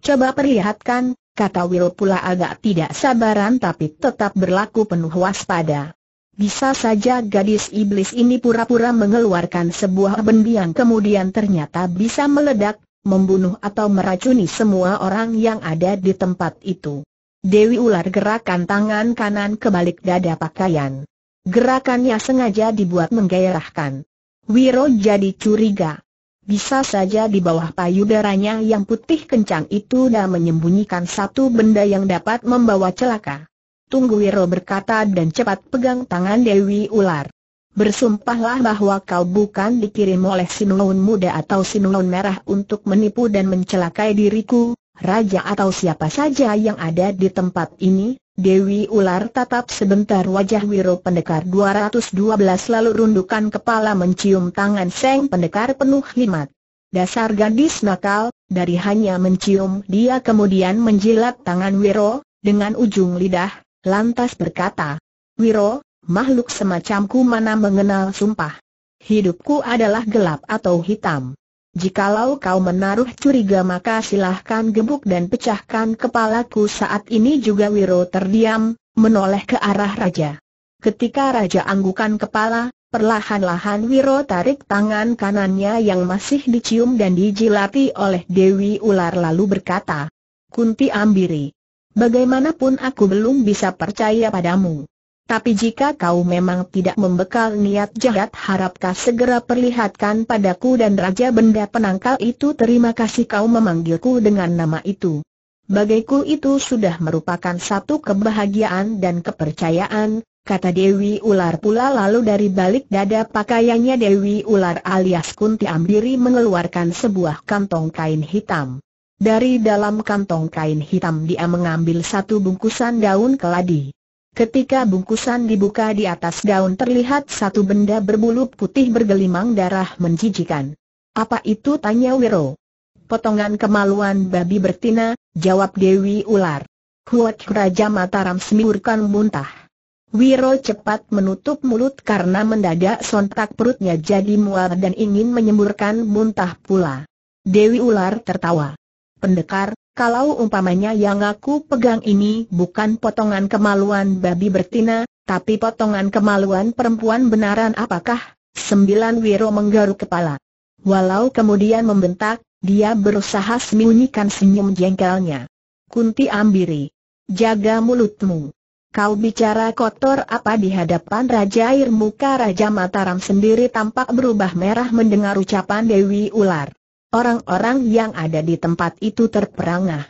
Coba perlihatkan, kata Will pula agak tidak sabaran tapi tetap berlaku penuh waspada. Bisa saja gadis iblis ini pura-pura mengeluarkan sebuah benda yang kemudian ternyata bisa meledak, membunuh atau meracuni semua orang yang ada di tempat itu. Dewi ular gerakan tangan kanan ke balik dada pakaian. Gerakannya sengaja dibuat menggairahkan. Wiro jadi curiga. Bisa saja di bawah payudaranya yang putih kencang itu dah menyembunyikan satu benda yang dapat membawa celaka. Tunggu Wiro berkata dan cepat pegang tangan Dewi Ular. Bersumpahlah bahwa kau bukan dikirim oleh Sinuun muda atau Sinuun merah untuk menipu dan mencelakai diriku, raja atau siapa saja yang ada di tempat ini, Dewi Ular tatap sebentar wajah Wiro Pendekar 212 lalu rundukan kepala mencium tangan Seng Pendekar penuh limat. Dasar gadis nakal, dari hanya mencium dia kemudian menjilat tangan Wiro, dengan ujung lidah, lantas berkata, Wiro, makhluk semacamku mana mengenal sumpah. Hidupku adalah gelap atau hitam. Jikalau kau menaruh curiga maka silahkan gebuk dan pecahkan kepalaku saat ini juga Wiro terdiam, menoleh ke arah raja. Ketika raja anggukan kepala, perlahan-lahan Wiro tarik tangan kanannya yang masih dicium dan dijilati oleh Dewi Ular lalu berkata, Kunti Ambiri, bagaimanapun aku belum bisa percaya padamu. Tapi jika kau memang tidak membekal niat jahat harapkah segera perlihatkan padaku dan Raja Benda Penangkal itu terima kasih kau memanggilku dengan nama itu. Bagiku itu sudah merupakan satu kebahagiaan dan kepercayaan, kata Dewi Ular pula lalu dari balik dada pakaiannya Dewi Ular alias Kunti Ambiri mengeluarkan sebuah kantong kain hitam. Dari dalam kantong kain hitam dia mengambil satu bungkusan daun keladi. Ketika bungkusan dibuka di atas daun terlihat satu benda berbulu putih bergelimang darah menjijikan. Apa itu tanya Wiro? Potongan kemaluan babi bertina, jawab Dewi Ular. Huat Raja Mataram semiurkan muntah. Wiro cepat menutup mulut karena mendadak sontak perutnya jadi mual dan ingin menyemburkan muntah pula. Dewi Ular tertawa. Pendekar, kalau umpamanya yang aku pegang ini bukan potongan kemaluan babi bertina, tapi potongan kemaluan perempuan benaran apakah? Sembilan Wiro menggaruk kepala. Walau kemudian membentak, dia berusaha sembunyikan senyum jengkelnya. Kunti Ambiri. Jaga mulutmu. Kau bicara kotor apa di hadapan Raja Air Muka Raja Mataram sendiri tampak berubah merah mendengar ucapan Dewi Ular. Orang-orang yang ada di tempat itu terperangah.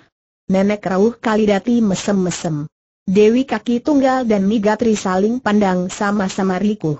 Nenek Rauh Kalidati mesem-mesem. Dewi Kaki Tunggal dan Migatri saling pandang sama-sama rikuh.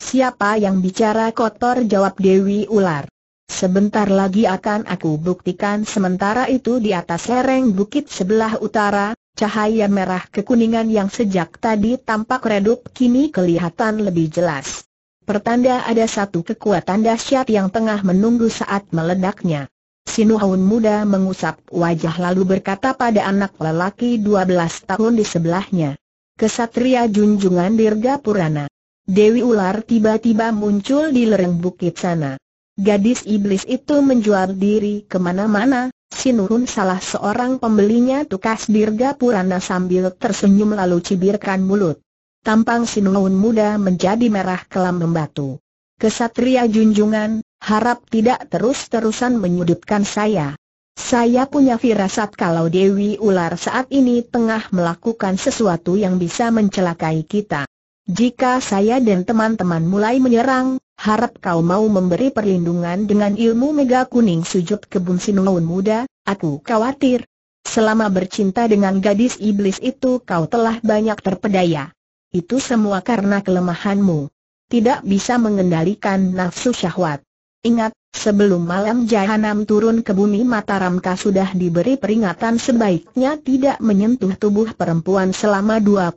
Siapa yang bicara kotor jawab Dewi Ular. Sebentar lagi akan aku buktikan sementara itu di atas lereng bukit sebelah utara, cahaya merah kekuningan yang sejak tadi tampak redup kini kelihatan lebih jelas. Pertanda ada satu kekuatan dahsyat yang tengah menunggu saat meledaknya. Sinuhaun muda mengusap wajah lalu berkata pada anak lelaki 12 tahun di sebelahnya. Kesatria junjungan Dirga Purana. Dewi ular tiba-tiba muncul di lereng bukit sana. Gadis iblis itu menjual diri kemana-mana, Sinuhun salah seorang pembelinya tukas Dirga Purana sambil tersenyum lalu cibirkan mulut tampang Sinuun muda menjadi merah kelam membatu. Kesatria junjungan, harap tidak terus-terusan menyudutkan saya. Saya punya firasat kalau Dewi Ular saat ini tengah melakukan sesuatu yang bisa mencelakai kita. Jika saya dan teman-teman mulai menyerang, harap kau mau memberi perlindungan dengan ilmu mega kuning sujud kebun sinuun muda, aku khawatir. Selama bercinta dengan gadis iblis itu kau telah banyak terpedaya. Itu semua karena kelemahanmu. Tidak bisa mengendalikan nafsu syahwat. Ingat, sebelum malam jahanam turun ke bumi Mataramka sudah diberi peringatan sebaiknya tidak menyentuh tubuh perempuan selama 21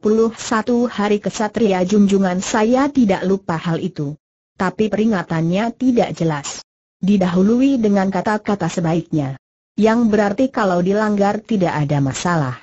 hari kesatria junjungan saya tidak lupa hal itu. Tapi peringatannya tidak jelas. Didahului dengan kata-kata sebaiknya. Yang berarti kalau dilanggar tidak ada masalah.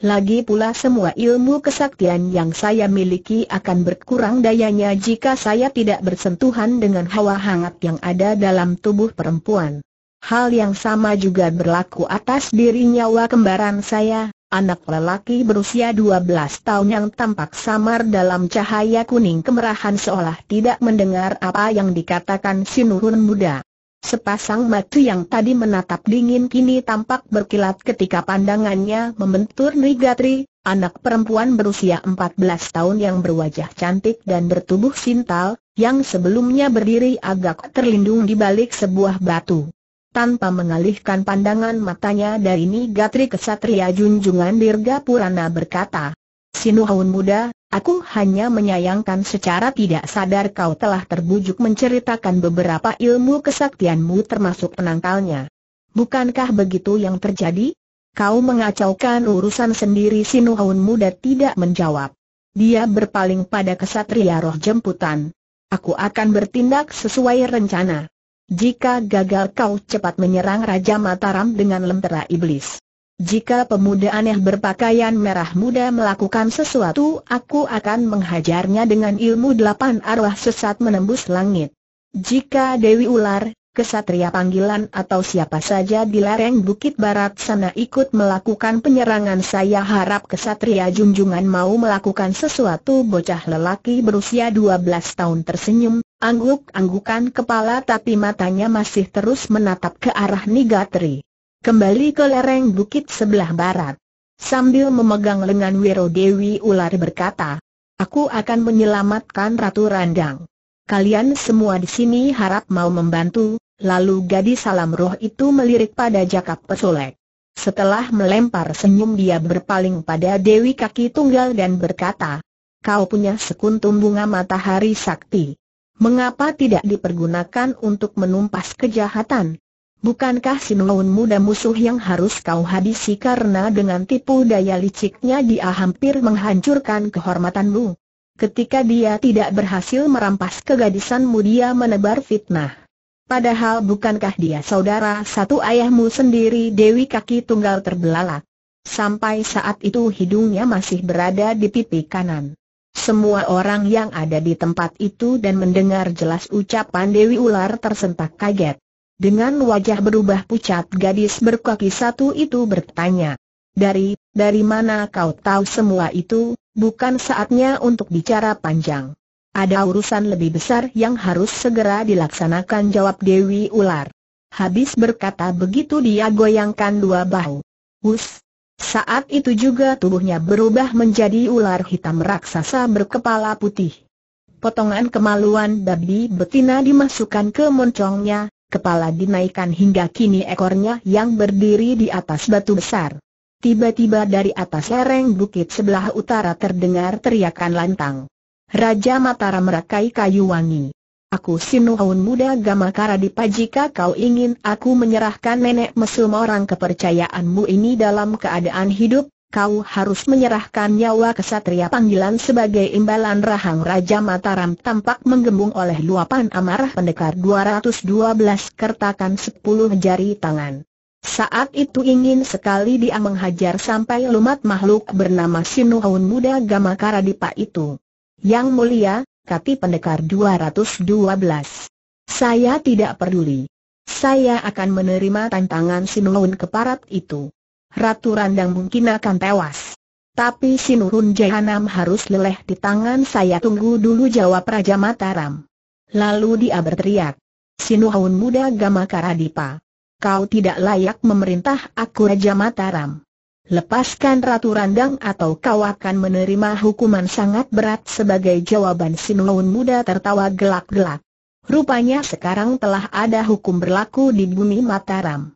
Lagi pula semua ilmu kesaktian yang saya miliki akan berkurang dayanya jika saya tidak bersentuhan dengan hawa hangat yang ada dalam tubuh perempuan. Hal yang sama juga berlaku atas diri nyawa kembaran saya, anak lelaki berusia 12 tahun yang tampak samar dalam cahaya kuning kemerahan seolah tidak mendengar apa yang dikatakan si Nurun muda. Sepasang mata yang tadi menatap dingin kini tampak berkilat ketika pandangannya membentur Nigatri, anak perempuan berusia 14 tahun yang berwajah cantik dan bertubuh sintal, yang sebelumnya berdiri agak terlindung di balik sebuah batu. Tanpa mengalihkan pandangan matanya dari Nigatri kesatria junjungan Dirga Purana berkata, Sinuhaun muda, Aku hanya menyayangkan secara tidak sadar kau telah terbujuk menceritakan beberapa ilmu kesaktianmu termasuk penangkalnya. Bukankah begitu yang terjadi? Kau mengacaukan urusan sendiri Sinuhun muda tidak menjawab. Dia berpaling pada kesatria roh jemputan. Aku akan bertindak sesuai rencana. Jika gagal kau cepat menyerang Raja Mataram dengan lentera iblis. Jika pemuda aneh berpakaian merah muda melakukan sesuatu aku akan menghajarnya dengan ilmu delapan arwah sesat menembus langit. Jika Dewi Ular, kesatria panggilan atau siapa saja di lereng bukit barat sana ikut melakukan penyerangan saya harap kesatria junjungan mau melakukan sesuatu bocah lelaki berusia 12 tahun tersenyum, angguk-anggukan kepala tapi matanya masih terus menatap ke arah Nigatri kembali ke lereng bukit sebelah barat. Sambil memegang lengan Wiro Dewi Ular berkata, Aku akan menyelamatkan Ratu Randang. Kalian semua di sini harap mau membantu, lalu gadis salam roh itu melirik pada Jakap Pesolek. Setelah melempar senyum dia berpaling pada Dewi Kaki Tunggal dan berkata, Kau punya sekuntum bunga matahari sakti. Mengapa tidak dipergunakan untuk menumpas kejahatan? Bukankah Simeon muda musuh yang harus kau habisi karena dengan tipu daya liciknya dia hampir menghancurkan kehormatanmu? Ketika dia tidak berhasil merampas kegadisanmu dia menebar fitnah. Padahal bukankah dia saudara satu ayahmu sendiri Dewi kaki tunggal terbelalak. Sampai saat itu hidungnya masih berada di pipi kanan. Semua orang yang ada di tempat itu dan mendengar jelas ucapan Dewi Ular tersentak kaget. Dengan wajah berubah pucat gadis berkaki satu itu bertanya. Dari, dari mana kau tahu semua itu, bukan saatnya untuk bicara panjang. Ada urusan lebih besar yang harus segera dilaksanakan jawab Dewi Ular. Habis berkata begitu dia goyangkan dua bahu. Hus! Saat itu juga tubuhnya berubah menjadi ular hitam raksasa berkepala putih. Potongan kemaluan babi betina dimasukkan ke moncongnya, kepala dinaikkan hingga kini ekornya yang berdiri di atas batu besar. Tiba-tiba dari atas lereng bukit sebelah utara terdengar teriakan lantang. Raja Mataram merakai kayu wangi. Aku Sinuhun muda Gamakara Dipa jika kau ingin aku menyerahkan nenek mesum orang kepercayaanmu ini dalam keadaan hidup, kau harus menyerahkan nyawa kesatria panggilan sebagai imbalan rahang Raja Mataram tampak menggembung oleh luapan amarah pendekar 212 kertakan 10 jari tangan. Saat itu ingin sekali dia menghajar sampai lumat makhluk bernama Sinuhun muda Dipa itu. Yang mulia, kati pendekar 212. Saya tidak peduli. Saya akan menerima tantangan Sinuhun keparat itu. Ratu Randang mungkin akan tewas. Tapi Sinurun Jahanam harus leleh di tangan saya tunggu dulu jawab Raja Mataram. Lalu dia berteriak. Sinuhun muda Gamakaradipa. Kau tidak layak memerintah aku Raja Mataram. Lepaskan Ratu Randang atau kau akan menerima hukuman sangat berat sebagai jawaban Sinuhun muda tertawa gelak-gelak. Rupanya sekarang telah ada hukum berlaku di bumi Mataram.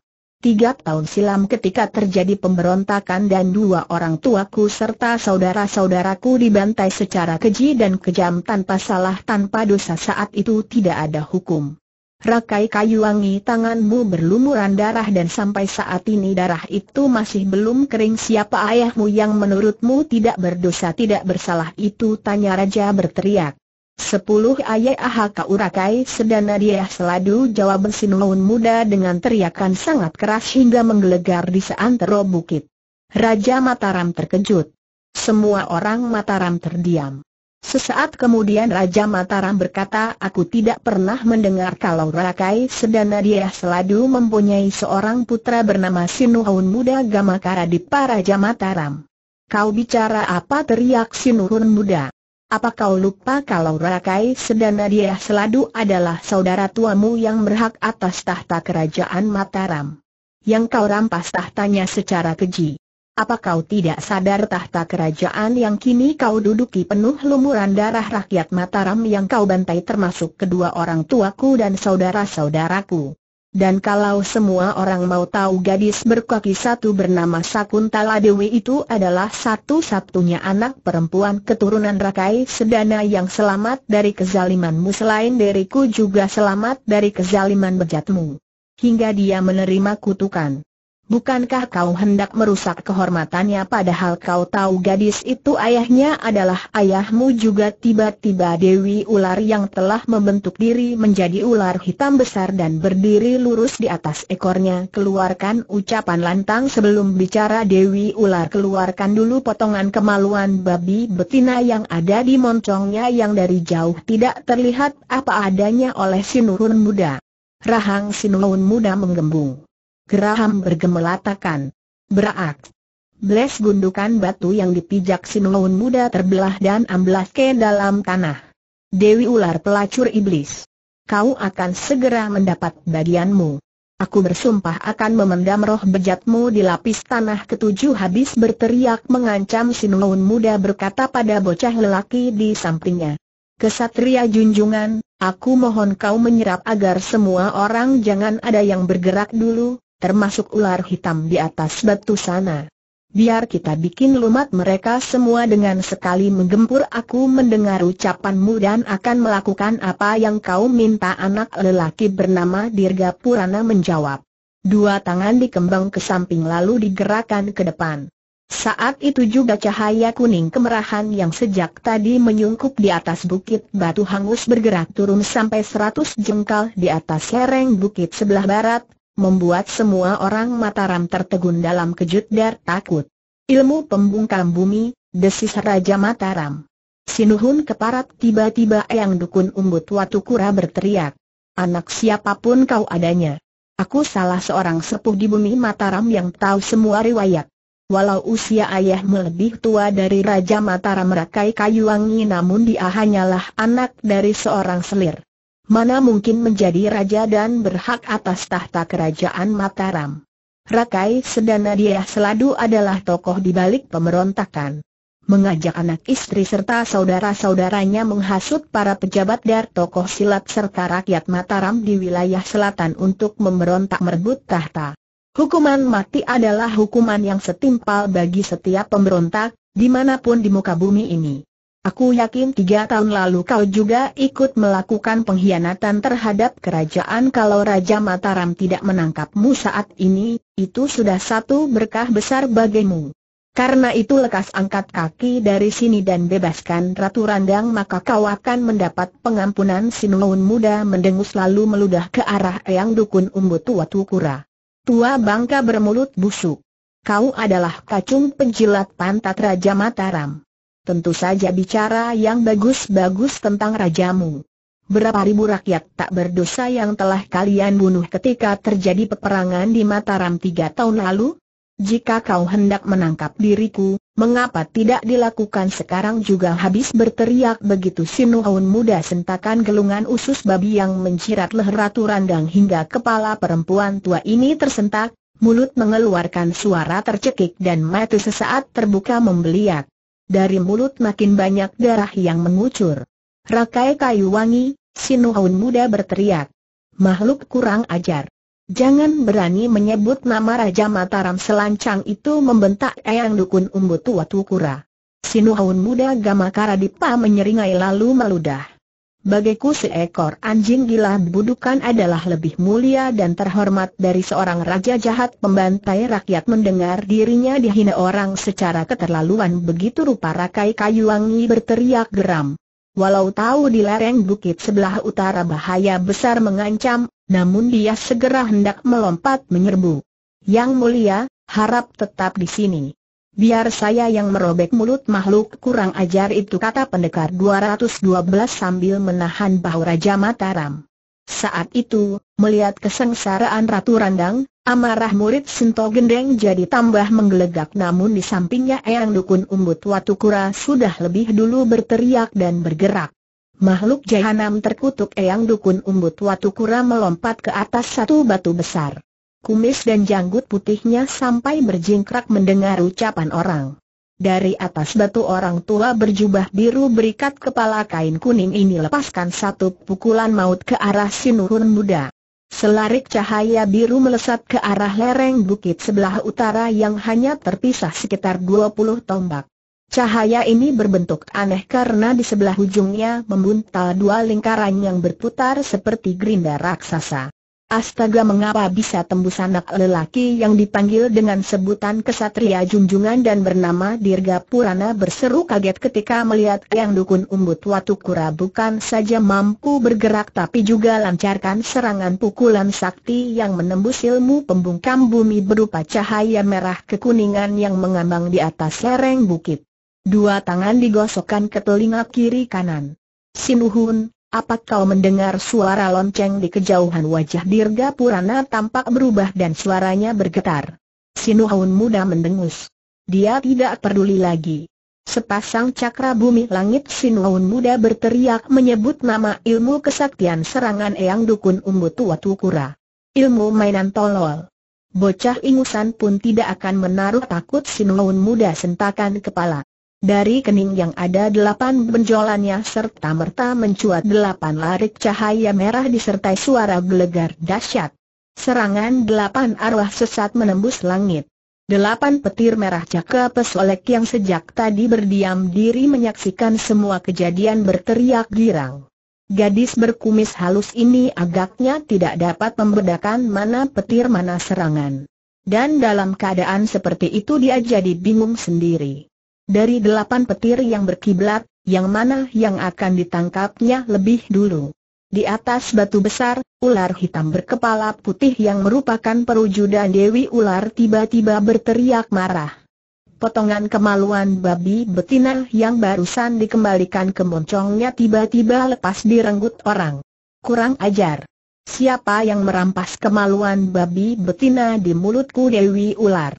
Tiga tahun silam ketika terjadi pemberontakan dan dua orang tuaku serta saudara-saudaraku dibantai secara keji dan kejam tanpa salah tanpa dosa saat itu tidak ada hukum. Rakai kayu wangi tanganmu berlumuran darah dan sampai saat ini darah itu masih belum kering siapa ayahmu yang menurutmu tidak berdosa tidak bersalah itu tanya raja berteriak. Sepuluh ayah ahaka urakai sedana dia seladu jawab laun muda dengan teriakan sangat keras hingga menggelegar di seantero bukit. Raja Mataram terkejut. Semua orang Mataram terdiam. Sesaat kemudian Raja Mataram berkata aku tidak pernah mendengar kalau Rakai Sedana diyah seladu mempunyai seorang putra bernama Sinuhun muda Gamakara di Paraja Mataram. Kau bicara apa teriak Sinuhun muda apa kau lupa kalau Rakai Sedana dia Seladu adalah saudara tuamu yang berhak atas tahta kerajaan Mataram? Yang kau rampas tahtanya secara keji. Apa kau tidak sadar tahta kerajaan yang kini kau duduki penuh lumuran darah rakyat Mataram yang kau bantai termasuk kedua orang tuaku dan saudara-saudaraku? Dan kalau semua orang mau tahu gadis berkaki satu bernama Sakuntala Dewi itu adalah satu-satunya anak perempuan keturunan Rakai Sedana yang selamat dari kezalimanmu selain diriku juga selamat dari kezaliman bejatmu. Hingga dia menerima kutukan. Bukankah kau hendak merusak kehormatannya padahal kau tahu gadis itu ayahnya adalah ayahmu juga tiba-tiba Dewi Ular yang telah membentuk diri menjadi ular hitam besar dan berdiri lurus di atas ekornya keluarkan ucapan lantang sebelum bicara Dewi Ular keluarkan dulu potongan kemaluan babi betina yang ada di moncongnya yang dari jauh tidak terlihat apa adanya oleh sinurun muda. Rahang sinurun muda menggembung. Geraham bergemelatakan. Berak. Bles gundukan batu yang dipijak Simlaun muda terbelah dan amblas ke dalam tanah. Dewi ular pelacur iblis. Kau akan segera mendapat bagianmu. Aku bersumpah akan memendam roh bejatmu di lapis tanah ketujuh habis berteriak mengancam Simlaun muda berkata pada bocah lelaki di sampingnya. Kesatria junjungan, aku mohon kau menyerap agar semua orang jangan ada yang bergerak dulu, termasuk ular hitam di atas batu sana. Biar kita bikin lumat mereka semua dengan sekali menggempur aku mendengar ucapanmu dan akan melakukan apa yang kau minta anak lelaki bernama Dirga Purana menjawab. Dua tangan dikembang ke samping lalu digerakkan ke depan. Saat itu juga cahaya kuning kemerahan yang sejak tadi menyungkup di atas bukit batu hangus bergerak turun sampai 100 jengkal di atas lereng bukit sebelah barat, membuat semua orang Mataram tertegun dalam kejut dan takut. Ilmu pembungkam bumi, desis Raja Mataram. Sinuhun keparat tiba-tiba Eyang Dukun Umbut Watukura berteriak. Anak siapapun kau adanya. Aku salah seorang sepuh di bumi Mataram yang tahu semua riwayat. Walau usia ayahmu lebih tua dari Raja Mataram Rakai Kayuwangi namun dia hanyalah anak dari seorang selir mana mungkin menjadi raja dan berhak atas tahta kerajaan Mataram. Rakai Sedana dia Seladu adalah tokoh di balik pemberontakan. Mengajak anak istri serta saudara-saudaranya menghasut para pejabat dan tokoh silat serta rakyat Mataram di wilayah selatan untuk memberontak merebut tahta. Hukuman mati adalah hukuman yang setimpal bagi setiap pemberontak, dimanapun di muka bumi ini. Aku yakin tiga tahun lalu kau juga ikut melakukan pengkhianatan terhadap kerajaan kalau Raja Mataram tidak menangkapmu saat ini, itu sudah satu berkah besar bagimu. Karena itu lekas angkat kaki dari sini dan bebaskan Ratu Randang maka kau akan mendapat pengampunan Sinuun muda mendengus lalu meludah ke arah Eyang Dukun Umbu Tua Tukura. Tua bangka bermulut busuk. Kau adalah kacung penjilat pantat Raja Mataram tentu saja bicara yang bagus-bagus tentang rajamu. Berapa ribu rakyat tak berdosa yang telah kalian bunuh ketika terjadi peperangan di Mataram tiga tahun lalu? Jika kau hendak menangkap diriku, mengapa tidak dilakukan sekarang juga habis berteriak begitu Sinuhun muda sentakan gelungan usus babi yang mencirat leher ratu randang hingga kepala perempuan tua ini tersentak, mulut mengeluarkan suara tercekik dan mata sesaat terbuka membeliak dari mulut makin banyak darah yang mengucur. Rakai kayu wangi, Sinuhun muda berteriak. Makhluk kurang ajar. Jangan berani menyebut nama Raja Mataram selancang itu membentak Eyang Dukun Umbu Tua Tukura. Sinuhun muda Gamakara Dipa menyeringai lalu meludah bagiku seekor anjing gila budukan adalah lebih mulia dan terhormat dari seorang raja jahat pembantai rakyat mendengar dirinya dihina orang secara keterlaluan begitu rupa rakai kayu wangi berteriak geram. Walau tahu di lereng bukit sebelah utara bahaya besar mengancam, namun dia segera hendak melompat menyerbu. Yang mulia, harap tetap di sini. Biar saya yang merobek mulut makhluk kurang ajar itu kata pendekar 212 sambil menahan bahu Raja Mataram. Saat itu, melihat kesengsaraan Ratu Randang, amarah murid Sinto Gendeng jadi tambah menggelegak namun di sampingnya Eyang Dukun Umbut Watukura sudah lebih dulu berteriak dan bergerak. Makhluk jahanam terkutuk Eyang Dukun Umbut Watukura melompat ke atas satu batu besar kumis dan janggut putihnya sampai berjingkrak mendengar ucapan orang. Dari atas batu orang tua berjubah biru berikat kepala kain kuning ini lepaskan satu pukulan maut ke arah Sinurun Muda. Selarik cahaya biru melesat ke arah lereng bukit sebelah utara yang hanya terpisah sekitar 20 tombak. Cahaya ini berbentuk aneh karena di sebelah ujungnya membuntal dua lingkaran yang berputar seperti gerinda raksasa. Astaga mengapa bisa tembus anak lelaki yang dipanggil dengan sebutan kesatria junjungan dan bernama Dirga Purana berseru kaget ketika melihat yang dukun umbut watu kura bukan saja mampu bergerak tapi juga lancarkan serangan pukulan sakti yang menembus ilmu pembungkam bumi berupa cahaya merah kekuningan yang mengambang di atas lereng bukit. Dua tangan digosokkan ke telinga kiri kanan. Sinuhun, apa kau mendengar suara lonceng di kejauhan wajah Dirga Purana tampak berubah dan suaranya bergetar. Sinuhaun muda mendengus. Dia tidak peduli lagi. Sepasang cakra bumi langit Sinuhun muda berteriak menyebut nama ilmu kesaktian serangan Eyang Dukun Umbu Tua Tukura. Ilmu mainan tolol. Bocah ingusan pun tidak akan menaruh takut Sinuhun muda sentakan kepala. Dari kening yang ada delapan benjolannya serta merta mencuat delapan larik cahaya merah disertai suara gelegar dahsyat. Serangan delapan arwah sesat menembus langit. Delapan petir merah jaka pesolek yang sejak tadi berdiam diri menyaksikan semua kejadian berteriak girang. Gadis berkumis halus ini agaknya tidak dapat membedakan mana petir mana serangan. Dan dalam keadaan seperti itu dia jadi bingung sendiri. Dari delapan petir yang berkiblat, yang mana yang akan ditangkapnya lebih dulu. Di atas batu besar, ular hitam berkepala putih yang merupakan perwujudan Dewi Ular tiba-tiba berteriak marah. Potongan kemaluan babi betina yang barusan dikembalikan ke moncongnya tiba-tiba lepas direnggut orang. Kurang ajar. Siapa yang merampas kemaluan babi betina di mulutku Dewi Ular?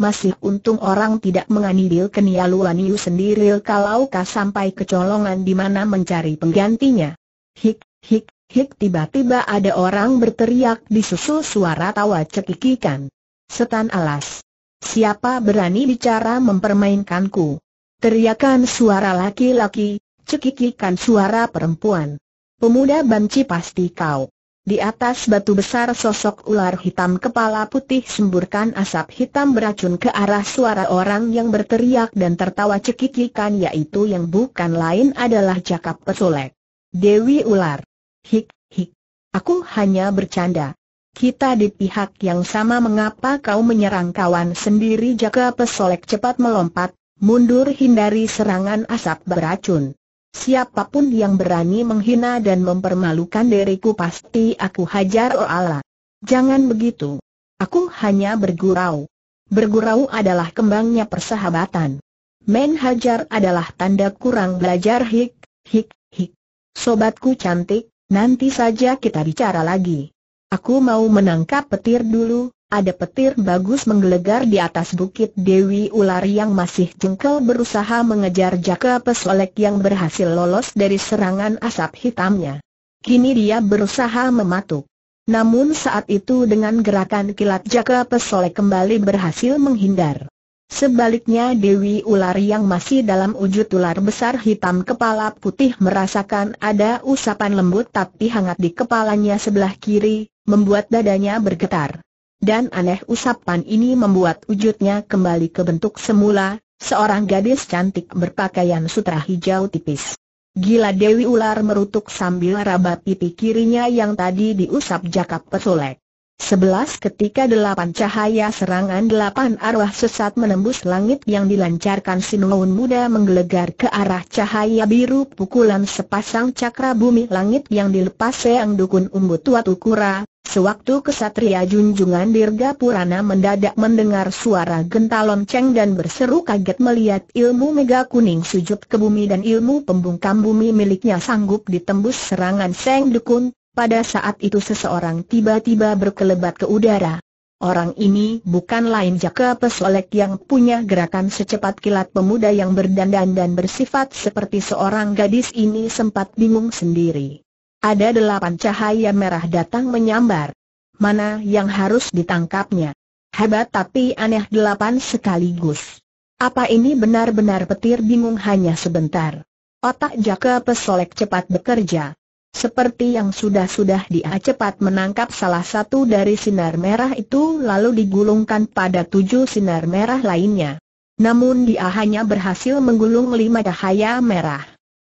Masih untung orang tidak menganiil kenialuan Yu sendiri kalau kah sampai kecolongan di mana mencari penggantinya. Hik, hik, hik tiba-tiba ada orang berteriak disusul suara tawa cekikikan. Setan alas. Siapa berani bicara mempermainkanku? Teriakan suara laki-laki, cekikikan suara perempuan. Pemuda banci pasti kau. Di atas batu besar sosok ular hitam kepala putih semburkan asap hitam beracun ke arah suara orang yang berteriak dan tertawa cekikikan yaitu yang bukan lain adalah Jakap Pesolek. Dewi ular. Hik, hik. Aku hanya bercanda. Kita di pihak yang sama mengapa kau menyerang kawan sendiri Jakap Pesolek cepat melompat, mundur hindari serangan asap beracun. Siapapun yang berani menghina dan mempermalukan diriku pasti aku hajar oh Allah. Jangan begitu. Aku hanya bergurau. Bergurau adalah kembangnya persahabatan. Men hajar adalah tanda kurang belajar hik, hik, hik. Sobatku cantik, nanti saja kita bicara lagi. Aku mau menangkap petir dulu, ada petir bagus menggelegar di atas bukit Dewi Ular yang masih jengkel berusaha mengejar Jaka Pesolek yang berhasil lolos dari serangan asap hitamnya. Kini dia berusaha mematuk. Namun saat itu dengan gerakan kilat Jaka Pesolek kembali berhasil menghindar. Sebaliknya Dewi Ular yang masih dalam wujud ular besar hitam kepala putih merasakan ada usapan lembut tapi hangat di kepalanya sebelah kiri, membuat dadanya bergetar. Dan aneh usapan ini membuat wujudnya kembali ke bentuk semula, seorang gadis cantik berpakaian sutra hijau tipis. Gila Dewi Ular merutuk sambil raba pipi kirinya yang tadi diusap jakap pesolek. Sebelas ketika delapan cahaya serangan delapan arwah sesat menembus langit yang dilancarkan Sinuun muda menggelegar ke arah cahaya biru pukulan sepasang cakra bumi langit yang dilepas Seang Dukun umbut Tua Tukura, Sewaktu kesatria junjungan Dirga Purana mendadak mendengar suara gentalon lonceng dan berseru kaget melihat ilmu mega kuning sujud ke bumi dan ilmu pembungkam bumi miliknya sanggup ditembus serangan Seng Dukun, pada saat itu seseorang tiba-tiba berkelebat ke udara. Orang ini bukan lain Jaka Pesolek yang punya gerakan secepat kilat pemuda yang berdandan dan bersifat seperti seorang gadis ini sempat bingung sendiri. Ada delapan cahaya merah datang menyambar. Mana yang harus ditangkapnya? Hebat tapi aneh delapan sekaligus. Apa ini benar-benar petir bingung hanya sebentar. Otak Jaka Pesolek cepat bekerja. Seperti yang sudah-sudah dia cepat menangkap salah satu dari sinar merah itu lalu digulungkan pada tujuh sinar merah lainnya. Namun dia hanya berhasil menggulung lima cahaya merah.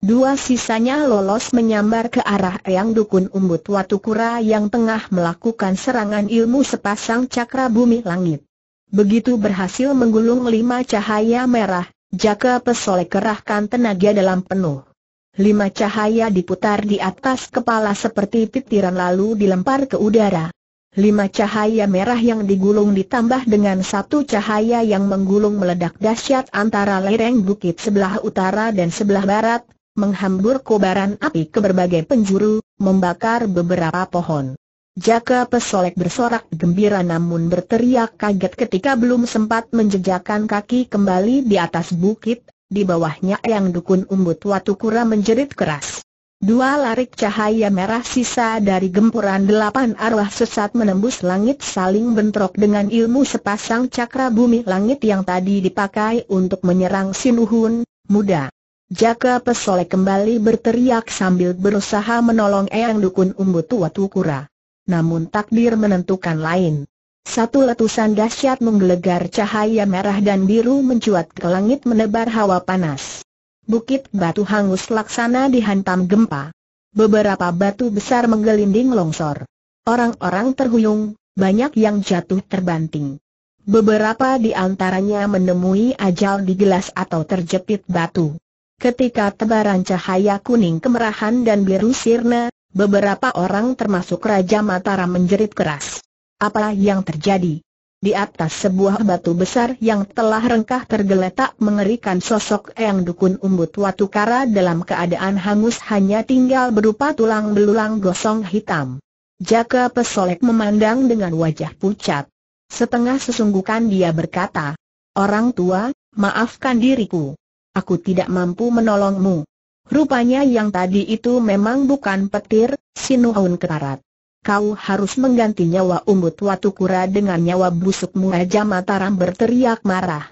Dua sisanya lolos menyambar ke arah Eyang Dukun Umbut Watukura yang tengah melakukan serangan ilmu sepasang cakra bumi langit. Begitu berhasil menggulung lima cahaya merah, Jaka Pesole kerahkan tenaga dalam penuh. Lima cahaya diputar di atas kepala seperti titiran lalu dilempar ke udara. Lima cahaya merah yang digulung ditambah dengan satu cahaya yang menggulung meledak dahsyat antara lereng bukit sebelah utara dan sebelah barat, menghambur kobaran api ke berbagai penjuru, membakar beberapa pohon. Jaka Pesolek bersorak gembira namun berteriak kaget ketika belum sempat menjejakkan kaki kembali di atas bukit, di bawahnya yang dukun umbut watu kura menjerit keras. Dua larik cahaya merah sisa dari gempuran delapan arwah sesat menembus langit saling bentrok dengan ilmu sepasang cakra bumi langit yang tadi dipakai untuk menyerang Sinuhun, muda. Jaka Pesolek kembali berteriak sambil berusaha menolong Eyang Dukun Umbu Tua Tukura. Namun takdir menentukan lain. Satu letusan dahsyat menggelegar cahaya merah dan biru mencuat ke langit menebar hawa panas. Bukit batu hangus laksana dihantam gempa. Beberapa batu besar menggelinding longsor. Orang-orang terhuyung, banyak yang jatuh terbanting. Beberapa di antaranya menemui ajal di gelas atau terjepit batu. Ketika tebaran cahaya kuning kemerahan dan biru sirna, beberapa orang termasuk Raja Mataram menjerit keras. Apa yang terjadi? Di atas sebuah batu besar yang telah rengkah tergeletak mengerikan sosok yang Dukun Umbut watu kara dalam keadaan hangus hanya tinggal berupa tulang belulang gosong hitam. Jaka Pesolek memandang dengan wajah pucat. Setengah sesungguhkan dia berkata, Orang tua, maafkan diriku. Aku tidak mampu menolongmu. Rupanya yang tadi itu memang bukan petir, Sinuhun kekarat. Kau harus mengganti nyawa umbut watu kura dengan nyawa busukmu aja Mataram berteriak marah.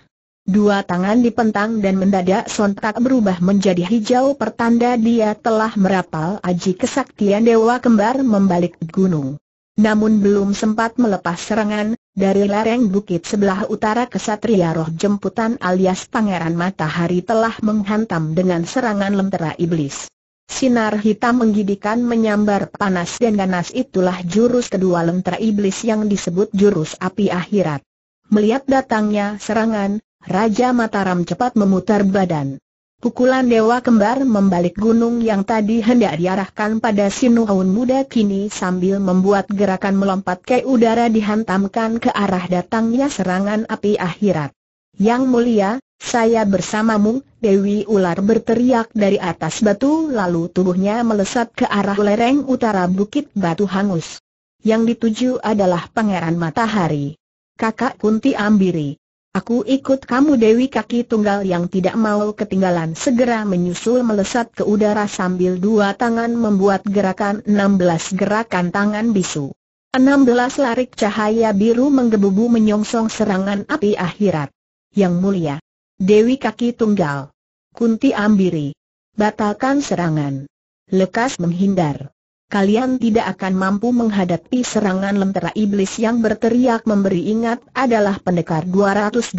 Dua tangan dipentang dan mendadak sontak berubah menjadi hijau pertanda dia telah merapal aji kesaktian dewa kembar membalik gunung. Namun belum sempat melepas serangan, dari lereng bukit sebelah utara kesatria roh jemputan alias Pangeran Matahari telah menghantam dengan serangan lentera iblis. Sinar hitam menggidikan menyambar panas dan ganas itulah jurus kedua lentera iblis yang disebut jurus api akhirat. Melihat datangnya serangan, Raja Mataram cepat memutar badan. Pukulan Dewa Kembar membalik gunung yang tadi hendak diarahkan pada Sinuhun muda kini sambil membuat gerakan melompat ke udara dihantamkan ke arah datangnya serangan api akhirat. Yang mulia, saya bersamamu, Dewi Ular berteriak dari atas batu lalu tubuhnya melesat ke arah lereng utara Bukit Batu Hangus. Yang dituju adalah Pangeran Matahari. Kakak Kunti Ambiri. Aku ikut kamu Dewi kaki tunggal yang tidak mau ketinggalan segera menyusul melesat ke udara sambil dua tangan membuat gerakan 16 gerakan tangan bisu. 16 larik cahaya biru menggebu menggebubu menyongsong serangan api akhirat. Yang mulia. Dewi kaki tunggal. Kunti ambiri. Batalkan serangan. Lekas menghindar kalian tidak akan mampu menghadapi serangan lentera iblis yang berteriak memberi ingat adalah pendekar 212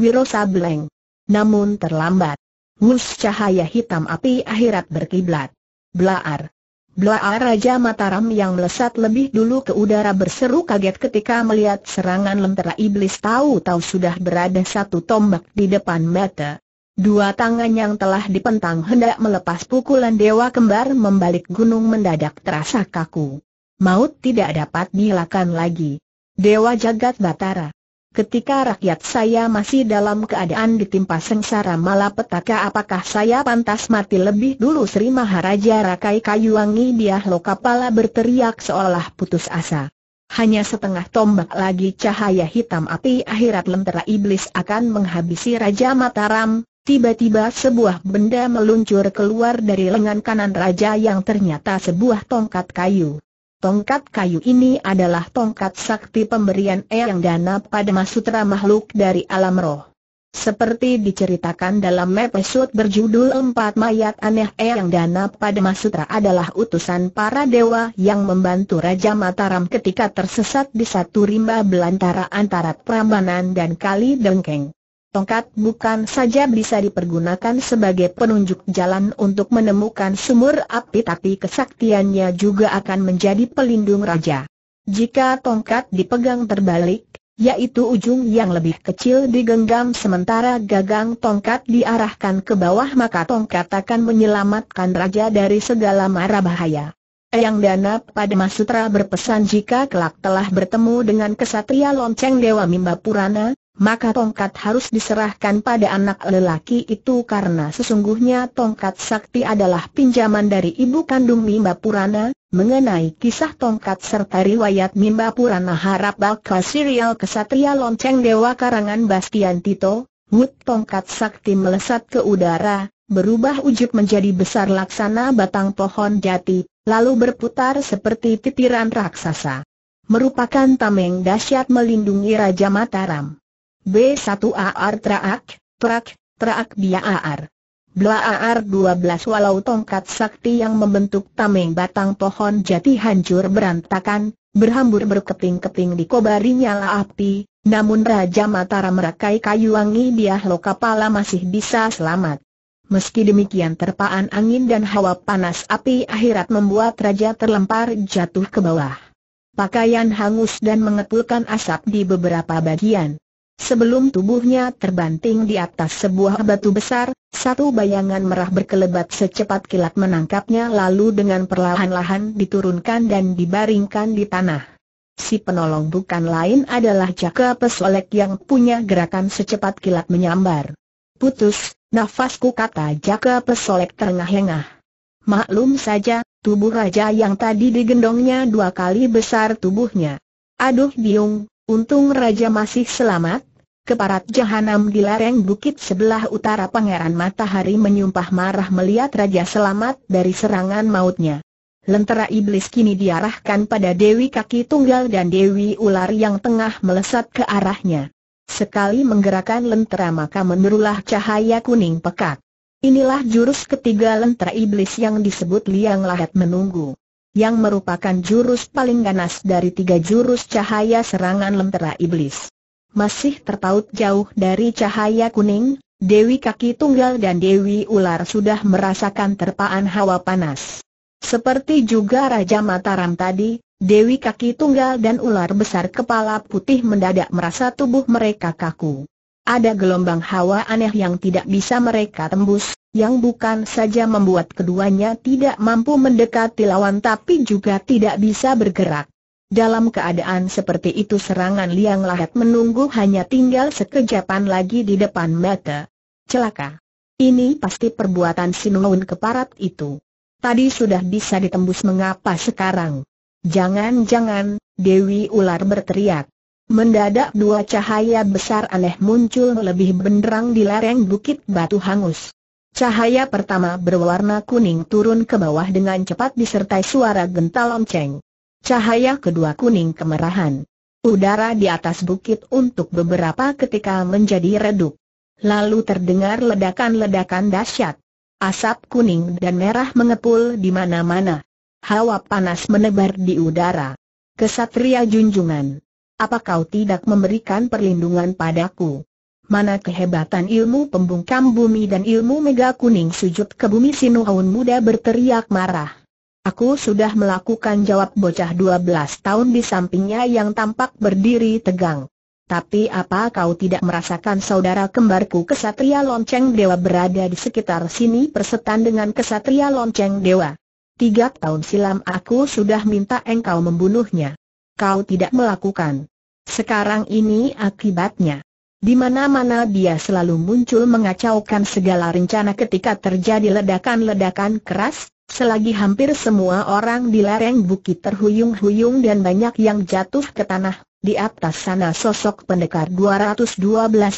Wiro Sableng. Namun terlambat. Wus cahaya hitam api akhirat berkiblat. Blaar. Blaar Raja Mataram yang melesat lebih dulu ke udara berseru kaget ketika melihat serangan lentera iblis tahu-tahu sudah berada satu tombak di depan mata. Dua tangan yang telah dipentang hendak melepas pukulan dewa kembar membalik gunung mendadak terasa kaku. Maut tidak dapat dilakukan lagi. Dewa jagat batara. Ketika rakyat saya masih dalam keadaan ditimpa sengsara malapetaka apakah saya pantas mati lebih dulu Sri Maharaja Rakai Kayuwangi luka pala berteriak seolah putus asa. Hanya setengah tombak lagi cahaya hitam api akhirat lentera iblis akan menghabisi Raja Mataram, Tiba-tiba sebuah benda meluncur keluar dari lengan kanan raja yang ternyata sebuah tongkat kayu. Tongkat kayu ini adalah tongkat sakti pemberian Eyang Dana pada masutra makhluk dari alam roh. Seperti diceritakan dalam episode berjudul Empat Mayat Aneh Eyang Dana pada masutra adalah utusan para dewa yang membantu Raja Mataram ketika tersesat di satu rimba belantara antara Prambanan dan Kali Dengkeng. Tongkat bukan saja bisa dipergunakan sebagai penunjuk jalan untuk menemukan sumur api tapi kesaktiannya juga akan menjadi pelindung raja. Jika tongkat dipegang terbalik, yaitu ujung yang lebih kecil digenggam sementara gagang tongkat diarahkan ke bawah maka tongkat akan menyelamatkan raja dari segala mara bahaya. Yang Dana pada Sutra berpesan jika kelak telah bertemu dengan kesatria lonceng Dewa Mimba Purana, maka tongkat harus diserahkan pada anak lelaki itu karena sesungguhnya tongkat sakti adalah pinjaman dari ibu kandung Mimba Purana. Mengenai kisah tongkat serta riwayat Mimba Purana harap bakal serial kesatria lonceng dewa karangan Bastian Tito, Wut tongkat sakti melesat ke udara, berubah wujud menjadi besar laksana batang pohon jati, lalu berputar seperti titiran raksasa. Merupakan tameng dahsyat melindungi Raja Mataram. B1AR Traak, Prak, Traak ar. Bla AR 12 walau tongkat sakti yang membentuk tameng batang pohon jati hancur berantakan, berhambur berkeping-keping dikobari nyala api, namun Raja Matara merakai kayu wangi dia lo kepala masih bisa selamat. Meski demikian terpaan angin dan hawa panas api akhirat membuat Raja terlempar jatuh ke bawah. Pakaian hangus dan mengepulkan asap di beberapa bagian. Sebelum tubuhnya terbanting di atas sebuah batu besar, satu bayangan merah berkelebat secepat kilat menangkapnya lalu dengan perlahan-lahan diturunkan dan dibaringkan di tanah. Si penolong bukan lain adalah Jaka Pesolek yang punya gerakan secepat kilat menyambar. Putus, nafasku kata Jaka Pesolek terengah-engah. Maklum saja, tubuh raja yang tadi digendongnya dua kali besar tubuhnya. Aduh biung, Untung Raja masih selamat, keparat jahanam di lereng bukit sebelah utara Pangeran Matahari menyumpah marah melihat Raja selamat dari serangan mautnya. Lentera iblis kini diarahkan pada Dewi Kaki Tunggal dan Dewi Ular yang tengah melesat ke arahnya. Sekali menggerakkan lentera maka menerulah cahaya kuning pekat. Inilah jurus ketiga lentera iblis yang disebut Liang Lahat Menunggu yang merupakan jurus paling ganas dari tiga jurus cahaya serangan lentera iblis. Masih terpaut jauh dari cahaya kuning, Dewi Kaki Tunggal dan Dewi Ular sudah merasakan terpaan hawa panas. Seperti juga Raja Mataram tadi, Dewi Kaki Tunggal dan Ular Besar Kepala Putih mendadak merasa tubuh mereka kaku. Ada gelombang hawa aneh yang tidak bisa mereka tembus, yang bukan saja membuat keduanya tidak mampu mendekati lawan tapi juga tidak bisa bergerak. Dalam keadaan seperti itu serangan Liang Lahat menunggu hanya tinggal sekejapan lagi di depan mata. Celaka. Ini pasti perbuatan Sinuun keparat itu. Tadi sudah bisa ditembus mengapa sekarang? Jangan-jangan, Dewi Ular berteriak. Mendadak dua cahaya besar aneh muncul lebih benderang di lereng bukit batu hangus. Cahaya pertama berwarna kuning turun ke bawah dengan cepat disertai suara gental lonceng. Cahaya kedua kuning kemerahan. Udara di atas bukit untuk beberapa ketika menjadi redup. Lalu terdengar ledakan-ledakan dahsyat. Asap kuning dan merah mengepul di mana-mana. Hawa panas menebar di udara. Kesatria junjungan. Apa kau tidak memberikan perlindungan padaku? Mana kehebatan ilmu pembungkam bumi dan ilmu mega kuning sujud ke bumi Sinuhaun muda berteriak marah. Aku sudah melakukan jawab bocah 12 tahun di sampingnya yang tampak berdiri tegang. Tapi apa kau tidak merasakan saudara kembarku kesatria lonceng dewa berada di sekitar sini persetan dengan kesatria lonceng dewa? Tiga tahun silam aku sudah minta engkau membunuhnya. Kau tidak melakukan. Sekarang ini akibatnya. Di mana-mana dia selalu muncul mengacaukan segala rencana ketika terjadi ledakan-ledakan keras, selagi hampir semua orang di lereng bukit terhuyung-huyung dan banyak yang jatuh ke tanah. Di atas sana sosok pendekar 212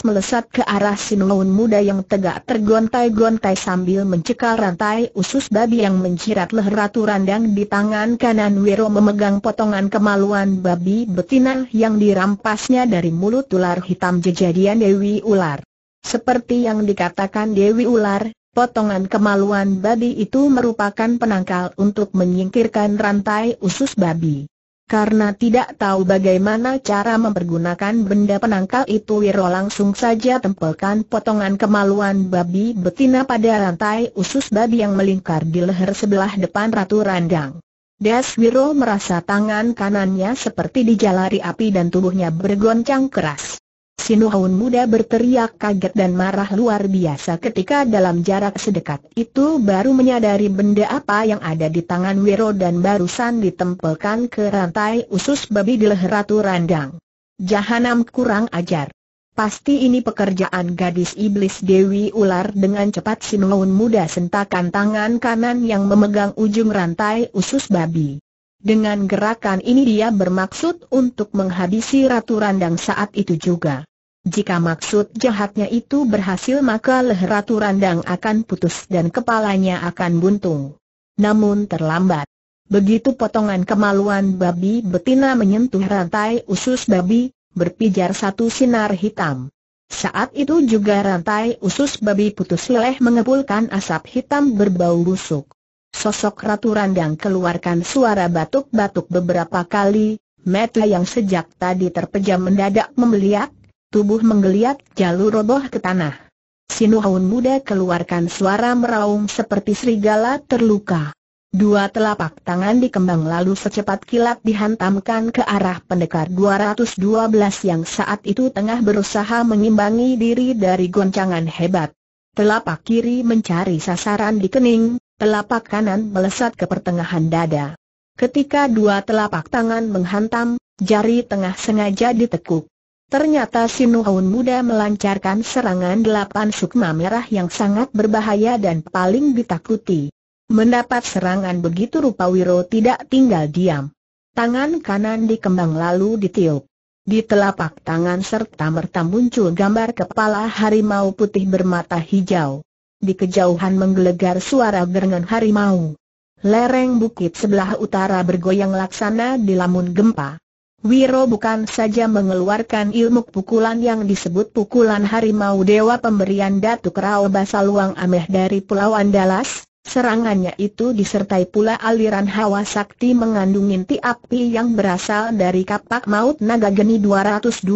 melesat ke arah Sinuun muda yang tegak tergontai-gontai sambil mencekal rantai usus babi yang menjirat leher ratu randang di tangan kanan Wiro memegang potongan kemaluan babi betina yang dirampasnya dari mulut ular hitam jejadian Dewi Ular. Seperti yang dikatakan Dewi Ular, potongan kemaluan babi itu merupakan penangkal untuk menyingkirkan rantai usus babi. Karena tidak tahu bagaimana cara mempergunakan benda penangkal itu Wiro langsung saja tempelkan potongan kemaluan babi betina pada rantai usus babi yang melingkar di leher sebelah depan Ratu Randang. Des Wiro merasa tangan kanannya seperti dijalari api dan tubuhnya bergoncang keras. Sinuhun muda berteriak kaget dan marah luar biasa ketika dalam jarak sedekat itu baru menyadari benda apa yang ada di tangan Wiro dan barusan ditempelkan ke rantai usus babi di leher Ratu Randang. Jahanam kurang ajar. Pasti ini pekerjaan gadis iblis Dewi Ular dengan cepat Sinuhun muda sentakan tangan kanan yang memegang ujung rantai usus babi. Dengan gerakan ini dia bermaksud untuk menghabisi Ratu Randang saat itu juga. Jika maksud jahatnya itu berhasil maka leher Ratu Randang akan putus dan kepalanya akan buntung. Namun terlambat. Begitu potongan kemaluan babi betina menyentuh rantai usus babi, berpijar satu sinar hitam. Saat itu juga rantai usus babi putus leleh mengepulkan asap hitam berbau busuk. Sosok Ratu Randang keluarkan suara batuk-batuk beberapa kali, mata yang sejak tadi terpejam mendadak membeliak, tubuh menggeliat jalur roboh ke tanah. Sinuhun muda keluarkan suara meraung seperti serigala terluka. Dua telapak tangan dikembang lalu secepat kilat dihantamkan ke arah pendekar 212 yang saat itu tengah berusaha mengimbangi diri dari goncangan hebat. Telapak kiri mencari sasaran di kening, Telapak kanan melesat ke pertengahan dada. Ketika dua telapak tangan menghantam, jari tengah sengaja ditekuk. Ternyata Sinuhun muda melancarkan serangan delapan sukma merah yang sangat berbahaya dan paling ditakuti. Mendapat serangan begitu rupa Wiro tidak tinggal diam. Tangan kanan dikembang lalu ditiup. Di telapak tangan serta merta muncul gambar kepala harimau putih bermata hijau di kejauhan menggelegar suara gerengan harimau. Lereng bukit sebelah utara bergoyang laksana di lamun gempa. Wiro bukan saja mengeluarkan ilmu pukulan yang disebut pukulan harimau dewa pemberian Datuk Rao Basaluang Ameh dari Pulau Andalas, serangannya itu disertai pula aliran hawa sakti mengandung inti api yang berasal dari kapak maut naga geni 212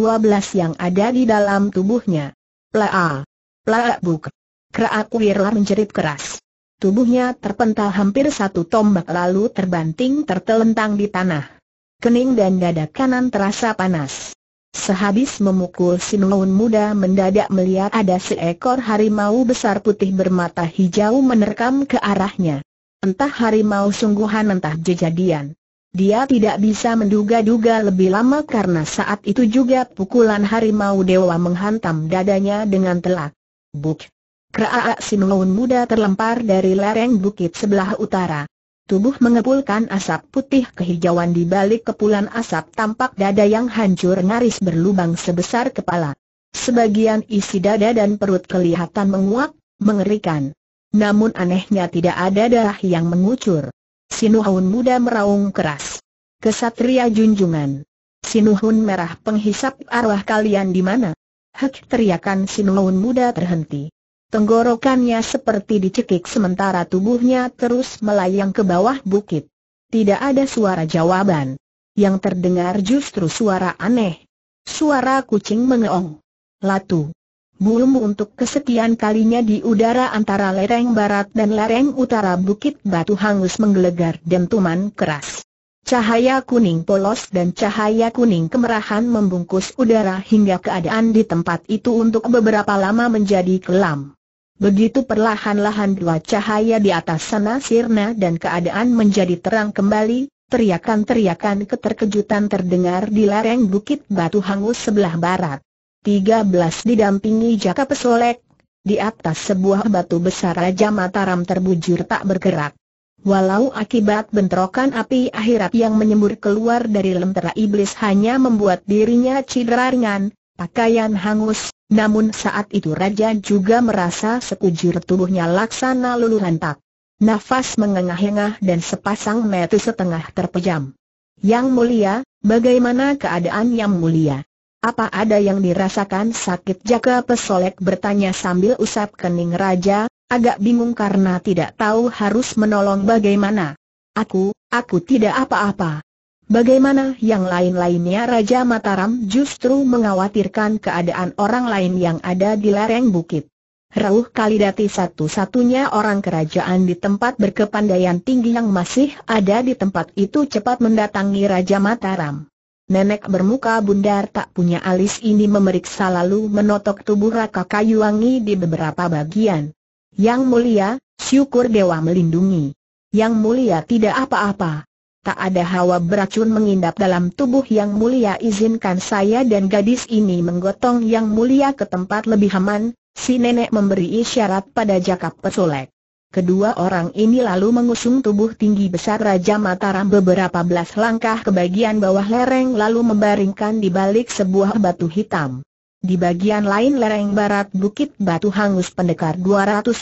yang ada di dalam tubuhnya. Plaa. Plaa buk. Keraak Wirla menjerit keras. Tubuhnya terpental hampir satu tombak lalu terbanting tertelentang di tanah. Kening dan dada kanan terasa panas. Sehabis memukul Sinulun muda mendadak melihat ada seekor harimau besar putih bermata hijau menerkam ke arahnya. Entah harimau sungguhan entah jejadian. Dia tidak bisa menduga-duga lebih lama karena saat itu juga pukulan harimau dewa menghantam dadanya dengan telak. Buk! Keraak Simeon muda terlempar dari lereng bukit sebelah utara. Tubuh mengepulkan asap putih kehijauan di balik kepulan asap tampak dada yang hancur ngaris berlubang sebesar kepala. Sebagian isi dada dan perut kelihatan menguak, mengerikan. Namun anehnya tidak ada darah yang mengucur. Sinuhun muda meraung keras. Kesatria junjungan. Sinuhun merah penghisap arwah kalian di mana? Hek teriakan Sinuhun muda terhenti. Tenggorokannya seperti dicekik sementara tubuhnya terus melayang ke bawah bukit. Tidak ada suara jawaban. Yang terdengar justru suara aneh. Suara kucing mengeong. Latu. Bulum untuk kesekian kalinya di udara antara lereng barat dan lereng utara bukit batu hangus menggelegar dentuman keras. Cahaya kuning polos dan cahaya kuning kemerahan membungkus udara hingga keadaan di tempat itu untuk beberapa lama menjadi kelam. Begitu perlahan-lahan dua cahaya di atas sana sirna dan keadaan menjadi terang kembali, teriakan-teriakan keterkejutan terdengar di lereng bukit batu hangus sebelah barat. tiga belas didampingi Jaka Pesolek, di atas sebuah batu besar Raja Mataram terbujur tak bergerak. Walau akibat bentrokan api akhirat yang menyembur keluar dari lentera iblis hanya membuat dirinya cedera ringan, pakaian hangus, namun saat itu Raja juga merasa sekujur tubuhnya laksana luluran tak. Nafas mengengah-engah dan sepasang mata setengah terpejam. Yang mulia, bagaimana keadaan yang mulia? Apa ada yang dirasakan sakit Jaka Pesolek bertanya sambil usap kening Raja, agak bingung karena tidak tahu harus menolong bagaimana. Aku, aku tidak apa-apa. Bagaimana yang lain-lainnya Raja Mataram justru mengkhawatirkan keadaan orang lain yang ada di lereng bukit. Rauh Kalidati satu-satunya orang kerajaan di tempat berkepandaian tinggi yang masih ada di tempat itu cepat mendatangi Raja Mataram. Nenek bermuka bundar tak punya alis ini memeriksa lalu menotok tubuh Raka Kayuwangi di beberapa bagian. Yang mulia, syukur Dewa melindungi. Yang mulia tidak apa-apa tak ada hawa beracun mengindap dalam tubuh yang mulia izinkan saya dan gadis ini menggotong yang mulia ke tempat lebih aman, si nenek memberi isyarat pada Jakap Pesolek. Kedua orang ini lalu mengusung tubuh tinggi besar Raja Mataram beberapa belas langkah ke bagian bawah lereng lalu membaringkan di balik sebuah batu hitam. Di bagian lain lereng barat Bukit Batu Hangus Pendekar 212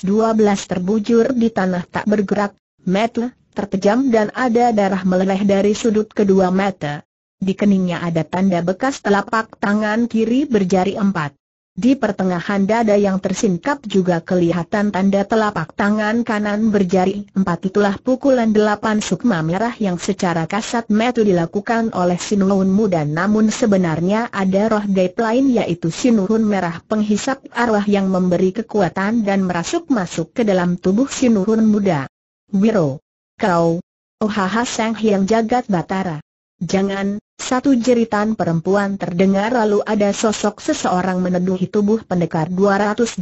terbujur di tanah tak bergerak, metle, terpejam dan ada darah meleleh dari sudut kedua mata. Di keningnya ada tanda bekas telapak tangan kiri berjari empat. Di pertengahan dada yang tersingkap juga kelihatan tanda telapak tangan kanan berjari empat itulah pukulan delapan sukma merah yang secara kasat mata dilakukan oleh Sinurun muda namun sebenarnya ada roh gaib lain yaitu Sinurun merah penghisap arwah yang memberi kekuatan dan merasuk masuk ke dalam tubuh Sinurun muda. Wiro Kau, Ohaha Sang Hyang Jagat Batara. Jangan, satu jeritan perempuan terdengar lalu ada sosok seseorang meneduhi tubuh pendekar 212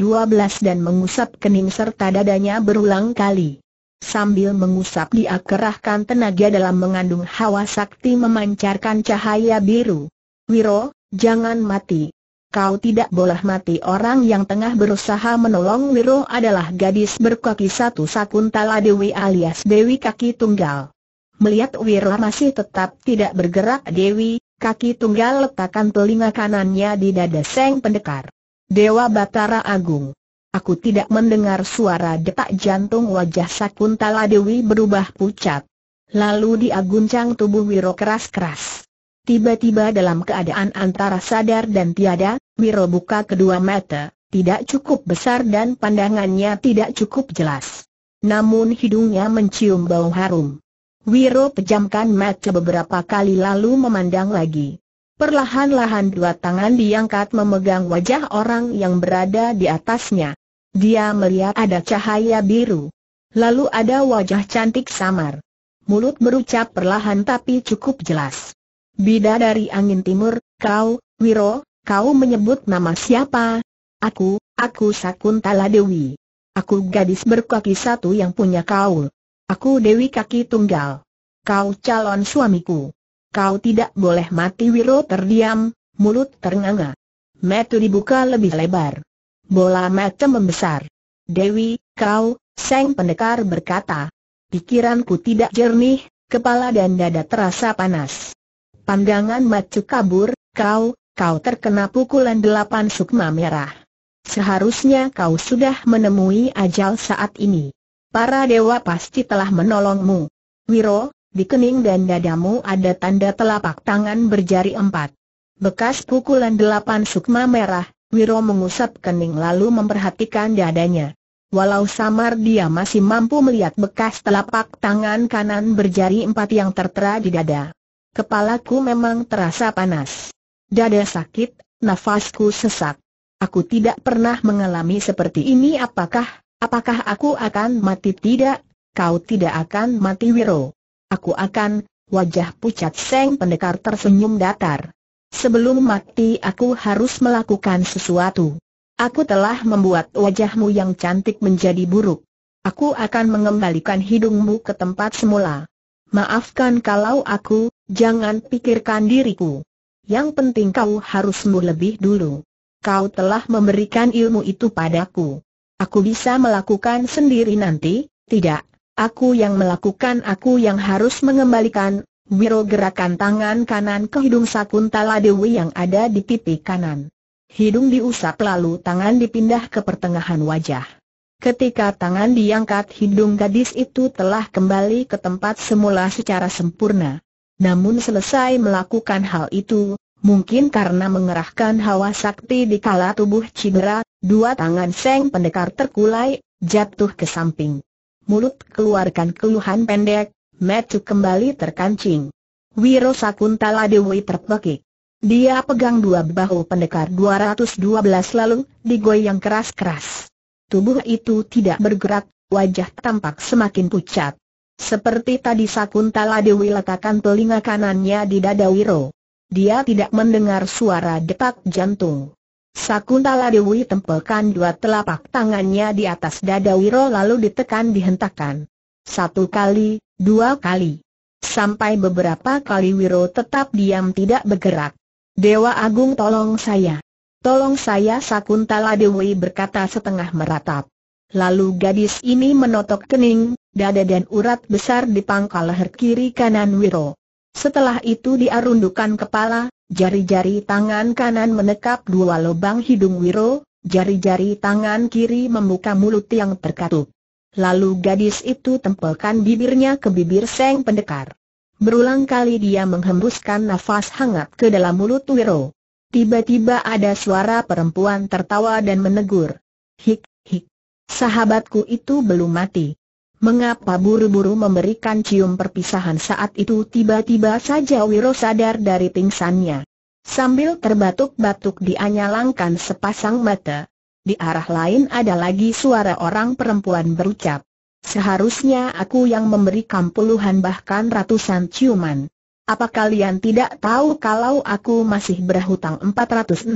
dan mengusap kening serta dadanya berulang kali. Sambil mengusap dia kerahkan tenaga dalam mengandung hawa sakti memancarkan cahaya biru. Wiro, jangan mati kau tidak boleh mati orang yang tengah berusaha menolong Wiro adalah gadis berkaki satu Sakuntala Dewi alias Dewi Kaki Tunggal. Melihat Wiro masih tetap tidak bergerak Dewi, kaki tunggal letakkan telinga kanannya di dada Seng Pendekar. Dewa Batara Agung. Aku tidak mendengar suara detak jantung wajah Sakuntala Dewi berubah pucat. Lalu dia guncang tubuh Wiro keras-keras. Tiba-tiba dalam keadaan antara sadar dan tiada, Wiro buka kedua mata, tidak cukup besar dan pandangannya tidak cukup jelas. Namun hidungnya mencium bau harum. Wiro pejamkan mata beberapa kali lalu memandang lagi. Perlahan-lahan dua tangan diangkat memegang wajah orang yang berada di atasnya. Dia melihat ada cahaya biru. Lalu ada wajah cantik samar. Mulut berucap perlahan tapi cukup jelas. Bida dari angin timur, kau, Wiro, kau menyebut nama siapa? Aku, aku Sakuntala Dewi. Aku gadis berkaki satu yang punya kau. Aku Dewi kaki tunggal. Kau calon suamiku. Kau tidak boleh mati Wiro terdiam, mulut ternganga. Metu dibuka lebih lebar. Bola mata membesar. Dewi, kau, sang Pendekar berkata. Pikiranku tidak jernih, kepala dan dada terasa panas. Pandangan macu kabur, kau, kau terkena pukulan delapan sukma merah. Seharusnya kau sudah menemui ajal saat ini. Para dewa pasti telah menolongmu. Wiro, di kening dan dadamu ada tanda telapak tangan berjari empat. Bekas pukulan delapan sukma merah, Wiro mengusap kening lalu memperhatikan dadanya. Walau samar dia masih mampu melihat bekas telapak tangan kanan berjari empat yang tertera di dada. Kepalaku memang terasa panas. Dada sakit, nafasku sesak. Aku tidak pernah mengalami seperti ini apakah, apakah aku akan mati tidak? Kau tidak akan mati Wiro. Aku akan, wajah pucat Seng Pendekar tersenyum datar. Sebelum mati aku harus melakukan sesuatu. Aku telah membuat wajahmu yang cantik menjadi buruk. Aku akan mengembalikan hidungmu ke tempat semula maafkan kalau aku, jangan pikirkan diriku. Yang penting kau harus sembuh lebih dulu. Kau telah memberikan ilmu itu padaku. Aku bisa melakukan sendiri nanti, tidak, aku yang melakukan aku yang harus mengembalikan, Wiro gerakan tangan kanan ke hidung Sakuntala Dewi yang ada di pipi kanan. Hidung diusap lalu tangan dipindah ke pertengahan wajah. Ketika tangan diangkat hidung gadis itu telah kembali ke tempat semula secara sempurna. Namun selesai melakukan hal itu, mungkin karena mengerahkan hawa sakti di kala tubuh cedera, dua tangan Seng Pendekar terkulai, jatuh ke samping. Mulut keluarkan keluhan pendek, metu kembali terkancing. Wiro Sakuntala Dewi terpekik. Dia pegang dua bahu pendekar 212 lalu digoyang keras-keras. Tubuh itu tidak bergerak, wajah tampak semakin pucat. Seperti tadi Sakuntala Dewi letakkan telinga kanannya di dada Wiro. Dia tidak mendengar suara detak jantung. Sakuntala Dewi tempelkan dua telapak tangannya di atas dada Wiro lalu ditekan dihentakkan. Satu kali, dua kali. Sampai beberapa kali Wiro tetap diam tidak bergerak. Dewa Agung tolong saya. Tolong saya Sakuntala Dewi berkata setengah meratap. Lalu gadis ini menotok kening, dada dan urat besar di pangkal leher kiri kanan Wiro. Setelah itu dia kepala, jari-jari tangan kanan menekap dua lubang hidung Wiro, jari-jari tangan kiri membuka mulut yang terkatup. Lalu gadis itu tempelkan bibirnya ke bibir Seng Pendekar. Berulang kali dia menghembuskan nafas hangat ke dalam mulut Wiro. Tiba-tiba ada suara perempuan tertawa dan menegur. Hik, hik. Sahabatku itu belum mati. Mengapa buru-buru memberikan cium perpisahan saat itu tiba-tiba saja Wiro sadar dari pingsannya. Sambil terbatuk-batuk dianyalangkan sepasang mata. Di arah lain ada lagi suara orang perempuan berucap. Seharusnya aku yang memberikan puluhan bahkan ratusan ciuman. Apa kalian tidak tahu kalau aku masih berhutang 462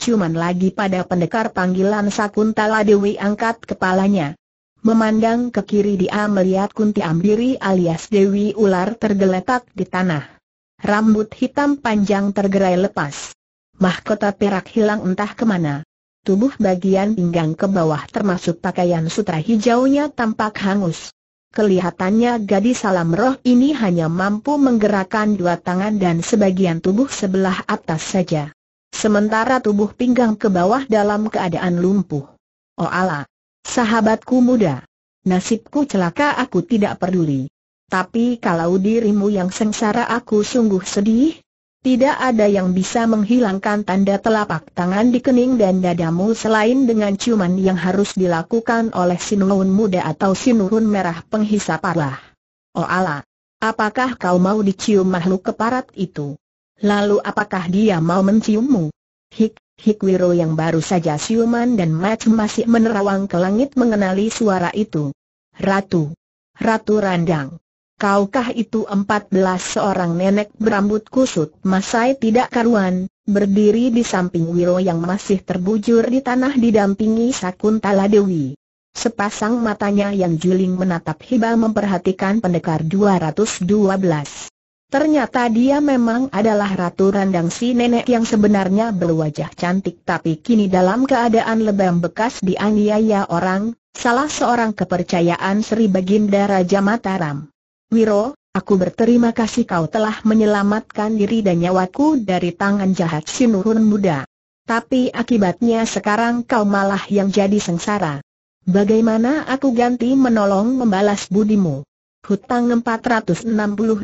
cuman lagi pada pendekar panggilan Sakuntala Dewi angkat kepalanya. Memandang ke kiri dia melihat Kunti Ambiri alias Dewi Ular tergeletak di tanah. Rambut hitam panjang tergerai lepas. Mahkota perak hilang entah kemana. Tubuh bagian pinggang ke bawah termasuk pakaian sutra hijaunya tampak hangus. Kelihatannya gadis salam roh ini hanya mampu menggerakkan dua tangan dan sebagian tubuh sebelah atas saja. Sementara tubuh pinggang ke bawah dalam keadaan lumpuh. Oh Allah, sahabatku muda, nasibku celaka aku tidak peduli. Tapi kalau dirimu yang sengsara aku sungguh sedih, tidak ada yang bisa menghilangkan tanda telapak tangan di kening dan dadamu selain dengan ciuman yang harus dilakukan oleh sinurun muda atau sinurun merah penghisap Allah. Oh Allah, apakah kau mau dicium makhluk keparat itu? Lalu apakah dia mau menciummu? Hik, hik Wiro yang baru saja siuman dan macam masih menerawang ke langit mengenali suara itu. Ratu. Ratu Randang. Kaukah itu empat belas seorang nenek berambut kusut masai tidak karuan, berdiri di samping Wiro yang masih terbujur di tanah didampingi Sakuntala Dewi. Sepasang matanya yang juling menatap hiba memperhatikan pendekar 212. Ternyata dia memang adalah Ratu Randang si nenek yang sebenarnya berwajah cantik tapi kini dalam keadaan lebam bekas dianiaya orang, salah seorang kepercayaan Sri Baginda Raja Mataram. Wiro, aku berterima kasih kau telah menyelamatkan diri dan nyawaku dari tangan jahat Sinurun muda. Tapi akibatnya sekarang kau malah yang jadi sengsara. Bagaimana aku ganti menolong membalas budimu? Hutang 462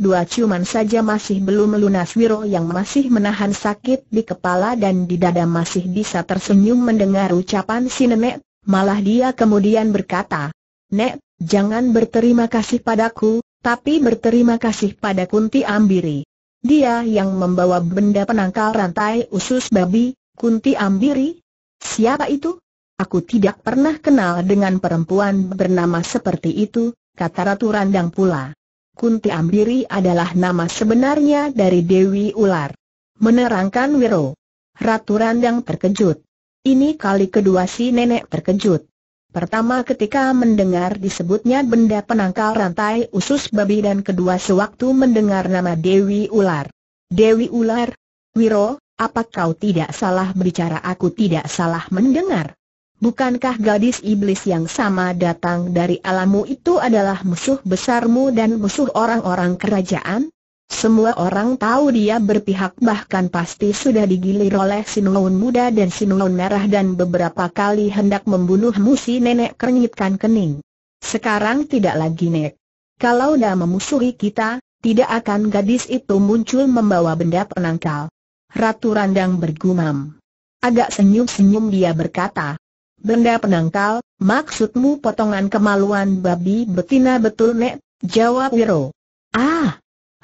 cuman saja masih belum lunas Wiro yang masih menahan sakit di kepala dan di dada masih bisa tersenyum mendengar ucapan si nenek, malah dia kemudian berkata, Nek, jangan berterima kasih padaku, tapi berterima kasih pada Kunti Ambiri. Dia yang membawa benda penangkal rantai usus babi, Kunti Ambiri? Siapa itu? Aku tidak pernah kenal dengan perempuan bernama seperti itu, kata Ratu Randang pula. Kunti Ambiri adalah nama sebenarnya dari Dewi Ular. Menerangkan Wiro. Ratu Randang terkejut. Ini kali kedua si nenek terkejut. Pertama ketika mendengar disebutnya benda penangkal rantai usus babi dan kedua sewaktu mendengar nama Dewi Ular. Dewi Ular, Wiro, apa kau tidak salah berbicara aku tidak salah mendengar? Bukankah gadis iblis yang sama datang dari alammu itu adalah musuh besarmu dan musuh orang-orang kerajaan? Semua orang tahu dia berpihak bahkan pasti sudah digilir oleh Sinuun muda dan Sinuun merah dan beberapa kali hendak membunuh Musi nenek kernyitkan kening. Sekarang tidak lagi nek. Kalau dah memusuhi kita, tidak akan gadis itu muncul membawa benda penangkal. Ratu Randang bergumam. Agak senyum-senyum dia berkata, Benda penangkal, maksudmu potongan kemaluan babi betina betul nek? Jawab Wiro. Ah,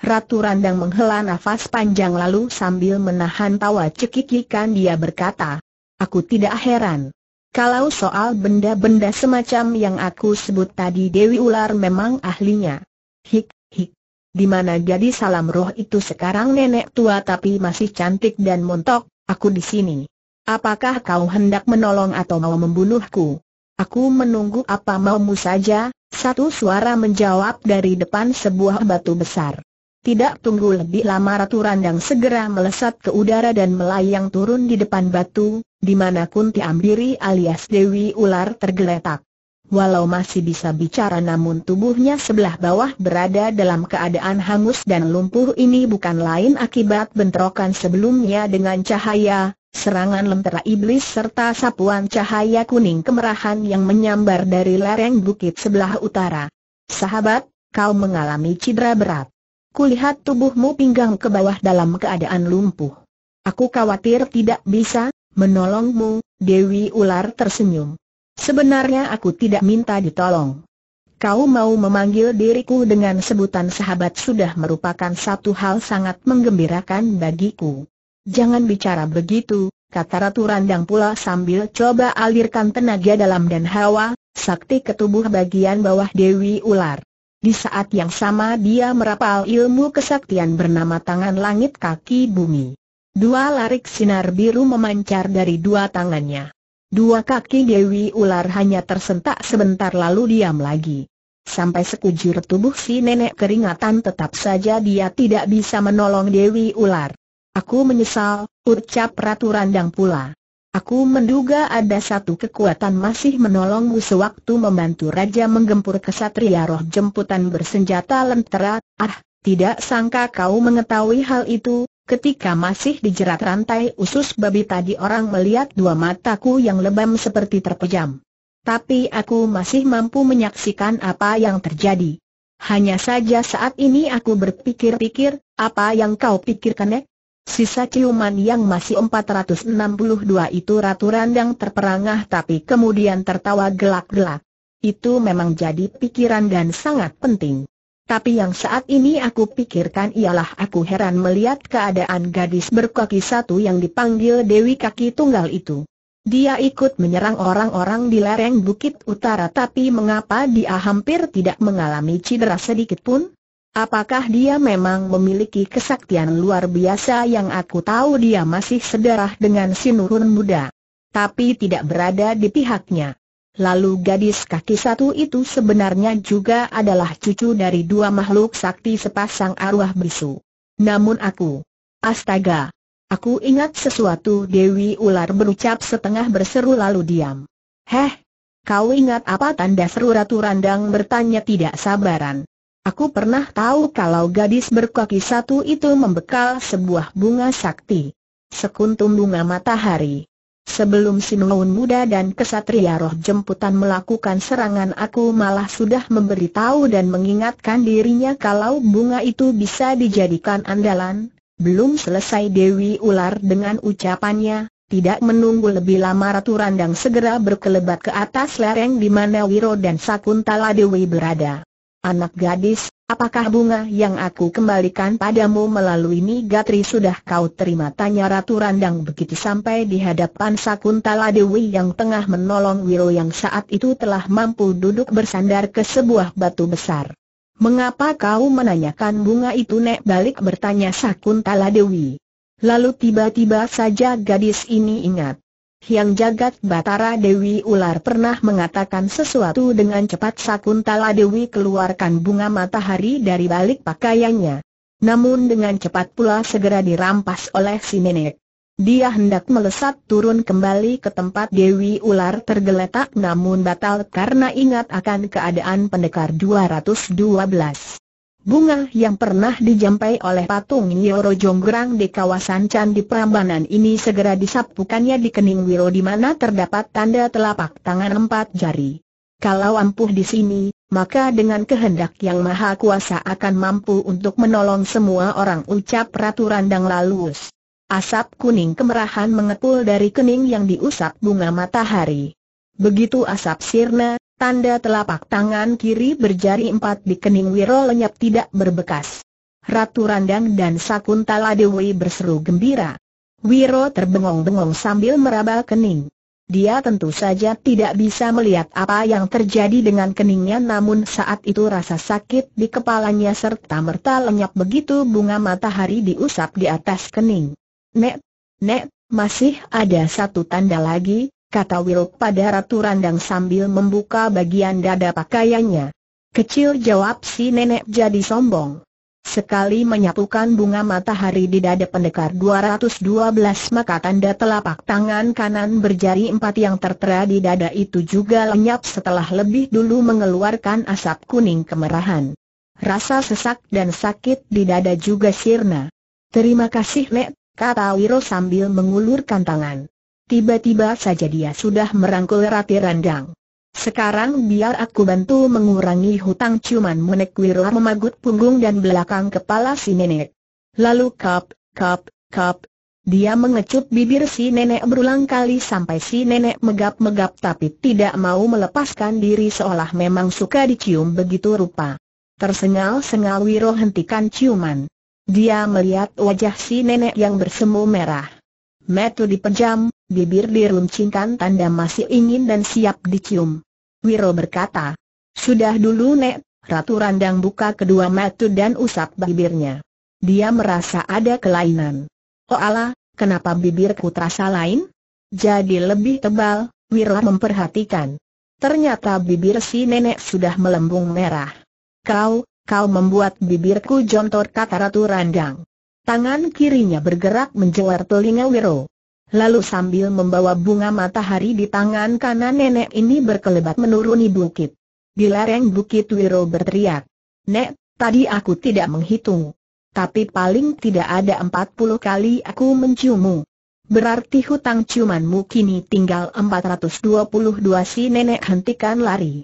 Ratu Randang menghela nafas panjang lalu sambil menahan tawa cekikikan dia berkata, Aku tidak heran. Kalau soal benda-benda semacam yang aku sebut tadi Dewi Ular memang ahlinya. Hik, hik. Di mana jadi salam roh itu sekarang nenek tua tapi masih cantik dan montok, aku di sini. Apakah kau hendak menolong atau mau membunuhku? Aku menunggu apa maumu saja, satu suara menjawab dari depan sebuah batu besar. Tidak tunggu lebih lama Ratu Randang segera melesat ke udara dan melayang turun di depan batu, di mana Kunti Ambiri alias Dewi Ular tergeletak. Walau masih bisa bicara namun tubuhnya sebelah bawah berada dalam keadaan hangus dan lumpuh ini bukan lain akibat bentrokan sebelumnya dengan cahaya, serangan lentera iblis serta sapuan cahaya kuning kemerahan yang menyambar dari lereng bukit sebelah utara. Sahabat, kau mengalami cedera berat kulihat tubuhmu pinggang ke bawah dalam keadaan lumpuh. Aku khawatir tidak bisa menolongmu, Dewi Ular tersenyum. Sebenarnya aku tidak minta ditolong. Kau mau memanggil diriku dengan sebutan sahabat sudah merupakan satu hal sangat menggembirakan bagiku. Jangan bicara begitu, kata Ratu Randang pula sambil coba alirkan tenaga dalam dan hawa, sakti ke tubuh bagian bawah Dewi Ular. Di saat yang sama dia merapal ilmu kesaktian bernama tangan langit kaki bumi. Dua larik sinar biru memancar dari dua tangannya. Dua kaki Dewi Ular hanya tersentak sebentar lalu diam lagi. Sampai sekujur tubuh si nenek keringatan tetap saja dia tidak bisa menolong Dewi Ular. Aku menyesal, ucap Ratu Randang pula. Aku menduga ada satu kekuatan masih menolongmu sewaktu membantu Raja menggempur kesatria roh jemputan bersenjata lentera. Ah, tidak sangka kau mengetahui hal itu, ketika masih dijerat rantai usus babi tadi orang melihat dua mataku yang lebam seperti terpejam. Tapi aku masih mampu menyaksikan apa yang terjadi. Hanya saja saat ini aku berpikir-pikir, apa yang kau pikirkan, Nek? Eh? Sisa ciuman yang masih 462 itu Ratu Randang terperangah tapi kemudian tertawa gelak-gelak. Itu memang jadi pikiran dan sangat penting. Tapi yang saat ini aku pikirkan ialah aku heran melihat keadaan gadis berkaki satu yang dipanggil Dewi Kaki Tunggal itu. Dia ikut menyerang orang-orang di lereng Bukit Utara tapi mengapa dia hampir tidak mengalami cedera sedikit pun? Apakah dia memang memiliki kesaktian luar biasa yang aku tahu dia masih sedarah dengan si Nurun muda? Tapi tidak berada di pihaknya. Lalu gadis kaki satu itu sebenarnya juga adalah cucu dari dua makhluk sakti sepasang arwah bisu. Namun aku, astaga, aku ingat sesuatu Dewi Ular berucap setengah berseru lalu diam. Heh, kau ingat apa tanda seru Ratu Randang bertanya tidak sabaran. Aku pernah tahu kalau gadis berkaki satu itu membekal sebuah bunga sakti. Sekuntum bunga matahari. Sebelum Sinuun muda dan kesatria roh jemputan melakukan serangan aku malah sudah memberitahu dan mengingatkan dirinya kalau bunga itu bisa dijadikan andalan. Belum selesai Dewi Ular dengan ucapannya, tidak menunggu lebih lama Ratu Randang segera berkelebat ke atas lereng di mana Wiro dan Sakuntala Dewi berada. Anak gadis, apakah bunga yang aku kembalikan padamu melalui Gatri sudah kau terima? Tanya Ratu Randang begitu sampai di hadapan Sakuntala Dewi yang tengah menolong Wiro yang saat itu telah mampu duduk bersandar ke sebuah batu besar. Mengapa kau menanyakan bunga itu nek balik bertanya Sakuntala Dewi? Lalu tiba-tiba saja gadis ini ingat. Hyang Jagat Batara Dewi Ular pernah mengatakan sesuatu dengan cepat Sakuntala Dewi keluarkan bunga matahari dari balik pakaiannya. Namun dengan cepat pula segera dirampas oleh si nenek. Dia hendak melesat turun kembali ke tempat Dewi Ular tergeletak namun batal karena ingat akan keadaan pendekar 212. Bunga yang pernah dijampai oleh patung Nyoro Jonggrang di kawasan Candi Prambanan ini segera disapukannya di kening Wiro di mana terdapat tanda telapak tangan empat jari. Kalau ampuh di sini, maka dengan kehendak yang maha kuasa akan mampu untuk menolong semua orang ucap Ratu Randang Lalus. Asap kuning kemerahan mengepul dari kening yang diusap bunga matahari. Begitu asap sirna, Tanda telapak tangan kiri berjari empat di kening Wiro lenyap tidak berbekas. Ratu Randang dan Sakuntala Dewi berseru gembira. Wiro terbengong-bengong sambil meraba kening. Dia tentu saja tidak bisa melihat apa yang terjadi dengan keningnya namun saat itu rasa sakit di kepalanya serta merta lenyap begitu bunga matahari diusap di atas kening. Nek, nek, masih ada satu tanda lagi, kata Will pada Ratu Randang sambil membuka bagian dada pakaiannya. Kecil jawab si nenek jadi sombong. Sekali menyapukan bunga matahari di dada pendekar 212 maka tanda telapak tangan kanan berjari empat yang tertera di dada itu juga lenyap setelah lebih dulu mengeluarkan asap kuning kemerahan. Rasa sesak dan sakit di dada juga sirna. Terima kasih Nek, kata Wiro sambil mengulurkan tangan. Tiba-tiba saja dia sudah merangkul Rati Randang. Sekarang biar aku bantu mengurangi hutang cuman Monek Wiro memagut punggung dan belakang kepala si nenek. Lalu kap, kap, kap. Dia mengecup bibir si nenek berulang kali sampai si nenek megap-megap tapi tidak mau melepaskan diri seolah memang suka dicium begitu rupa. Tersengal-sengal Wiro hentikan ciuman. Dia melihat wajah si nenek yang bersemu merah. Metu dipejam, bibir diruncingkan tanda masih ingin dan siap dicium. Wiro berkata, Sudah dulu Nek, Ratu Randang buka kedua mata dan usap bibirnya. Dia merasa ada kelainan. Oh Allah, kenapa bibirku terasa lain? Jadi lebih tebal, Wiro memperhatikan. Ternyata bibir si nenek sudah melembung merah. Kau, kau membuat bibirku jontor kata Ratu Randang. Tangan kirinya bergerak menjelar telinga Wiro. Lalu sambil membawa bunga matahari di tangan kanan nenek ini berkelebat menuruni bukit. Di lereng bukit Wiro berteriak. Nek, tadi aku tidak menghitung. Tapi paling tidak ada empat puluh kali aku menciummu. Berarti hutang ciumanmu kini tinggal empat ratus dua puluh dua si nenek hentikan lari.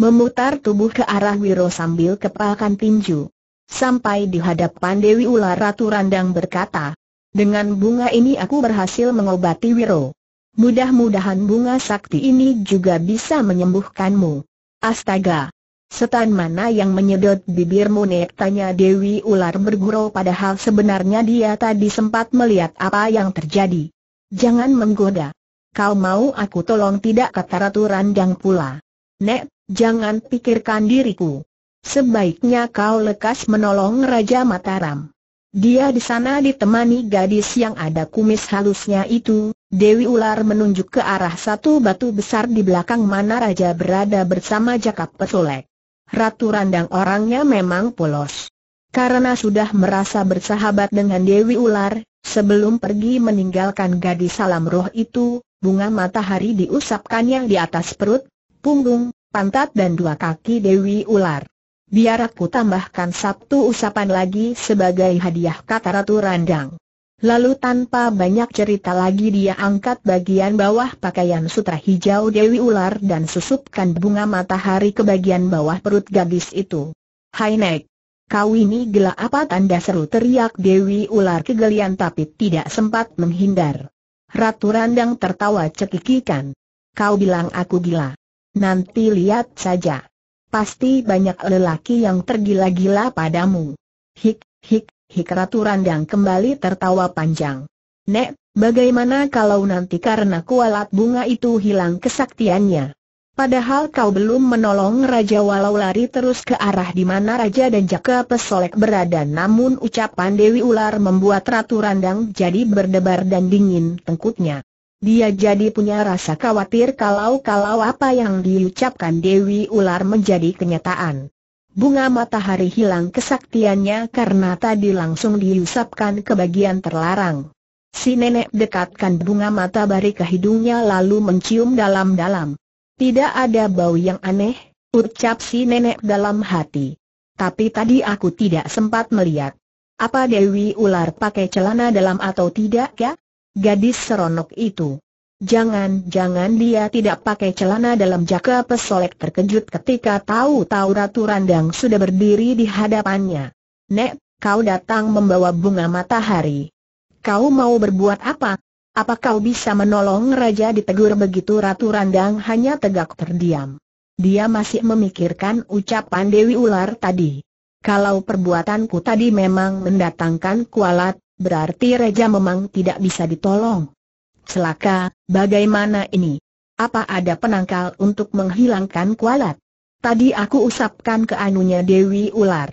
Memutar tubuh ke arah Wiro sambil kepalkan tinju. Sampai di hadapan Dewi Ular Ratu Randang berkata, dengan bunga ini aku berhasil mengobati Wiro. Mudah-mudahan bunga sakti ini juga bisa menyembuhkanmu. Astaga! Setan mana yang menyedot bibirmu nek? Tanya Dewi Ular bergurau padahal sebenarnya dia tadi sempat melihat apa yang terjadi. Jangan menggoda. Kau mau aku tolong tidak kata Ratu Randang pula. Nek, jangan pikirkan diriku. Sebaiknya kau lekas menolong Raja Mataram. Dia di sana ditemani gadis yang ada kumis halusnya itu, Dewi Ular menunjuk ke arah satu batu besar di belakang mana Raja berada bersama Jakap Pesolek. Ratu Randang orangnya memang polos. Karena sudah merasa bersahabat dengan Dewi Ular, sebelum pergi meninggalkan gadis salam roh itu, bunga matahari diusapkannya di atas perut, punggung, pantat dan dua kaki Dewi Ular. Biar aku tambahkan satu usapan lagi sebagai hadiah kata Ratu Randang. Lalu tanpa banyak cerita lagi dia angkat bagian bawah pakaian sutra hijau Dewi Ular dan susupkan bunga matahari ke bagian bawah perut gadis itu. Hai Nek, kau ini gila apa tanda seru teriak Dewi Ular kegelian tapi tidak sempat menghindar. Ratu Randang tertawa cekikikan. Kau bilang aku gila. Nanti lihat saja. Pasti banyak lelaki yang tergila-gila padamu. Hik, hik, hik Ratu Randang kembali tertawa panjang. Nek, bagaimana kalau nanti karena kualat bunga itu hilang kesaktiannya? Padahal kau belum menolong Raja walau lari terus ke arah di mana Raja dan Jaka Pesolek berada namun ucapan Dewi Ular membuat Ratu Randang jadi berdebar dan dingin tengkutnya. Dia jadi punya rasa khawatir kalau-kalau apa yang diucapkan Dewi Ular menjadi kenyataan. Bunga matahari hilang kesaktiannya karena tadi langsung diusapkan ke bagian terlarang. Si nenek dekatkan bunga matahari ke hidungnya lalu mencium dalam-dalam. Tidak ada bau yang aneh, ucap si nenek dalam hati. Tapi tadi aku tidak sempat melihat. Apa Dewi Ular pakai celana dalam atau tidak ya? gadis seronok itu. Jangan-jangan dia tidak pakai celana dalam jaka pesolek terkejut ketika tahu-tahu Ratu Randang sudah berdiri di hadapannya. Nek, kau datang membawa bunga matahari. Kau mau berbuat apa? Apa kau bisa menolong Raja ditegur begitu Ratu Randang hanya tegak terdiam. Dia masih memikirkan ucapan Dewi Ular tadi. Kalau perbuatanku tadi memang mendatangkan kualat, berarti Raja memang tidak bisa ditolong. Celaka, bagaimana ini? Apa ada penangkal untuk menghilangkan kualat? Tadi aku usapkan ke anunya Dewi Ular.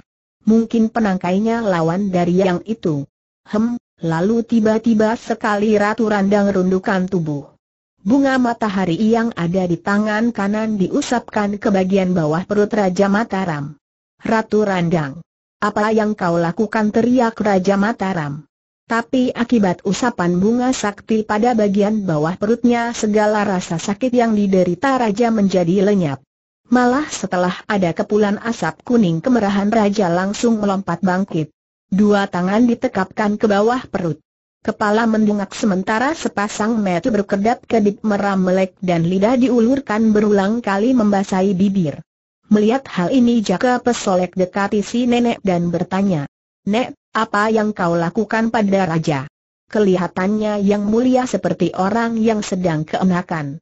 Mungkin penangkainya lawan dari yang itu. Hem, lalu tiba-tiba sekali Ratu Randang rundukan tubuh. Bunga matahari yang ada di tangan kanan diusapkan ke bagian bawah perut Raja Mataram. Ratu Randang, apa yang kau lakukan teriak Raja Mataram. Tapi akibat usapan bunga sakti pada bagian bawah perutnya segala rasa sakit yang diderita Raja menjadi lenyap. Malah setelah ada kepulan asap kuning kemerahan Raja langsung melompat bangkit. Dua tangan ditekapkan ke bawah perut. Kepala mendungak sementara sepasang mata berkedap-kedip meram melek dan lidah diulurkan berulang kali membasahi bibir. Melihat hal ini Jaka Pesolek dekati si nenek dan bertanya, Nek, apa yang kau lakukan pada raja? Kelihatannya yang mulia seperti orang yang sedang keenakan.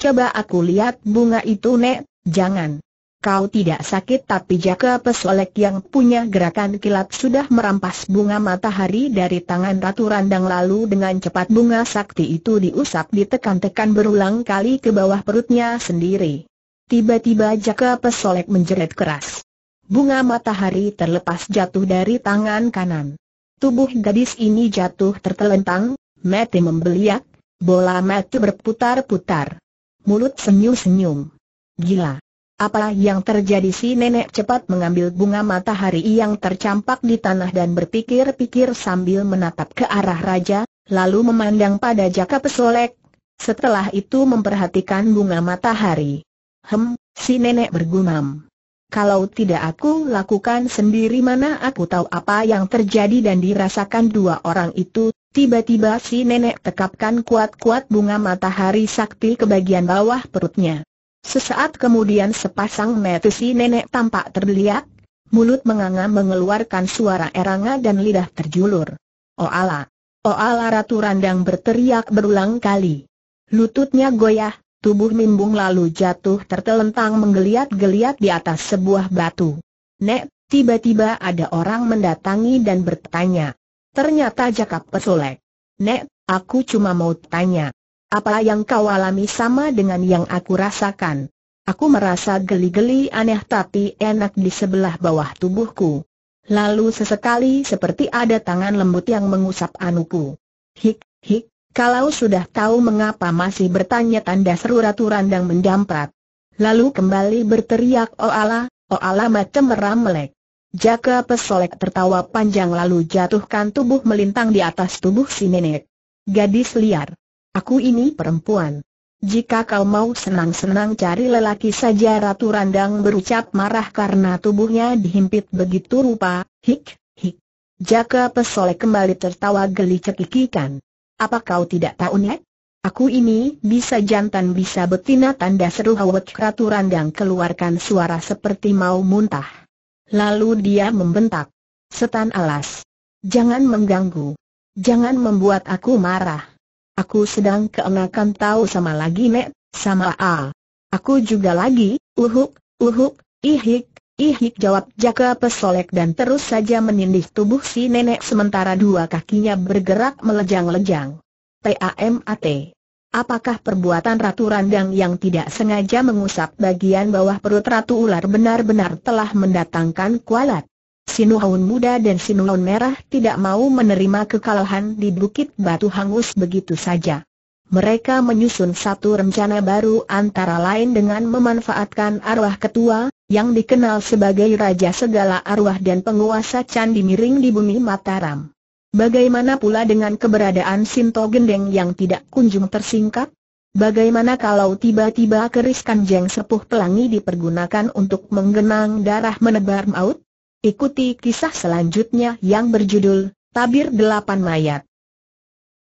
Coba aku lihat bunga itu nek, jangan. Kau tidak sakit tapi Jaka Pesolek yang punya gerakan kilat sudah merampas bunga matahari dari tangan Ratu Randang lalu dengan cepat bunga sakti itu diusap ditekan-tekan berulang kali ke bawah perutnya sendiri. Tiba-tiba Jaka Pesolek menjerit keras bunga matahari terlepas jatuh dari tangan kanan. Tubuh gadis ini jatuh tertelentang, mata membeliak, bola mati berputar-putar. Mulut senyum-senyum. Gila. Apa yang terjadi si nenek cepat mengambil bunga matahari yang tercampak di tanah dan berpikir-pikir sambil menatap ke arah raja, lalu memandang pada Jaka Pesolek. Setelah itu memperhatikan bunga matahari. Hem, si nenek bergumam. Kalau tidak aku lakukan sendiri mana aku tahu apa yang terjadi dan dirasakan dua orang itu, tiba-tiba si nenek tekapkan kuat-kuat bunga matahari sakti ke bagian bawah perutnya. Sesaat kemudian sepasang mata si nenek tampak terbeliak, mulut menganga mengeluarkan suara eranga dan lidah terjulur. Oh Allah, Oh Allah Ratu Randang berteriak berulang kali. Lututnya goyah, tubuh Mimbung lalu jatuh tertelentang menggeliat-geliat di atas sebuah batu. Nek, tiba-tiba ada orang mendatangi dan bertanya. Ternyata Jakap Pesolek. Nek, aku cuma mau tanya. Apa yang kau alami sama dengan yang aku rasakan? Aku merasa geli-geli aneh tapi enak di sebelah bawah tubuhku. Lalu sesekali seperti ada tangan lembut yang mengusap anuku. Hik, hik, kalau sudah tahu mengapa masih bertanya tanda seru Ratu Randang mendamprat. Lalu kembali berteriak Oala, oh Oala oh macam meramelek. Jaka pesolek tertawa panjang lalu jatuhkan tubuh melintang di atas tubuh si nenek. Gadis liar. Aku ini perempuan. Jika kau mau senang-senang cari lelaki saja Ratu Randang berucap marah karena tubuhnya dihimpit begitu rupa, hik, hik. Jaka pesolek kembali tertawa geli cekikikan. Apa kau tidak tahu Nek? Aku ini bisa jantan bisa betina tanda seru Howard Ratu Randang keluarkan suara seperti mau muntah. Lalu dia membentak. Setan alas. Jangan mengganggu. Jangan membuat aku marah. Aku sedang keenakan tahu sama lagi Nek, sama A. Aku juga lagi, uhuk, uhuk, ihik, Ihik jawab Jaka Pesolek dan terus saja menindih tubuh si nenek sementara dua kakinya bergerak melejang-lejang. PAMAT. Apakah perbuatan Ratu Randang yang tidak sengaja mengusap bagian bawah perut Ratu Ular benar-benar telah mendatangkan kualat? Sinuhaun muda dan Sinuhaun merah tidak mau menerima kekalahan di Bukit Batu Hangus begitu saja mereka menyusun satu rencana baru antara lain dengan memanfaatkan arwah ketua, yang dikenal sebagai Raja Segala Arwah dan penguasa Candi Miring di bumi Mataram. Bagaimana pula dengan keberadaan Sinto Gendeng yang tidak kunjung tersingkap? Bagaimana kalau tiba-tiba keris kanjeng sepuh pelangi dipergunakan untuk menggenang darah menebar maut? Ikuti kisah selanjutnya yang berjudul Tabir Delapan Mayat.